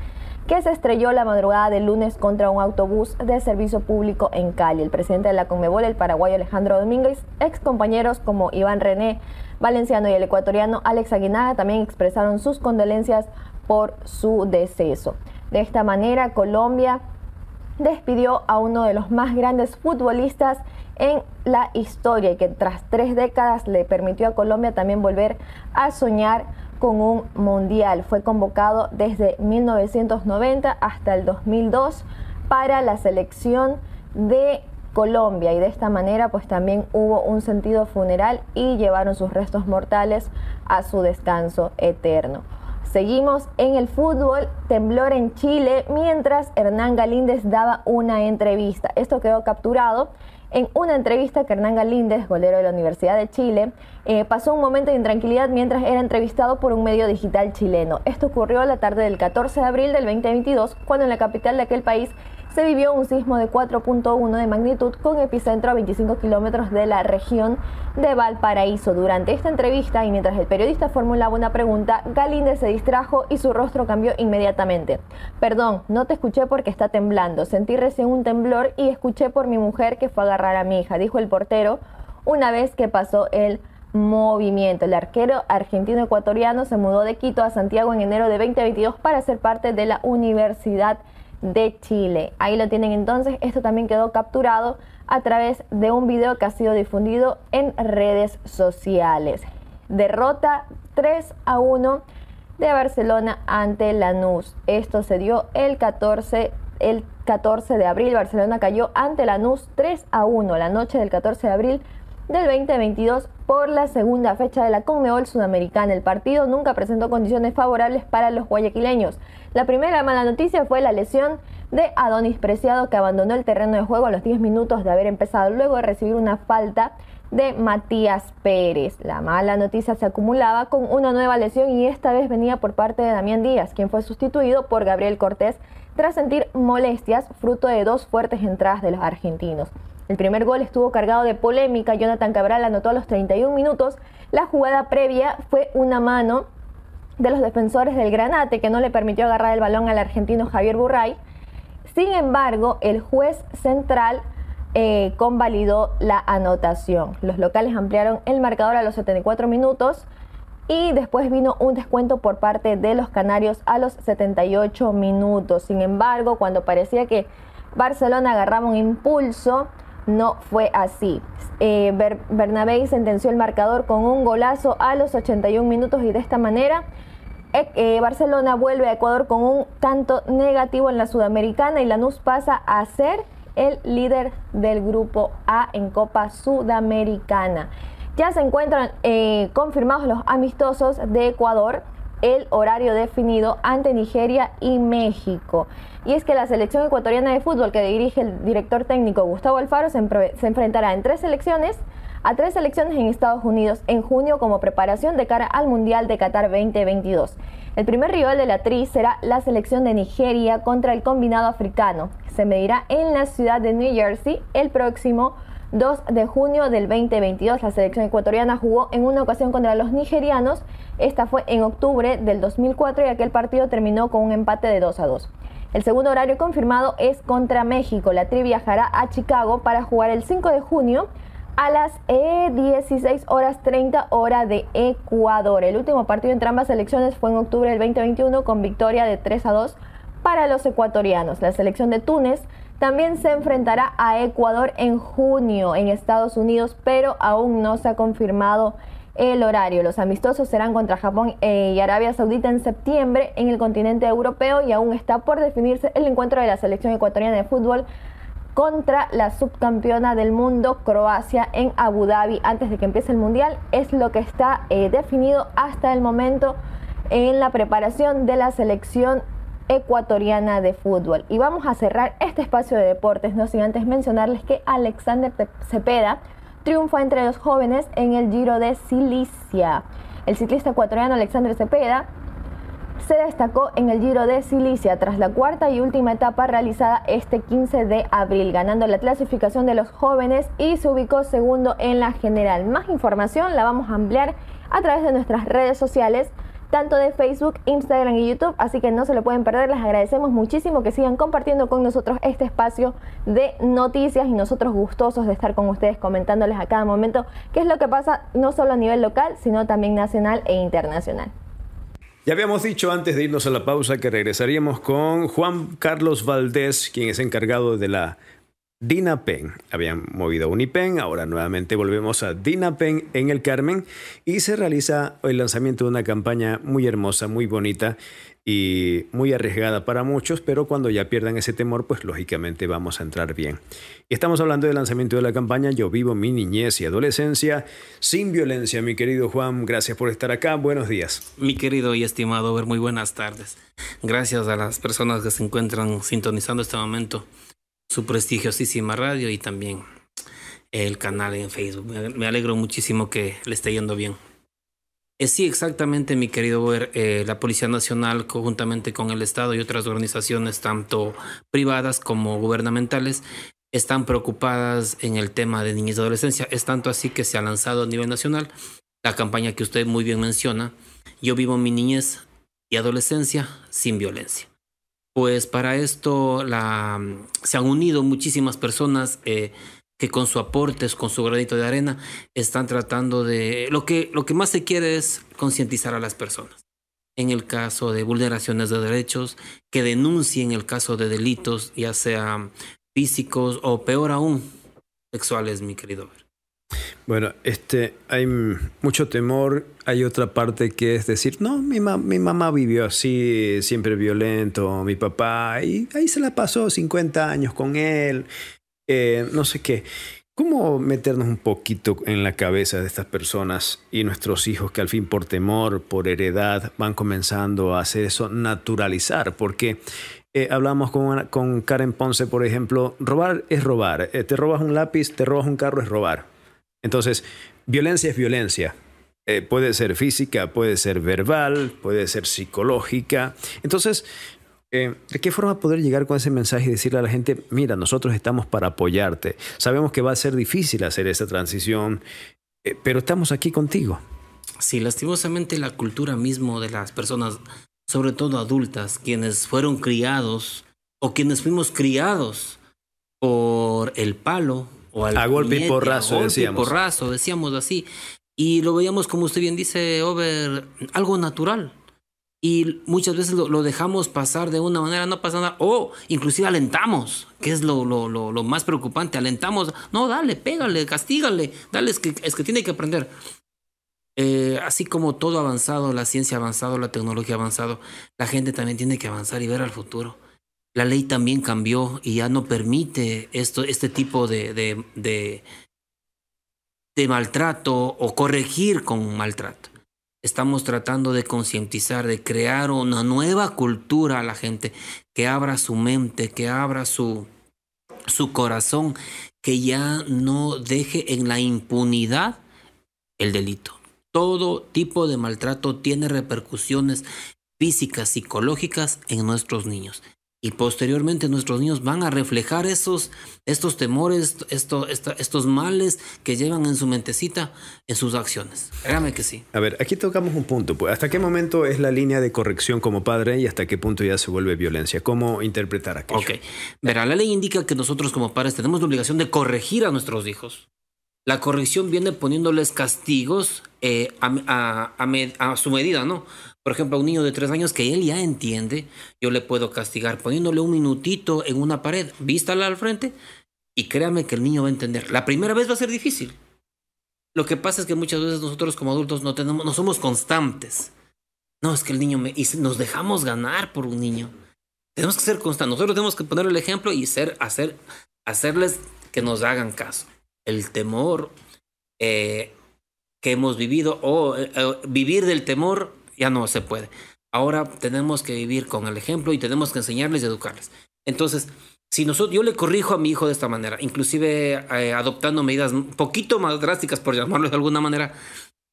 que se estrelló la madrugada del lunes contra un autobús de servicio público en Cali. El presidente de la Conmebol, el paraguayo Alejandro Domínguez, ex compañeros como Iván René Valenciano y el ecuatoriano Alex Aguinaga también expresaron sus condolencias por su deceso. De esta manera, Colombia despidió a uno de los más grandes futbolistas en la historia y que tras tres décadas le permitió a Colombia también volver a soñar con un mundial. Fue convocado desde 1990 hasta el 2002 para la selección de Colombia y de esta manera pues también hubo un sentido funeral y llevaron sus restos mortales a su descanso eterno. Seguimos en el fútbol, temblor en Chile, mientras Hernán Galíndez daba una entrevista. Esto quedó capturado en una entrevista que Hernán Galíndez, golero de la Universidad de Chile, eh, pasó un momento de intranquilidad mientras era entrevistado por un medio digital chileno. Esto ocurrió la tarde del 14 de abril del 2022, cuando en la capital de aquel país se vivió un sismo de 4.1 de magnitud con epicentro a 25 kilómetros de la región de Valparaíso. Durante esta entrevista y mientras el periodista formulaba una pregunta, Galíndez se distrajo y su rostro cambió inmediatamente. Perdón, no te escuché porque está temblando. Sentí recién un temblor y escuché por mi mujer que fue a agarrar a mi hija, dijo el portero una vez que pasó el movimiento. El arquero argentino-ecuatoriano se mudó de Quito a Santiago en enero de 2022 para ser parte de la Universidad de Chile. Ahí lo tienen entonces, esto también quedó capturado a través de un video que ha sido difundido en redes sociales. Derrota 3 a 1 de Barcelona ante Lanús. Esto se dio el 14, el 14 de abril. Barcelona cayó ante Lanús 3 a 1 la noche del 14 de abril del 2022 por la segunda fecha de la Conmebol Sudamericana. El partido nunca presentó condiciones favorables para los guayaquileños. La primera mala noticia fue la lesión de Adonis Preciado que abandonó el terreno de juego a los 10 minutos de haber empezado luego de recibir una falta de Matías Pérez. La mala noticia se acumulaba con una nueva lesión y esta vez venía por parte de Damián Díaz, quien fue sustituido por Gabriel Cortés tras sentir molestias fruto de dos fuertes entradas de los argentinos. El primer gol estuvo cargado de polémica, Jonathan Cabral anotó a los 31 minutos, la jugada previa fue una mano de los defensores del Granate, que no le permitió agarrar el balón al argentino Javier Burray. Sin embargo, el juez central eh, convalidó la anotación. Los locales ampliaron el marcador a los 74 minutos y después vino un descuento por parte de los canarios a los 78 minutos. Sin embargo, cuando parecía que Barcelona agarraba un impulso, no fue así. Eh, Bernabé sentenció el marcador con un golazo a los 81 minutos y de esta manera e, eh, Barcelona vuelve a Ecuador con un tanto negativo en la Sudamericana y Lanús pasa a ser el líder del grupo A en Copa Sudamericana. Ya se encuentran eh, confirmados los amistosos de Ecuador, el horario definido ante Nigeria y México. Y es que la selección ecuatoriana de fútbol que dirige el director técnico Gustavo Alfaro se enfrentará en tres selecciones a tres selecciones en Estados Unidos en junio como preparación de cara al Mundial de Qatar 2022. El primer rival de la tri será la selección de Nigeria contra el combinado africano. Se medirá en la ciudad de New Jersey el próximo 2 de junio del 2022. La selección ecuatoriana jugó en una ocasión contra los nigerianos. Esta fue en octubre del 2004 y aquel partido terminó con un empate de 2 a 2. El segundo horario confirmado es contra México. La tri viajará a Chicago para jugar el 5 de junio a las 16 eh, horas 30 hora de Ecuador. El último partido entre ambas selecciones fue en octubre del 2021 con victoria de 3 a 2 para los ecuatorianos. La selección de Túnez también se enfrentará a Ecuador en junio en Estados Unidos, pero aún no se ha confirmado el horario. Los amistosos serán contra Japón eh, y Arabia Saudita en septiembre en el continente europeo y aún está por definirse el encuentro de la selección ecuatoriana de fútbol contra la subcampeona del mundo Croacia en Abu Dhabi antes de que empiece el mundial. Es lo que está eh, definido hasta el momento en la preparación de la selección ecuatoriana de fútbol. Y vamos a cerrar este espacio de deportes, no sin antes mencionarles que Alexander Cepeda triunfa entre los jóvenes en el Giro de Silicia El ciclista ecuatoriano Alexander Cepeda se destacó en el Giro de Silicia tras la cuarta y última etapa realizada este 15 de abril, ganando la clasificación de los jóvenes y se ubicó segundo en la general. Más información la vamos a ampliar a través de nuestras redes sociales, tanto de Facebook, Instagram y YouTube, así que no se lo pueden perder. Les agradecemos muchísimo que sigan compartiendo con nosotros este espacio de noticias y nosotros gustosos de estar con ustedes comentándoles a cada momento qué es lo que pasa no solo a nivel local, sino también nacional e internacional. Ya habíamos dicho antes de irnos a la pausa que regresaríamos con Juan Carlos Valdés, quien es encargado de la DINAPEN. Habían movido un UNIPEN, ahora nuevamente volvemos a DINAPEN en el Carmen y se realiza el lanzamiento de una campaña muy hermosa, muy bonita, muy arriesgada para muchos, pero cuando ya pierdan ese temor, pues lógicamente vamos a entrar bien. Estamos hablando del lanzamiento de la campaña Yo vivo mi niñez y adolescencia sin violencia, mi querido Juan, gracias por estar acá, buenos días. Mi querido y estimado Ver, muy buenas tardes. Gracias a las personas que se encuentran sintonizando este momento su prestigiosísima radio y también el canal en Facebook. Me alegro muchísimo que le esté yendo bien. Eh, sí, exactamente, mi querido Boer. Eh, la Policía Nacional, conjuntamente con el Estado y otras organizaciones, tanto privadas como gubernamentales, están preocupadas en el tema de niñez y adolescencia. Es tanto así que se ha lanzado a nivel nacional la campaña que usted muy bien menciona, Yo vivo mi niñez y adolescencia sin violencia. Pues para esto se han unido muchísimas personas. Eh, que con su aportes, con su granito de arena, están tratando de... Lo que, lo que más se quiere es concientizar a las personas. En el caso de vulneraciones de derechos, que denuncien el caso de delitos, ya sean físicos o peor aún, sexuales, mi querido. Bueno, este, hay mucho temor. Hay otra parte que es decir, no, mi, mi mamá vivió así, siempre violento, mi papá, y ahí se la pasó 50 años con él, eh, no sé qué. ¿Cómo meternos un poquito en la cabeza de estas personas y nuestros hijos que al fin por temor, por heredad, van comenzando a hacer eso, naturalizar? Porque eh, hablamos con, con, Karen Ponce, por ejemplo, robar es robar. Eh, te robas un lápiz, te robas un carro, es robar. Entonces, violencia es violencia. puede ser física, puede ser verbal, puede ser psicológica. Entonces, eh, ¿De qué forma poder llegar con ese mensaje y decirle a la gente, mira, nosotros estamos para apoyarte? Sabemos que va a ser difícil hacer esa transición, eh, pero estamos aquí contigo. Sí, lastimosamente la cultura mismo de las personas, sobre todo adultas, quienes fueron criados o quienes fuimos criados por el palo o al a golpe y porrazo, decíamos. porrazo, decíamos así. Y lo veíamos, como usted bien dice, Over, algo natural y muchas veces lo, dejamos pasar de una manera, no pasa nada, o inclusive alentamos, que es lo, más preocupante, alentamos, no, dale, pégale, castígale, dale, es que, tiene que aprender. Eh, así como todo avanzado, la ciencia avanzado, la tecnología avanzado, la gente también tiene que avanzar y ver al futuro. La ley también cambió y ya no permite esto, este tipo de, de maltrato o corregir con maltrato estamos tratando de concientizar, de crear una nueva cultura a la gente, que abra su mente, que abra su, su corazón, que ya no deje en la impunidad el delito. Todo tipo de maltrato tiene repercusiones físicas, psicológicas en nuestros niños. Y posteriormente nuestros niños van a reflejar esos, estos temores, esto, estos males que llevan en su mentecita, en sus acciones. Créame que sí. A ver, aquí tocamos un punto. Pues, ¿Hasta qué momento es la línea de corrección como padre y hasta qué punto ya se vuelve violencia? ¿Cómo interpretar aquello? Ok. Verá, la ley indica que nosotros como padres tenemos la obligación de corregir a nuestros hijos. La corrección viene poniéndoles castigos eh, a su medida, ¿no? Por ejemplo, a un niño de tres años que él ya entiende, yo le puedo castigar poniéndole un minutito en una pared, vístala al frente y créame que el niño va a entender. La primera vez va a ser difícil. Lo que pasa es que muchas veces nosotros como adultos no, tenemos, no somos constantes. No, es que el niño me... Y nos dejamos ganar por un niño. Tenemos que ser constantes. Nosotros tenemos que poner el ejemplo y ser, hacer, hacerles que nos hagan caso. El temor eh, que hemos vivido o eh, eh, vivir del temor ya no se puede. Ahora tenemos que vivir con el ejemplo y tenemos que enseñarles y educarles. Entonces, si nosotros, yo le corrijo a mi hijo de esta manera, inclusive eh, adoptando medidas un poquito más drásticas, por llamarlo de alguna manera,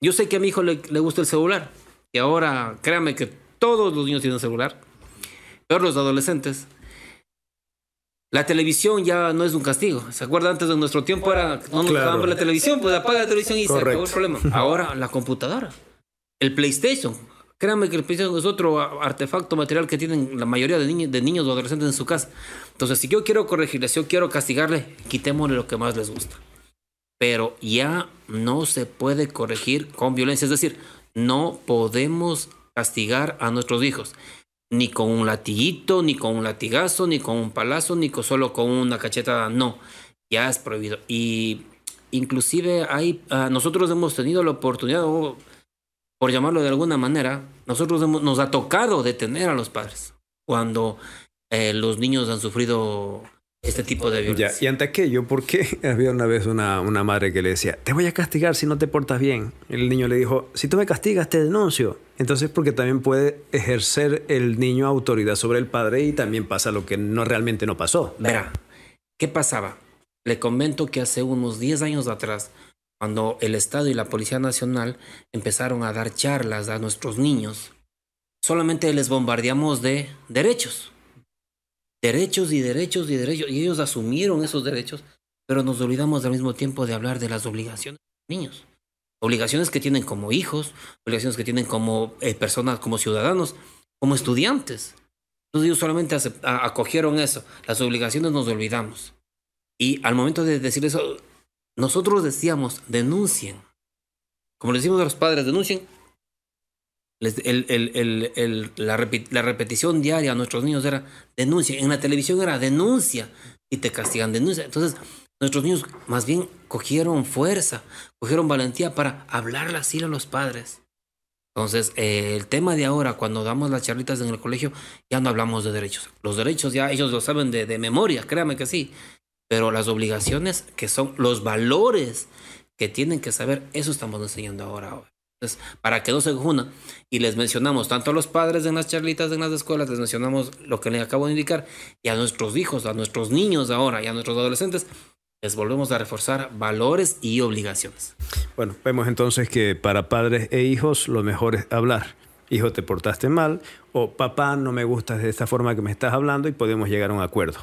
yo sé que a mi hijo le, gusta el celular, y ahora créame que todos los niños tienen celular, peor los adolescentes. La televisión ya no es un castigo. ¿Se acuerda antes de nuestro tiempo era no nos claro. la televisión? Pues apaga la televisión y se acabó el problema. Ahora la computadora, el PlayStation, Créanme que el PlayStation es otro ah, artefacto material que tienen la mayoría de, niños, de niños o adolescentes en su casa. Entonces, si yo quiero corregirles, si yo quiero castigarle, quitémosle lo que más les gusta. Pero ya no se puede corregir con violencia. Es decir, no podemos castigar a nuestros hijos. Ni con un latiguito, ni con un latigazo, ni con un palazo, ni con, solo con una cachetada. No, ya es prohibido. Y inclusive hay, ah, nosotros hemos tenido la oportunidad por llamarlo de alguna manera, nosotros nos ha tocado detener a los padres cuando eh, los niños han sufrido este tipo de violencia. ¿Y ante aquello? ¿Por qué había una vez una, madre que le decía, te voy a castigar si no te portas bien? El niño le dijo, si tú me castigas, te denuncio. Entonces, porque también puede ejercer el niño autoridad sobre el padre y también pasa lo que no realmente no pasó. Verá, ¿qué pasaba? Le comento que hace unos 10 años atrás cuando el Estado y la Policía Nacional empezaron a dar charlas a nuestros niños, solamente les bombardeamos de derechos. Derechos y derechos y derechos. Y ellos asumieron esos derechos, pero nos olvidamos al mismo tiempo de hablar de las obligaciones de los niños. Obligaciones que tienen como hijos, obligaciones que tienen como eh, personas, como ciudadanos, como estudiantes. Entonces ellos solamente acogieron eso. Las obligaciones nos olvidamos. Y al momento de decir eso, nosotros decíamos, denuncien. Como le decimos a los padres, denuncien. la, repetición diaria a nuestros niños era denuncia. En la televisión era denuncia y te castigan, denuncia. Entonces, nuestros niños más bien cogieron fuerza, cogieron valentía para hablarle así a los padres. Entonces, eh, el tema de ahora, cuando damos las charlitas en el colegio, ya no hablamos de derechos. Los derechos ya ellos lo saben de, de memoria, créame que sí. Pero las obligaciones que son los valores que tienen que saber, eso estamos enseñando ahora. Entonces, para que no se confundan, y les mencionamos tanto a los padres en las charlitas, en las escuelas, les mencionamos lo que les acabo de indicar, y a nuestros hijos, a nuestros niños ahora, y a nuestros adolescentes, les volvemos a reforzar valores y obligaciones. Bueno, vemos entonces que para padres e hijos lo mejor es hablar. Hijo, te portaste mal, o papá, no me gusta de esta forma que me estás hablando, y podemos llegar a un acuerdo.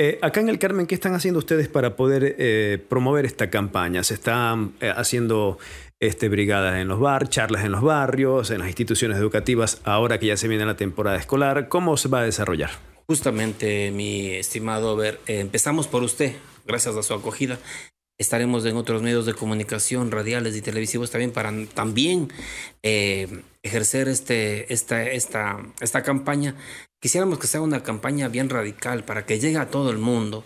Eh, acá en el Carmen, ¿qué están haciendo ustedes para poder eh, promover esta campaña? ¿Se están eh, haciendo este, brigadas en los bar, charlas en los barrios, en las instituciones educativas, ahora que ya se viene la temporada escolar? ¿Cómo se va a desarrollar? Justamente, mi estimado, empezamos por usted, gracias a su acogida. Estaremos en otros medios de comunicación, radiales y televisivos también para también ejercer este, esta, esta, esta campaña Quisiéramos que sea una campaña bien radical para que llegue a todo el mundo,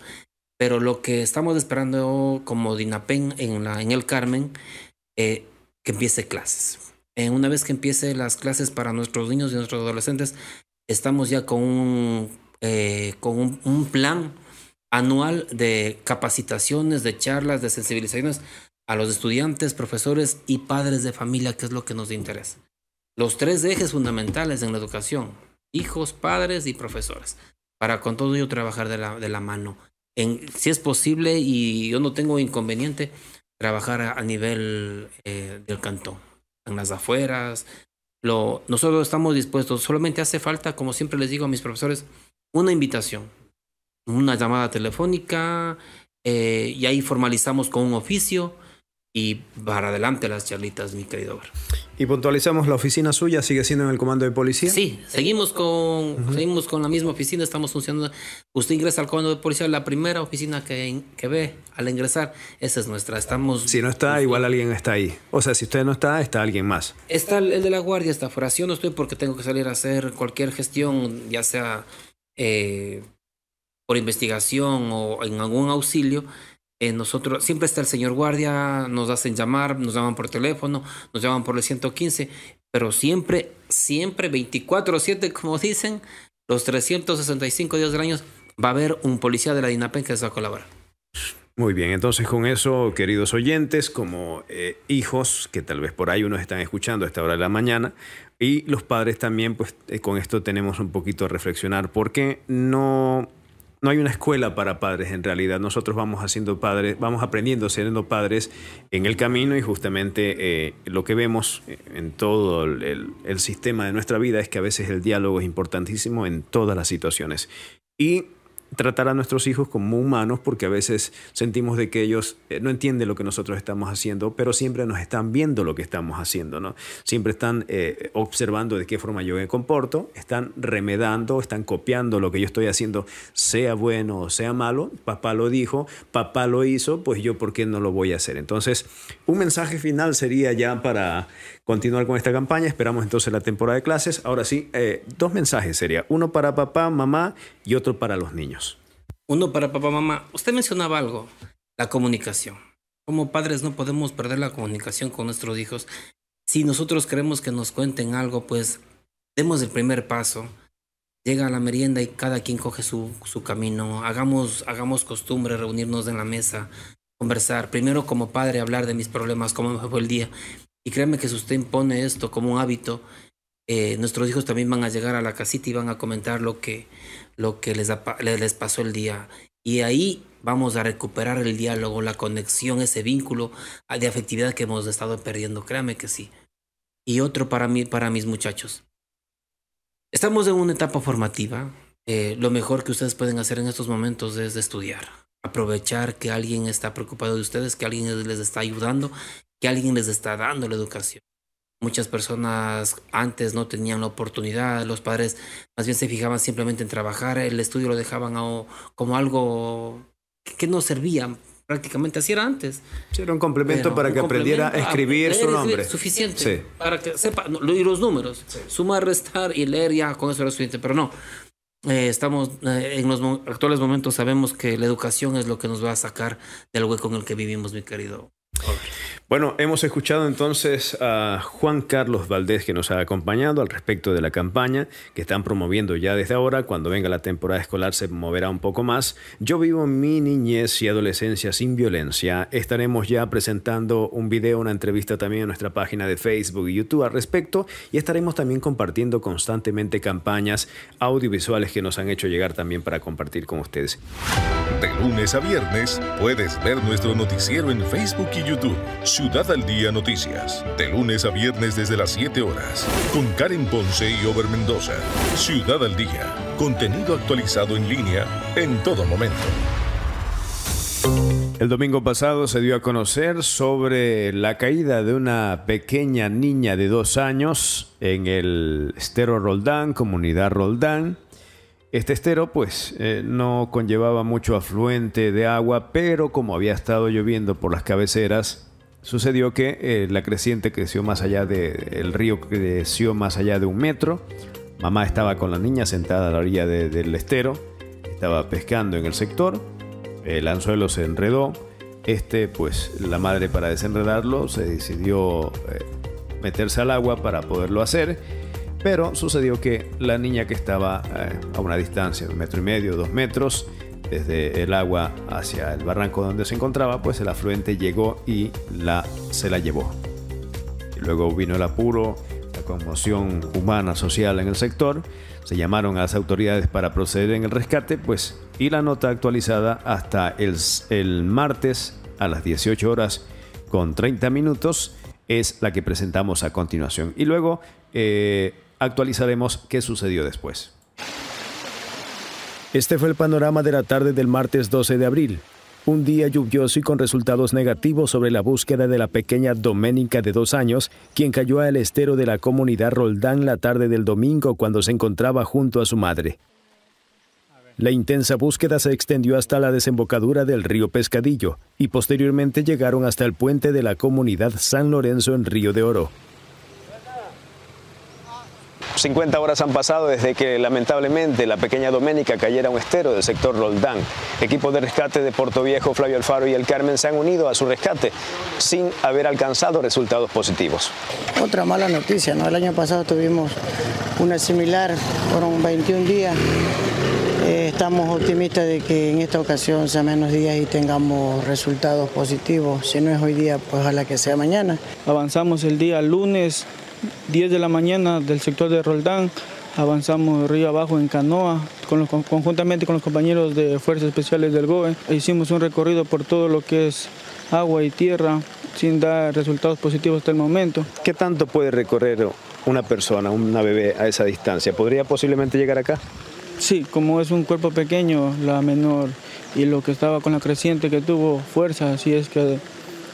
pero lo que estamos esperando como DINAPEN en, en el Carmen, eh, que empiece clases. Eh, una vez que empiece las clases para nuestros niños y nuestros adolescentes, estamos ya con eh, un plan anual de capacitaciones, de charlas, de sensibilizaciones a los estudiantes, profesores y padres de familia, que es lo que nos interesa. Los tres ejes fundamentales en la educación, hijos, padres y profesores, para con todo ello trabajar de la, mano. si es posible y yo no tengo inconveniente, trabajar a, nivel eh, del cantón, en las afueras. Lo, nosotros estamos dispuestos, solamente hace falta, como siempre les digo a mis profesores, una invitación, una llamada telefónica, eh, y ahí formalizamos con un oficio y para adelante las charlitas, mi querido Y puntualizamos, la oficina suya sigue siendo en el comando de policía. Sí, seguimos con, seguimos con la misma oficina, estamos funcionando. Usted ingresa al comando de policía, la primera oficina que, que ve al ingresar, esa es nuestra. Estamos. Si no está, igual alguien está ahí. O sea, si usted no está, está alguien más. Está el, de la guardia, está fuera. Yo no estoy porque tengo que salir a hacer cualquier gestión, ya sea eh, por investigación o en algún auxilio nosotros, siempre está el señor guardia, nos hacen llamar, nos llaman por teléfono, nos llaman por el 115, pero siempre, siempre 24-7, como dicen, los 365 días del año va a haber un policía de la DINAPEN que se va a colaborar. Muy bien, entonces con eso, queridos oyentes, como eh, hijos, que tal vez por ahí unos están escuchando a esta hora de la mañana, y los padres también, pues eh, con esto tenemos un poquito a reflexionar, porque no no hay una escuela para padres en realidad. Nosotros vamos haciendo padres, vamos aprendiendo, siendo padres en el camino y justamente eh, lo que vemos eh, en todo el, sistema de nuestra vida es que a veces el diálogo es importantísimo en todas las situaciones. Y tratar a nuestros hijos como humanos porque a veces sentimos de que ellos eh, no entienden lo que nosotros estamos haciendo, pero siempre nos están viendo lo que estamos haciendo, ¿no? Siempre están eh, observando de qué forma yo me comporto, están remedando, están copiando lo que yo estoy haciendo, sea bueno o sea malo, papá lo dijo, papá lo hizo, pues yo por qué no lo voy a hacer. Entonces, un mensaje final sería ya para continuar con esta campaña, esperamos entonces la temporada de clases. Ahora sí, eh, dos mensajes sería, uno para papá, mamá y otro para los niños. Uno para papá, mamá. Usted mencionaba algo, la comunicación. Como padres no podemos perder la comunicación con nuestros hijos. Si nosotros queremos que nos cuenten algo, pues demos el primer paso. Llega a la merienda y cada quien coge su, camino. Hagamos, hagamos costumbre reunirnos en la mesa, conversar. Primero como padre hablar de mis problemas, cómo me fue el día. Y créanme que si usted impone esto como un hábito, eh, nuestros hijos también van a llegar a la casita y van a comentar lo que, lo que les, les pasó el día. Y ahí vamos a recuperar el diálogo, la conexión, ese vínculo de afectividad que hemos estado perdiendo, créame que sí. Y otro para, mí, para mis muchachos. Estamos en una etapa formativa. Eh, lo mejor que ustedes pueden hacer en estos momentos es estudiar. Aprovechar que alguien está preocupado de ustedes, que alguien les está ayudando, que alguien les está dando la educación. Muchas personas antes no tenían la oportunidad, los padres más bien se fijaban simplemente en trabajar, el estudio lo dejaban como algo que no servía prácticamente así era antes. era un complemento para que aprendiera a escribir su nombre. Suficiente para que sepa y los números, sumar, restar y leer ya con eso era suficiente, pero no. Eh, estamos eh, en los actuales momentos sabemos que la educación es lo que nos va a sacar del hueco en el que vivimos, mi querido. Bueno, hemos escuchado entonces a Juan Carlos Valdés que nos ha acompañado al respecto de la campaña que están promoviendo ya desde ahora. Cuando venga la temporada escolar se moverá un poco más. Yo vivo mi niñez y adolescencia sin violencia. Estaremos ya presentando un video, una entrevista también en nuestra página de Facebook y YouTube al respecto y estaremos también compartiendo constantemente campañas audiovisuales que nos han hecho llegar también para compartir con ustedes. De lunes a viernes puedes ver nuestro noticiero en Facebook y YouTube Ciudad al Día Noticias, de lunes a viernes desde las 7 horas, con Karen Ponce y Ober Mendoza. Ciudad al Día, contenido actualizado en línea en todo momento. El domingo pasado se dio a conocer sobre la caída de una pequeña niña de dos años en el estero Roldán, comunidad Roldán. Este estero pues eh, no conllevaba mucho afluente de agua, pero como había estado lloviendo por las cabeceras, sucedió que eh, la creciente creció más allá de, el río creció más allá de un metro. Mamá estaba con la niña sentada a la orilla del estero, estaba pescando en el sector, el anzuelo se enredó, este pues la madre para desenredarlo se decidió eh, meterse al agua para poderlo hacer, pero sucedió que la niña que estaba eh, a una distancia de un metro y medio, dos metros, desde el agua hacia el barranco donde se encontraba, pues el afluente llegó y la, se la llevó. luego vino el apuro, la conmoción humana, social en el sector, se llamaron a las autoridades para proceder en el rescate, pues y la nota actualizada hasta el, martes a las 18 horas con 30 minutos es la que presentamos a continuación. Y luego eh, actualizaremos qué sucedió después. Este fue el panorama de la tarde del martes 12 de abril. Un día lluvioso y con resultados negativos sobre la búsqueda de la pequeña Doménica de dos años, quien cayó al estero de la comunidad Roldán la tarde del domingo cuando se encontraba junto a su madre. La intensa búsqueda se extendió hasta la desembocadura del río Pescadillo y posteriormente llegaron hasta el puente de la comunidad San Lorenzo en Río de Oro. 50 horas han pasado desde que lamentablemente la pequeña Doménica cayera a un estero del sector Roldán. Equipos de rescate de Puerto Viejo, Flavio Alfaro y el Carmen se han unido a su rescate sin haber alcanzado resultados positivos. Otra mala noticia, ¿no? El año pasado tuvimos una similar, fueron 21 días. Eh, estamos optimistas de que en esta ocasión sea menos días y tengamos resultados positivos. Si no es hoy día, pues a la que sea mañana. Avanzamos el día lunes 10 de la mañana del sector de Roldán, avanzamos río abajo en canoa, con conjuntamente con los compañeros de Fuerzas Especiales del GOE. Hicimos un recorrido por todo lo que es agua y tierra, sin dar resultados positivos hasta el momento. ¿Qué tanto puede recorrer una persona, una bebé a esa distancia? ¿Podría posiblemente llegar acá? Sí, como es un cuerpo pequeño, la menor, y lo que estaba con la creciente que tuvo fuerza, así es que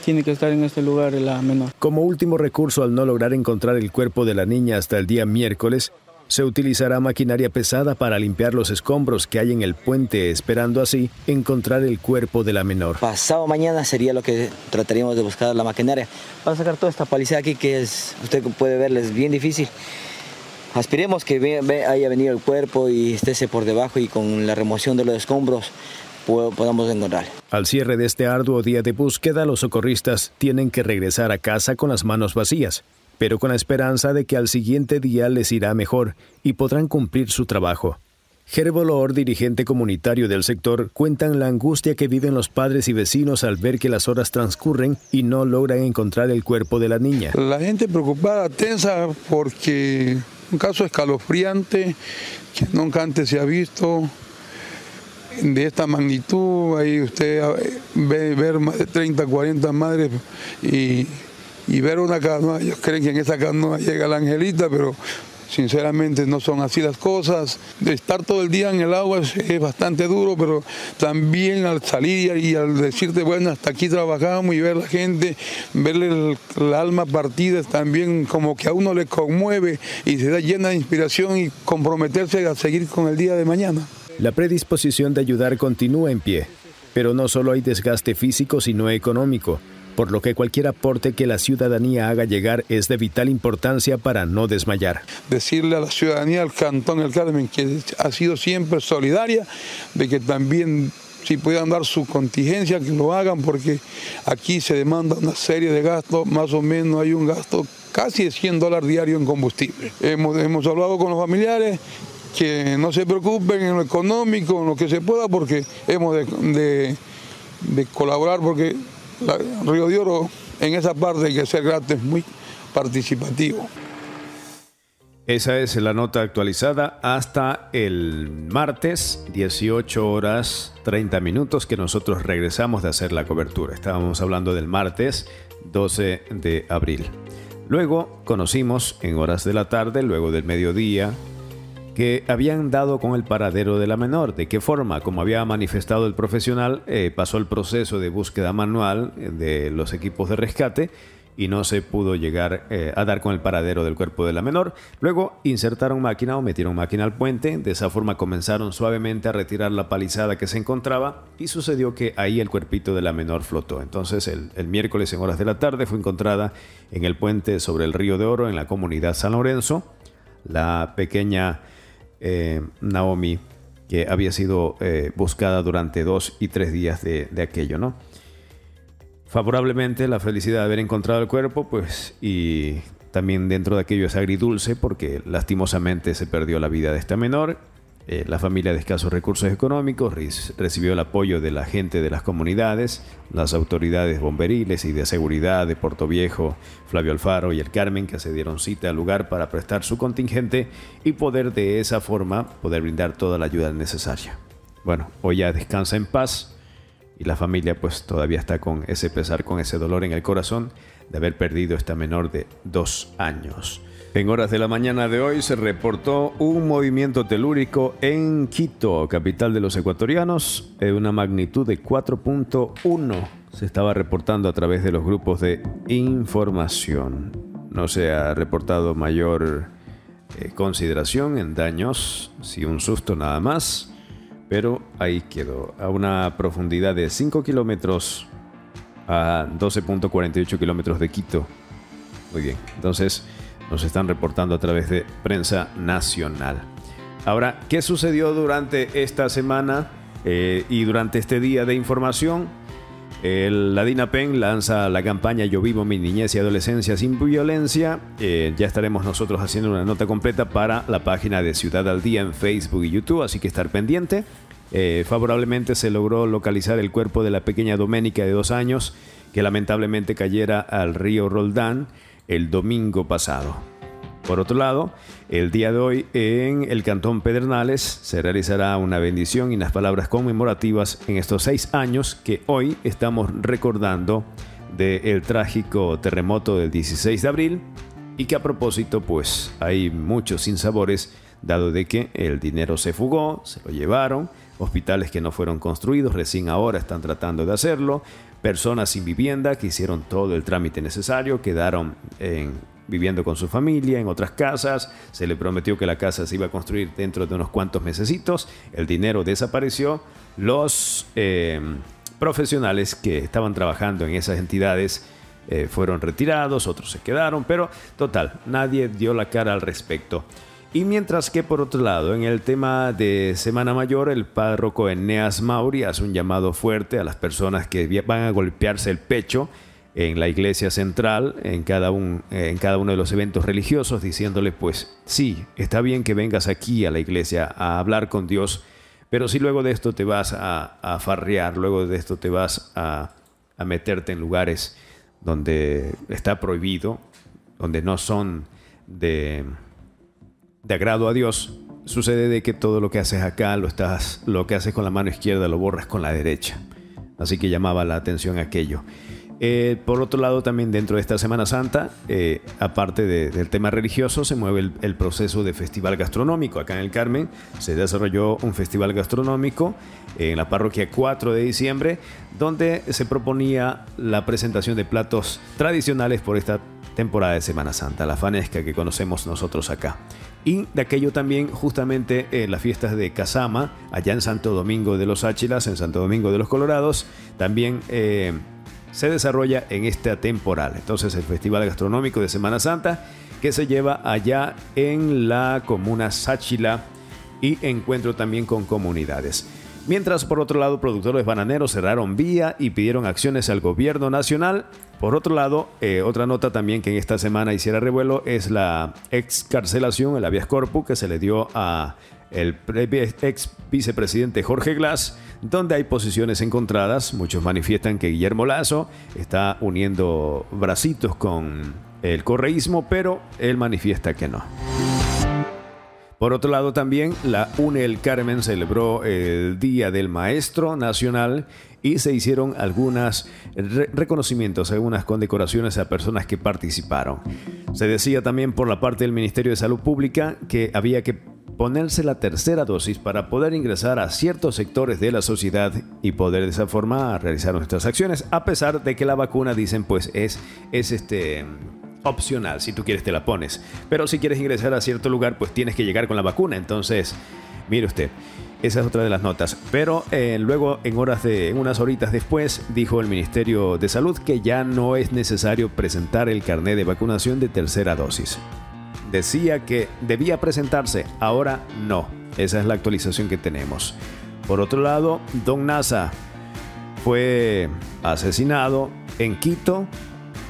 tiene que estar en este lugar la menor. Como último recurso, al no lograr encontrar el cuerpo de la niña hasta el día miércoles, se utilizará maquinaria pesada para limpiar los escombros que hay en el puente, esperando así encontrar el cuerpo de la menor. Pasado mañana sería lo que trataríamos de buscar la maquinaria para sacar toda esta paliza aquí que usted puede verles bien difícil. Aspiremos que haya venido el cuerpo y estése por debajo y con la remoción de los escombros encontrar. Al cierre de este arduo día de búsqueda, los socorristas tienen que regresar a casa con las manos vacías, pero con la esperanza de que al siguiente día les irá mejor y podrán cumplir su trabajo. Gerbolor, dirigente comunitario del sector, cuentan la angustia que viven los padres y vecinos al ver que las horas transcurren y no logran encontrar el cuerpo de la niña. La gente preocupada, tensa, porque un caso escalofriante que nunca antes se ha visto, de esta magnitud, ahí usted eh, ver más de 30, 40 madres y, ver una canoa, ellos creen que en esa canoa llega la angelita, pero sinceramente no son así las cosas. Estar todo el día en el agua es, bastante duro, pero también al salir y al decirte, bueno, hasta aquí trabajamos y ver la gente, verle el, alma partida, también como que a uno le conmueve y se da llena de inspiración y comprometerse a seguir con el día de mañana. La predisposición de ayudar continúa en pie, pero no solo hay desgaste físico, sino económico, por lo que cualquier aporte que la ciudadanía haga llegar es de vital importancia para no desmayar. Decirle a la ciudadanía al Cantón El Carmen, que ha sido siempre solidaria, de que también si puedan dar su contingencia, que lo hagan, porque aquí se demanda una serie de gastos, más o menos hay un gasto casi de 100 dólares diarios en combustible. hemos hablado con los familiares, que no se preocupen en lo económico, en lo que se pueda, porque hemos de, colaborar, porque la, Río de Oro en esa parte hay que ser gratis, muy participativo. Esa es la nota actualizada hasta el martes, 18 horas 30 minutos, que nosotros regresamos de hacer la cobertura. Estábamos hablando del martes 12 de abril. Luego conocimos en horas de la tarde, luego del mediodía, que habían dado con el paradero de la menor, de qué forma, como había manifestado el profesional, eh, pasó el proceso de búsqueda manual eh, de los equipos de rescate y no se pudo llegar eh, a dar con el paradero del cuerpo de la menor. Luego insertaron máquina o metieron máquina al puente, de esa forma comenzaron suavemente a retirar la palizada que se encontraba y sucedió que ahí el cuerpito de la menor flotó. Entonces el, el miércoles en horas de la tarde fue encontrada en el puente sobre el río de Oro en la comunidad San Lorenzo. La pequeña eh, Naomi, que había sido eh, buscada durante dos y tres días de, aquello, ¿no? Favorablemente la felicidad de haber encontrado el cuerpo, pues, y también dentro de aquello es agridulce porque lastimosamente se perdió la vida de esta menor eh, la familia de escasos recursos económicos recibió el apoyo de la gente de las comunidades, las autoridades bomberiles y de seguridad de Puerto Viejo, Flavio Alfaro y el Carmen, que se dieron cita al lugar para prestar su contingente y poder de esa forma poder brindar toda la ayuda necesaria. Bueno, hoy ya descansa en paz y la familia pues todavía está con ese pesar, con ese dolor en el corazón de haber perdido a esta menor de dos años. En horas de la mañana de hoy se reportó un movimiento telúrico en Quito, capital de los ecuatorianos, de una magnitud de 4.1. Se estaba reportando a través de los grupos de información. No se ha reportado mayor eh, consideración en daños, si un susto nada más, pero ahí quedó, a una profundidad de 5 kilómetros a 12.48 kilómetros de Quito. Muy bien, entonces nos están reportando a través de prensa nacional. Ahora, ¿qué sucedió durante esta semana eh, y durante este día de información? El, la DINAPEN lanza la campaña Yo vivo mi niñez y adolescencia sin violencia. Eh, ya estaremos nosotros haciendo una nota completa para la página de Ciudad al Día en Facebook y YouTube, así que estar pendiente. Eh, favorablemente se logró localizar el cuerpo de la pequeña Doménica de dos años que lamentablemente cayera al río Roldán el domingo pasado. Por otro lado, el día de hoy en el Cantón Pedernales se realizará una bendición y unas palabras conmemorativas en estos seis años que hoy estamos recordando del trágico terremoto del 16 de abril y que a propósito pues hay muchos sinsabores dado de que el dinero se fugó, se lo llevaron, hospitales que no fueron construidos, recién ahora están tratando de hacerlo, personas sin vivienda que hicieron todo el trámite necesario, quedaron viviendo con su familia en otras casas, se le prometió que la casa se iba a construir dentro de unos cuantos mesecitos, el dinero desapareció, los em, profesionales que estaban trabajando en esas entidades eh, fueron retirados, otros se quedaron, pero total, nadie dio la cara al respecto. Y mientras que por otro lado, en el tema de Semana Mayor, el párroco Eneas Mauri hace un llamado fuerte a las personas que van a golpearse el pecho en la iglesia central, en cada, un, en cada uno de los eventos religiosos, diciéndole, pues sí, está bien que vengas aquí a la iglesia a hablar con Dios, pero si luego de esto te vas a, farrear, luego de esto te vas a meterte en lugares donde está prohibido, donde no son de de agrado a Dios, sucede de que todo lo que haces acá, lo, estás, lo que haces con la mano izquierda, lo borras con la derecha. Así que llamaba la atención aquello. Eh, por otro lado, también dentro de esta Semana Santa, eh, aparte del tema religioso, se mueve el, el, proceso de festival gastronómico. Acá en el Carmen se desarrolló un festival gastronómico eh, en la parroquia 4 de diciembre, donde se proponía la presentación de platos tradicionales por esta temporada de Semana Santa, la fanesca que conocemos nosotros acá y de aquello también justamente eh, las fiestas de Casama, allá en Santo Domingo de los Áchilas, en Santo Domingo de los Colorados, también eh, se desarrolla en esta temporal. Entonces el Festival Gastronómico de Semana Santa que se lleva allá en la comuna Sáchila y encuentro también con comunidades. Mientras por otro lado productores bananeros cerraron vía y pidieron acciones al gobierno nacional. Por otro lado, eh, otra nota también que en esta semana hiciera revuelo es la excarcelación, el habeas corpus que se le dio a el ex vicepresidente Jorge Glass, donde hay posiciones encontradas. Muchos manifiestan que Guillermo Lazo está uniendo bracitos con el correísmo, pero él manifiesta que no. Por otro lado también, la UNEL Carmen celebró el Día del Maestro Nacional y se hicieron algunos reconocimientos, algunas condecoraciones a personas que participaron. Se decía también por la parte del Ministerio de Salud Pública que había que ponerse la tercera dosis para poder ingresar a ciertos sectores de la sociedad y poder de esa forma realizar nuestras acciones, a pesar de que la vacuna, dicen, pues es, es este opcional. Si tú quieres te la pones. Pero si quieres ingresar a cierto lugar, pues tienes que llegar con la vacuna. Entonces, mire usted, esa es otra de las notas. Pero eh, luego, en horas de, unas horitas después, dijo el Ministerio de Salud que ya no es necesario presentar el carnet de vacunación de tercera dosis. Decía que debía presentarse, ahora no. Esa es la actualización que tenemos. Por otro lado, Don Nasa fue asesinado en Quito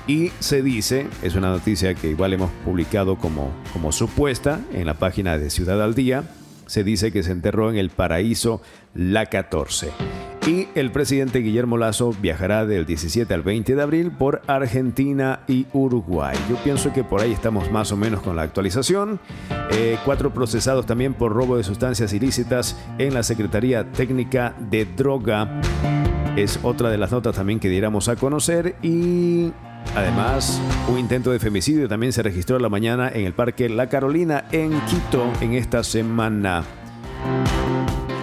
y se dice, es una noticia que igual hemos publicado como, como supuesta en la página de Ciudad al Día, se dice que se enterró en el paraíso La 14. Y el presidente Guillermo Lazo viajará del 17 al 20 de abril por Argentina y Uruguay. Yo pienso que por ahí estamos más o menos con la actualización. Eh, cuatro procesados también por robo de sustancias ilícitas en la Secretaría Técnica de Droga. Es otra de las notas también que diéramos a conocer. Y Además, un intento de femicidio también se registró la mañana en el Parque La Carolina, en Quito, en esta semana.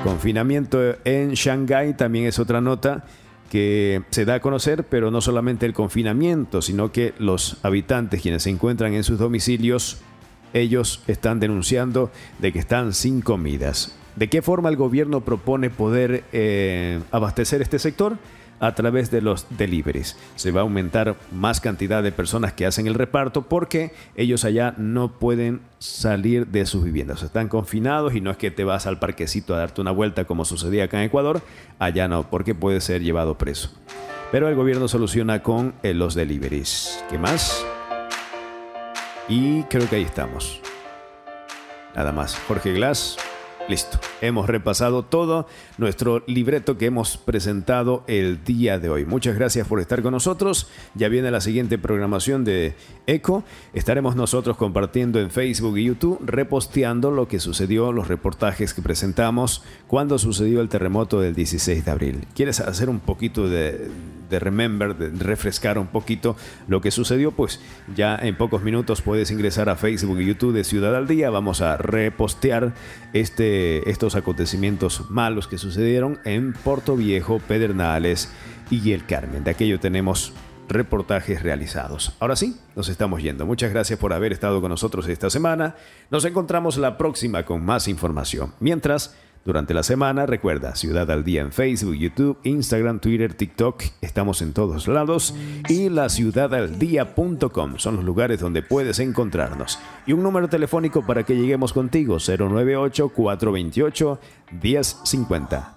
Confinamiento en Shanghái también es otra nota que se da a conocer, pero no solamente el confinamiento, sino que los habitantes quienes se encuentran en sus domicilios, ellos están denunciando de que están sin comidas. ¿De qué forma el gobierno propone poder eh, abastecer este sector? a través de los deliveries. Se va a aumentar más cantidad de personas que hacen el reparto porque ellos allá no pueden salir de sus viviendas. están confinados y no es que te vas al parquecito a darte una vuelta como sucedía acá en Ecuador. Allá no, porque puede ser llevado preso. Pero el gobierno soluciona con eh, los deliveries. ¿Qué más? Y creo que ahí estamos. Nada más. Jorge Glass. Listo, hemos repasado todo nuestro libreto que hemos presentado el día de hoy. Muchas gracias por estar con nosotros. Ya viene la siguiente programación de ECO. Estaremos nosotros compartiendo en Facebook y YouTube, reposteando lo que sucedió, los reportajes que presentamos cuando sucedió el terremoto del 16 de abril. ¿Quieres hacer un poquito de, de remember, de refrescar un poquito lo que sucedió, pues ya en pocos minutos puedes ingresar a Facebook y YouTube de Ciudad al Día. Vamos a repostear este, estos acontecimientos malos que sucedieron en Puerto Viejo, Pedernales y El Carmen. De aquello tenemos reportajes realizados. Ahora sí, nos estamos yendo. Muchas gracias por haber estado con nosotros esta semana. Nos encontramos la próxima con más información. Mientras, durante la semana, recuerda, Ciudad al Día en Facebook, YouTube, Instagram, Twitter, TikTok, estamos en todos lados y la son los lugares donde puedes encontrarnos. Y un número telefónico para que lleguemos contigo, 098 428 1050.